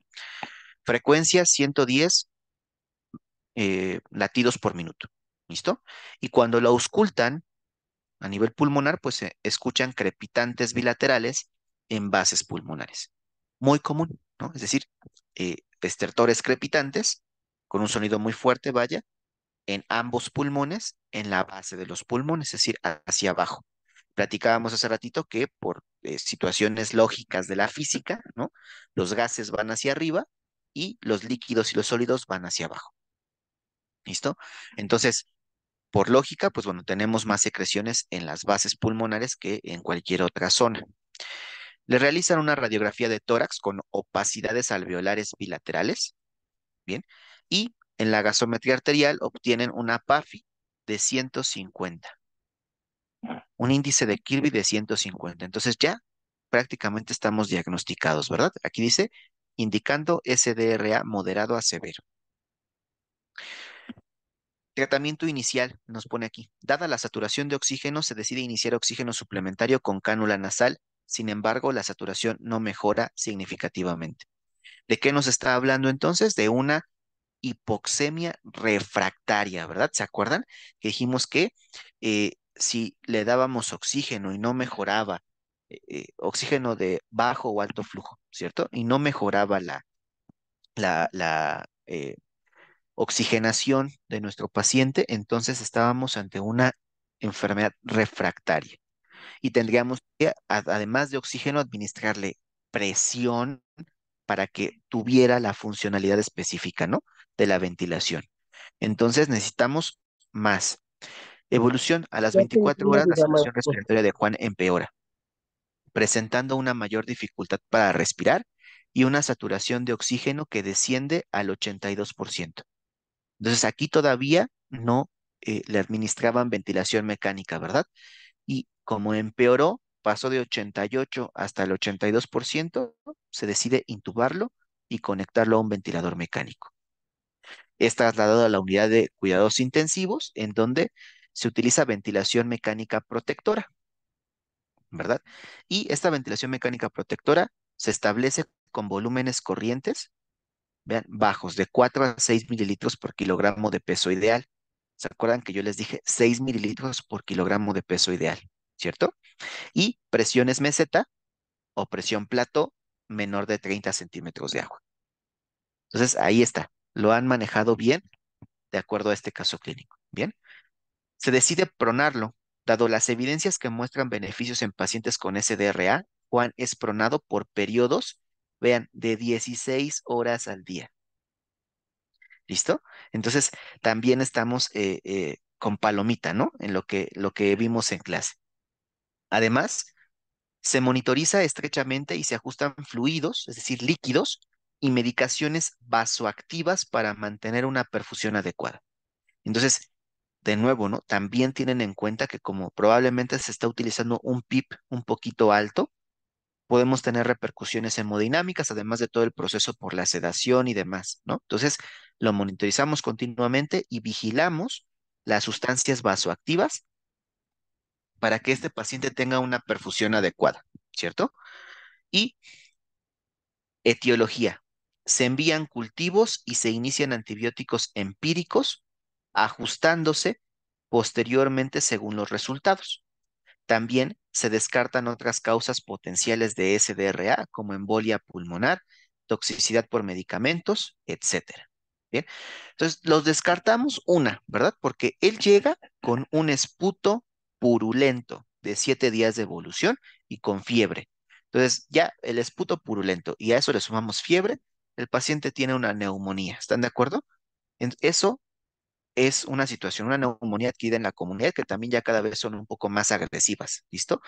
Frecuencia 110 eh, latidos por minuto. ¿Listo? Y cuando lo auscultan, a nivel pulmonar, pues se escuchan crepitantes bilaterales en bases pulmonares. Muy común, ¿no? Es decir, eh, estertores crepitantes con un sonido muy fuerte, vaya, en ambos pulmones, en la base de los pulmones, es decir, hacia abajo. Platicábamos hace ratito que por eh, situaciones lógicas de la física, ¿no? Los gases van hacia arriba y los líquidos y los sólidos van hacia abajo. ¿Listo? Entonces, por lógica, pues bueno, tenemos más secreciones en las bases pulmonares que en cualquier otra zona. Le realizan una radiografía de tórax con opacidades alveolares bilaterales, ¿bien? Y en la gasometría arterial obtienen una PAFI de 150, un índice de Kirby de 150. Entonces ya prácticamente estamos diagnosticados, ¿verdad? Aquí dice indicando SDRA moderado a severo. Tratamiento inicial, nos pone aquí. Dada la saturación de oxígeno, se decide iniciar oxígeno suplementario con cánula nasal. Sin embargo, la saturación no mejora significativamente. ¿De qué nos está hablando entonces? De una hipoxemia refractaria, ¿verdad? ¿Se acuerdan? Que dijimos que eh, si le dábamos oxígeno y no mejoraba, eh, eh, oxígeno de bajo o alto flujo, ¿cierto? Y no mejoraba la, la, la oxigenación de nuestro paciente, entonces estábamos ante una enfermedad refractaria. Y tendríamos que, además de oxígeno, administrarle presión para que tuviera la funcionalidad específica, ¿no? De la ventilación. Entonces necesitamos más. Evolución a las 24 horas, la situación pues respiratoria de Juan empeora, presentando una mayor dificultad para respirar y una saturación de oxígeno que desciende al 82%. Entonces aquí todavía no eh, le administraban ventilación mecánica, ¿verdad? Y como empeoró, pasó de 88 hasta el 82%, se decide intubarlo y conectarlo a un ventilador mecánico. Es trasladado a la unidad de cuidados intensivos, en donde se utiliza ventilación mecánica protectora, ¿verdad? Y esta ventilación mecánica protectora se establece con volúmenes corrientes vean, bajos, de 4 a 6 mililitros por kilogramo de peso ideal. ¿Se acuerdan que yo les dije 6 mililitros por kilogramo de peso ideal? ¿Cierto? Y presiones meseta o presión plato menor de 30 centímetros de agua. Entonces, ahí está. Lo han manejado bien de acuerdo a este caso clínico. Bien. Se decide pronarlo. Dado las evidencias que muestran beneficios en pacientes con SDRA, Juan es pronado por periodos Vean, de 16 horas al día. ¿Listo? Entonces, también estamos eh, eh, con palomita, ¿no? En lo que, lo que vimos en clase. Además, se monitoriza estrechamente y se ajustan fluidos, es decir, líquidos, y medicaciones vasoactivas para mantener una perfusión adecuada. Entonces, de nuevo, ¿no? También tienen en cuenta que como probablemente se está utilizando un PIP un poquito alto, podemos tener repercusiones hemodinámicas, además de todo el proceso por la sedación y demás, ¿no? Entonces, lo monitorizamos continuamente y vigilamos las sustancias vasoactivas para que este paciente tenga una perfusión adecuada, ¿cierto? Y etiología. Se envían cultivos y se inician antibióticos empíricos, ajustándose posteriormente según los resultados. También se descartan otras causas potenciales de SDRA, como embolia pulmonar, toxicidad por medicamentos, etcétera. Bien, entonces los descartamos una, ¿verdad? Porque él llega con un esputo purulento de siete días de evolución y con fiebre. Entonces, ya el esputo purulento y a eso le sumamos fiebre, el paciente tiene una neumonía. ¿Están de acuerdo? Eso es una situación, una neumonía adquirida en la comunidad que también ya cada vez son un poco más agresivas, ¿listo?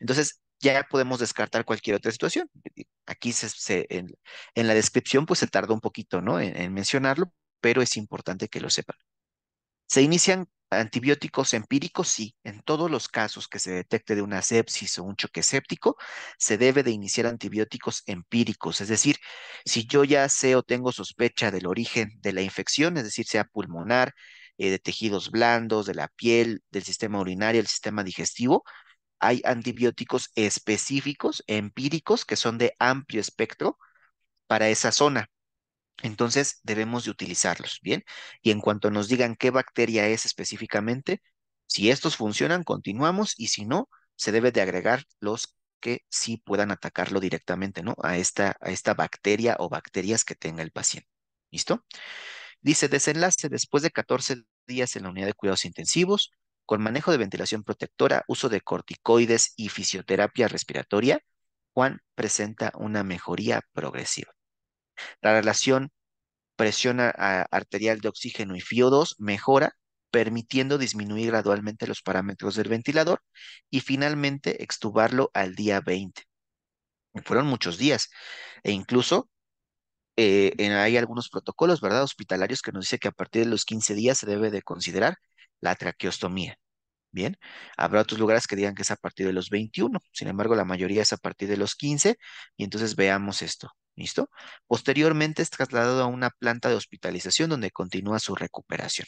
Entonces, ya podemos descartar cualquier otra situación. Aquí en, la descripción pues se tardó un poquito, ¿no? en mencionarlo, pero es importante que lo sepan. ¿Se inician antibióticos empíricos? Sí, en todos los casos que se detecte de una sepsis o un choque séptico, se debe de iniciar antibióticos empíricos. Es decir, si yo ya sé o tengo sospecha del origen de la infección, es decir, sea pulmonar, eh, de tejidos blandos, de la piel, del sistema urinario, del sistema digestivo, hay antibióticos específicos, empíricos, que son de amplio espectro para esa zona. Entonces debemos de utilizarlos, ¿bien? Y en cuanto nos digan qué bacteria es específicamente, si estos funcionan, continuamos y si no, se debe de agregar los que sí puedan atacarlo directamente, ¿no? A esta, a esta bacteria o bacterias que tenga el paciente. ¿Listo? Dice desenlace después de 14 días en la unidad de cuidados intensivos, con manejo de ventilación protectora, uso de corticoides y fisioterapia respiratoria, Juan presenta una mejoría progresiva. La relación presión arterial de oxígeno y FIO2 mejora, permitiendo disminuir gradualmente los parámetros del ventilador y finalmente extubarlo al día 20. Fueron muchos días e incluso eh, hay algunos protocolos, ¿verdad? Hospitalarios que nos dice que a partir de los 15 días se debe de considerar la traqueostomía. Bien, habrá otros lugares que digan que es a partir de los 21, sin embargo, la mayoría es a partir de los 15, y entonces veamos esto, ¿listo? Posteriormente es trasladado a una planta de hospitalización donde continúa su recuperación.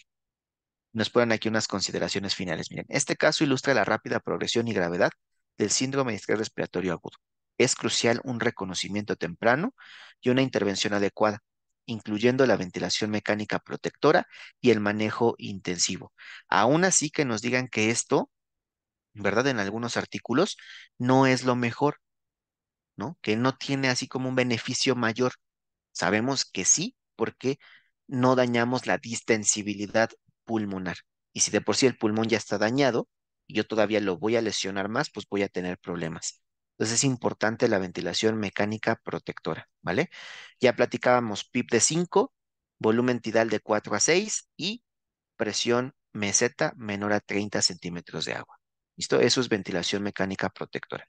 Nos ponen aquí unas consideraciones finales. Miren, este caso ilustra la rápida progresión y gravedad del síndrome de respiratorio agudo. Es crucial un reconocimiento temprano y una intervención adecuada incluyendo la ventilación mecánica protectora y el manejo intensivo. Aún así que nos digan que esto, ¿verdad? En algunos artículos, no es lo mejor, ¿no? Que no tiene así como un beneficio mayor. Sabemos que sí, porque no dañamos la distensibilidad pulmonar. Y si de por sí el pulmón ya está dañado, yo todavía lo voy a lesionar más, pues voy a tener problemas. Entonces es importante la ventilación mecánica protectora, ¿vale? Ya platicábamos PIB de 5, volumen tidal de 4 a 6 y presión meseta menor a 30 centímetros de agua. ¿Listo? Eso es ventilación mecánica protectora.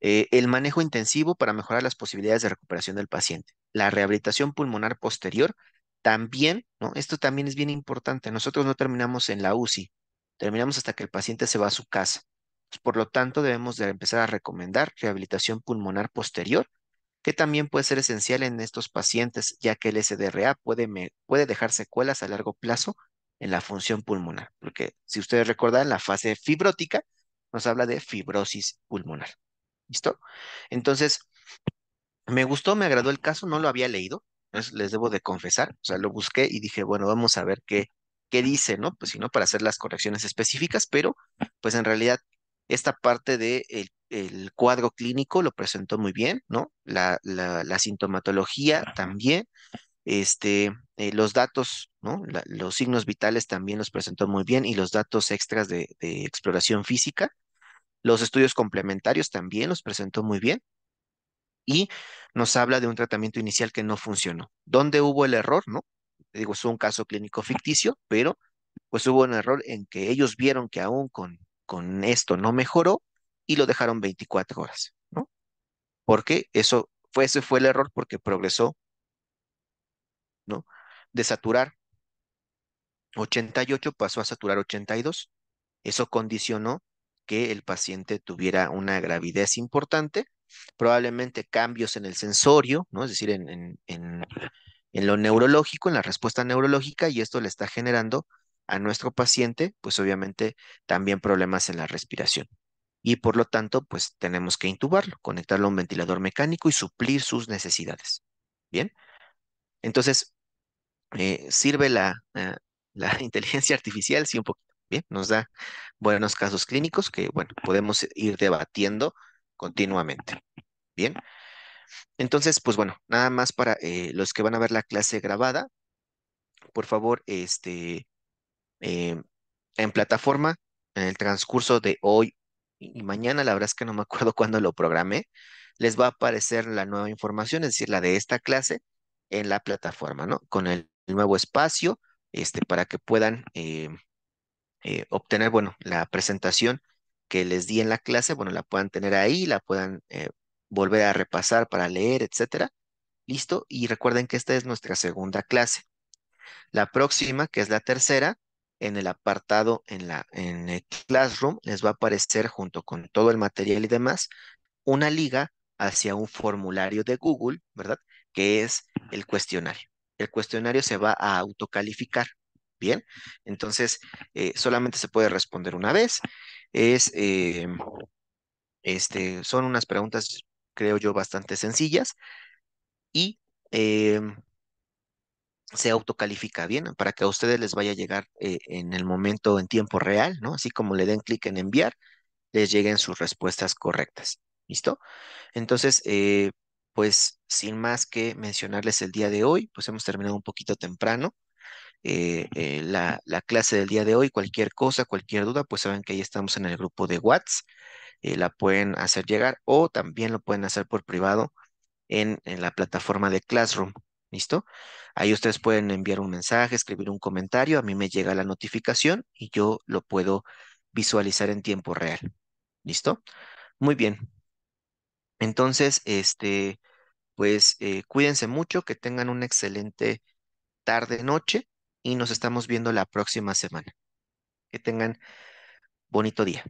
Eh, el manejo intensivo para mejorar las posibilidades de recuperación del paciente. La rehabilitación pulmonar posterior también, ¿no? Esto también es bien importante. Nosotros no terminamos en la UCI, terminamos hasta que el paciente se va a su casa. Pues, por lo tanto, debemos de empezar a recomendar rehabilitación pulmonar posterior, que también puede ser esencial en estos pacientes, ya que el SDRA puede, puede dejar secuelas a largo plazo en la función pulmonar, porque si ustedes recuerdan, la fase fibrótica nos habla de fibrosis pulmonar. ¿Listo? Entonces, me gustó, me agradó el caso, no lo había leído, les debo de confesar, o sea, lo busqué y dije, bueno, vamos a ver qué, qué dice, ¿no? Pues si no, para hacer las correcciones específicas, pero pues en realidad esta parte del el cuadro clínico lo presentó muy bien, ¿no? La, la, sintomatología también, este, eh, los datos, ¿no? los signos vitales también los presentó muy bien y los datos extras de, de, exploración física. Los estudios complementarios también los presentó muy bien. Y nos habla de un tratamiento inicial que no funcionó. ¿Dónde hubo el error, no? Digo, es un caso clínico ficticio, pero pues hubo un error en que ellos vieron que aún con con esto no mejoró y lo dejaron 24 horas, ¿no? Porque eso fue, ese fue el error porque progresó, ¿no? De saturar 88 pasó a saturar 82. Eso condicionó que el paciente tuviera una gravidez importante, probablemente cambios en el sensorio, ¿no? Es decir, en, en, en lo neurológico, en la respuesta neurológica, y esto le está generando a nuestro paciente, pues obviamente también problemas en la respiración. Y por lo tanto, pues tenemos que intubarlo, conectarlo a un ventilador mecánico y suplir sus necesidades. Bien. Entonces, eh, sirve la, eh, la inteligencia artificial, sí, un poquito. Bien, nos da buenos casos clínicos que, bueno, podemos ir debatiendo continuamente. Bien. Entonces, pues bueno, nada más para eh, los que van a ver la clase grabada, por favor, este, eh, en plataforma en el transcurso de hoy y mañana, la verdad es que no me acuerdo cuándo lo programé, les va a aparecer la nueva información, es decir, la de esta clase en la plataforma, ¿no? Con el nuevo espacio, este, para que puedan eh, eh, obtener, bueno, la presentación que les di en la clase, bueno, la puedan tener ahí, la puedan volver a repasar para leer, etcétera. Listo, y recuerden que esta es nuestra segunda clase. La próxima, que es la tercera, en el apartado en, la, en el Classroom les va a aparecer junto con todo el material y demás una liga hacia un formulario de Google, ¿verdad? Que es el cuestionario. El cuestionario se va a autocalificar, ¿bien? Entonces, eh, solamente se puede responder una vez. Es, eh, este, son unas preguntas, creo yo, bastante sencillas. Y em, se autocalifica bien para que a ustedes les vaya a llegar eh, en el momento, en tiempo real, ¿no? Así como le den clic en enviar, les lleguen sus respuestas correctas. ¿Listo? Entonces, eh, pues sin más que mencionarles el día de hoy, pues hemos terminado un poquito temprano. Eh, la, clase del día de hoy, cualquier cosa, cualquier duda, pues saben que ahí estamos en el grupo de WhatsApp, la pueden hacer llegar o también lo pueden hacer por privado en la plataforma de Classroom, ¿listo? Ahí ustedes pueden enviar un mensaje, escribir un comentario, a mí me llega la notificación y yo lo puedo visualizar en tiempo real. ¿Listo? Muy bien. Entonces, este, pues eh, cuídense mucho, que tengan una excelente tarde, noche y nos estamos viendo la próxima semana. Que tengan bonito día.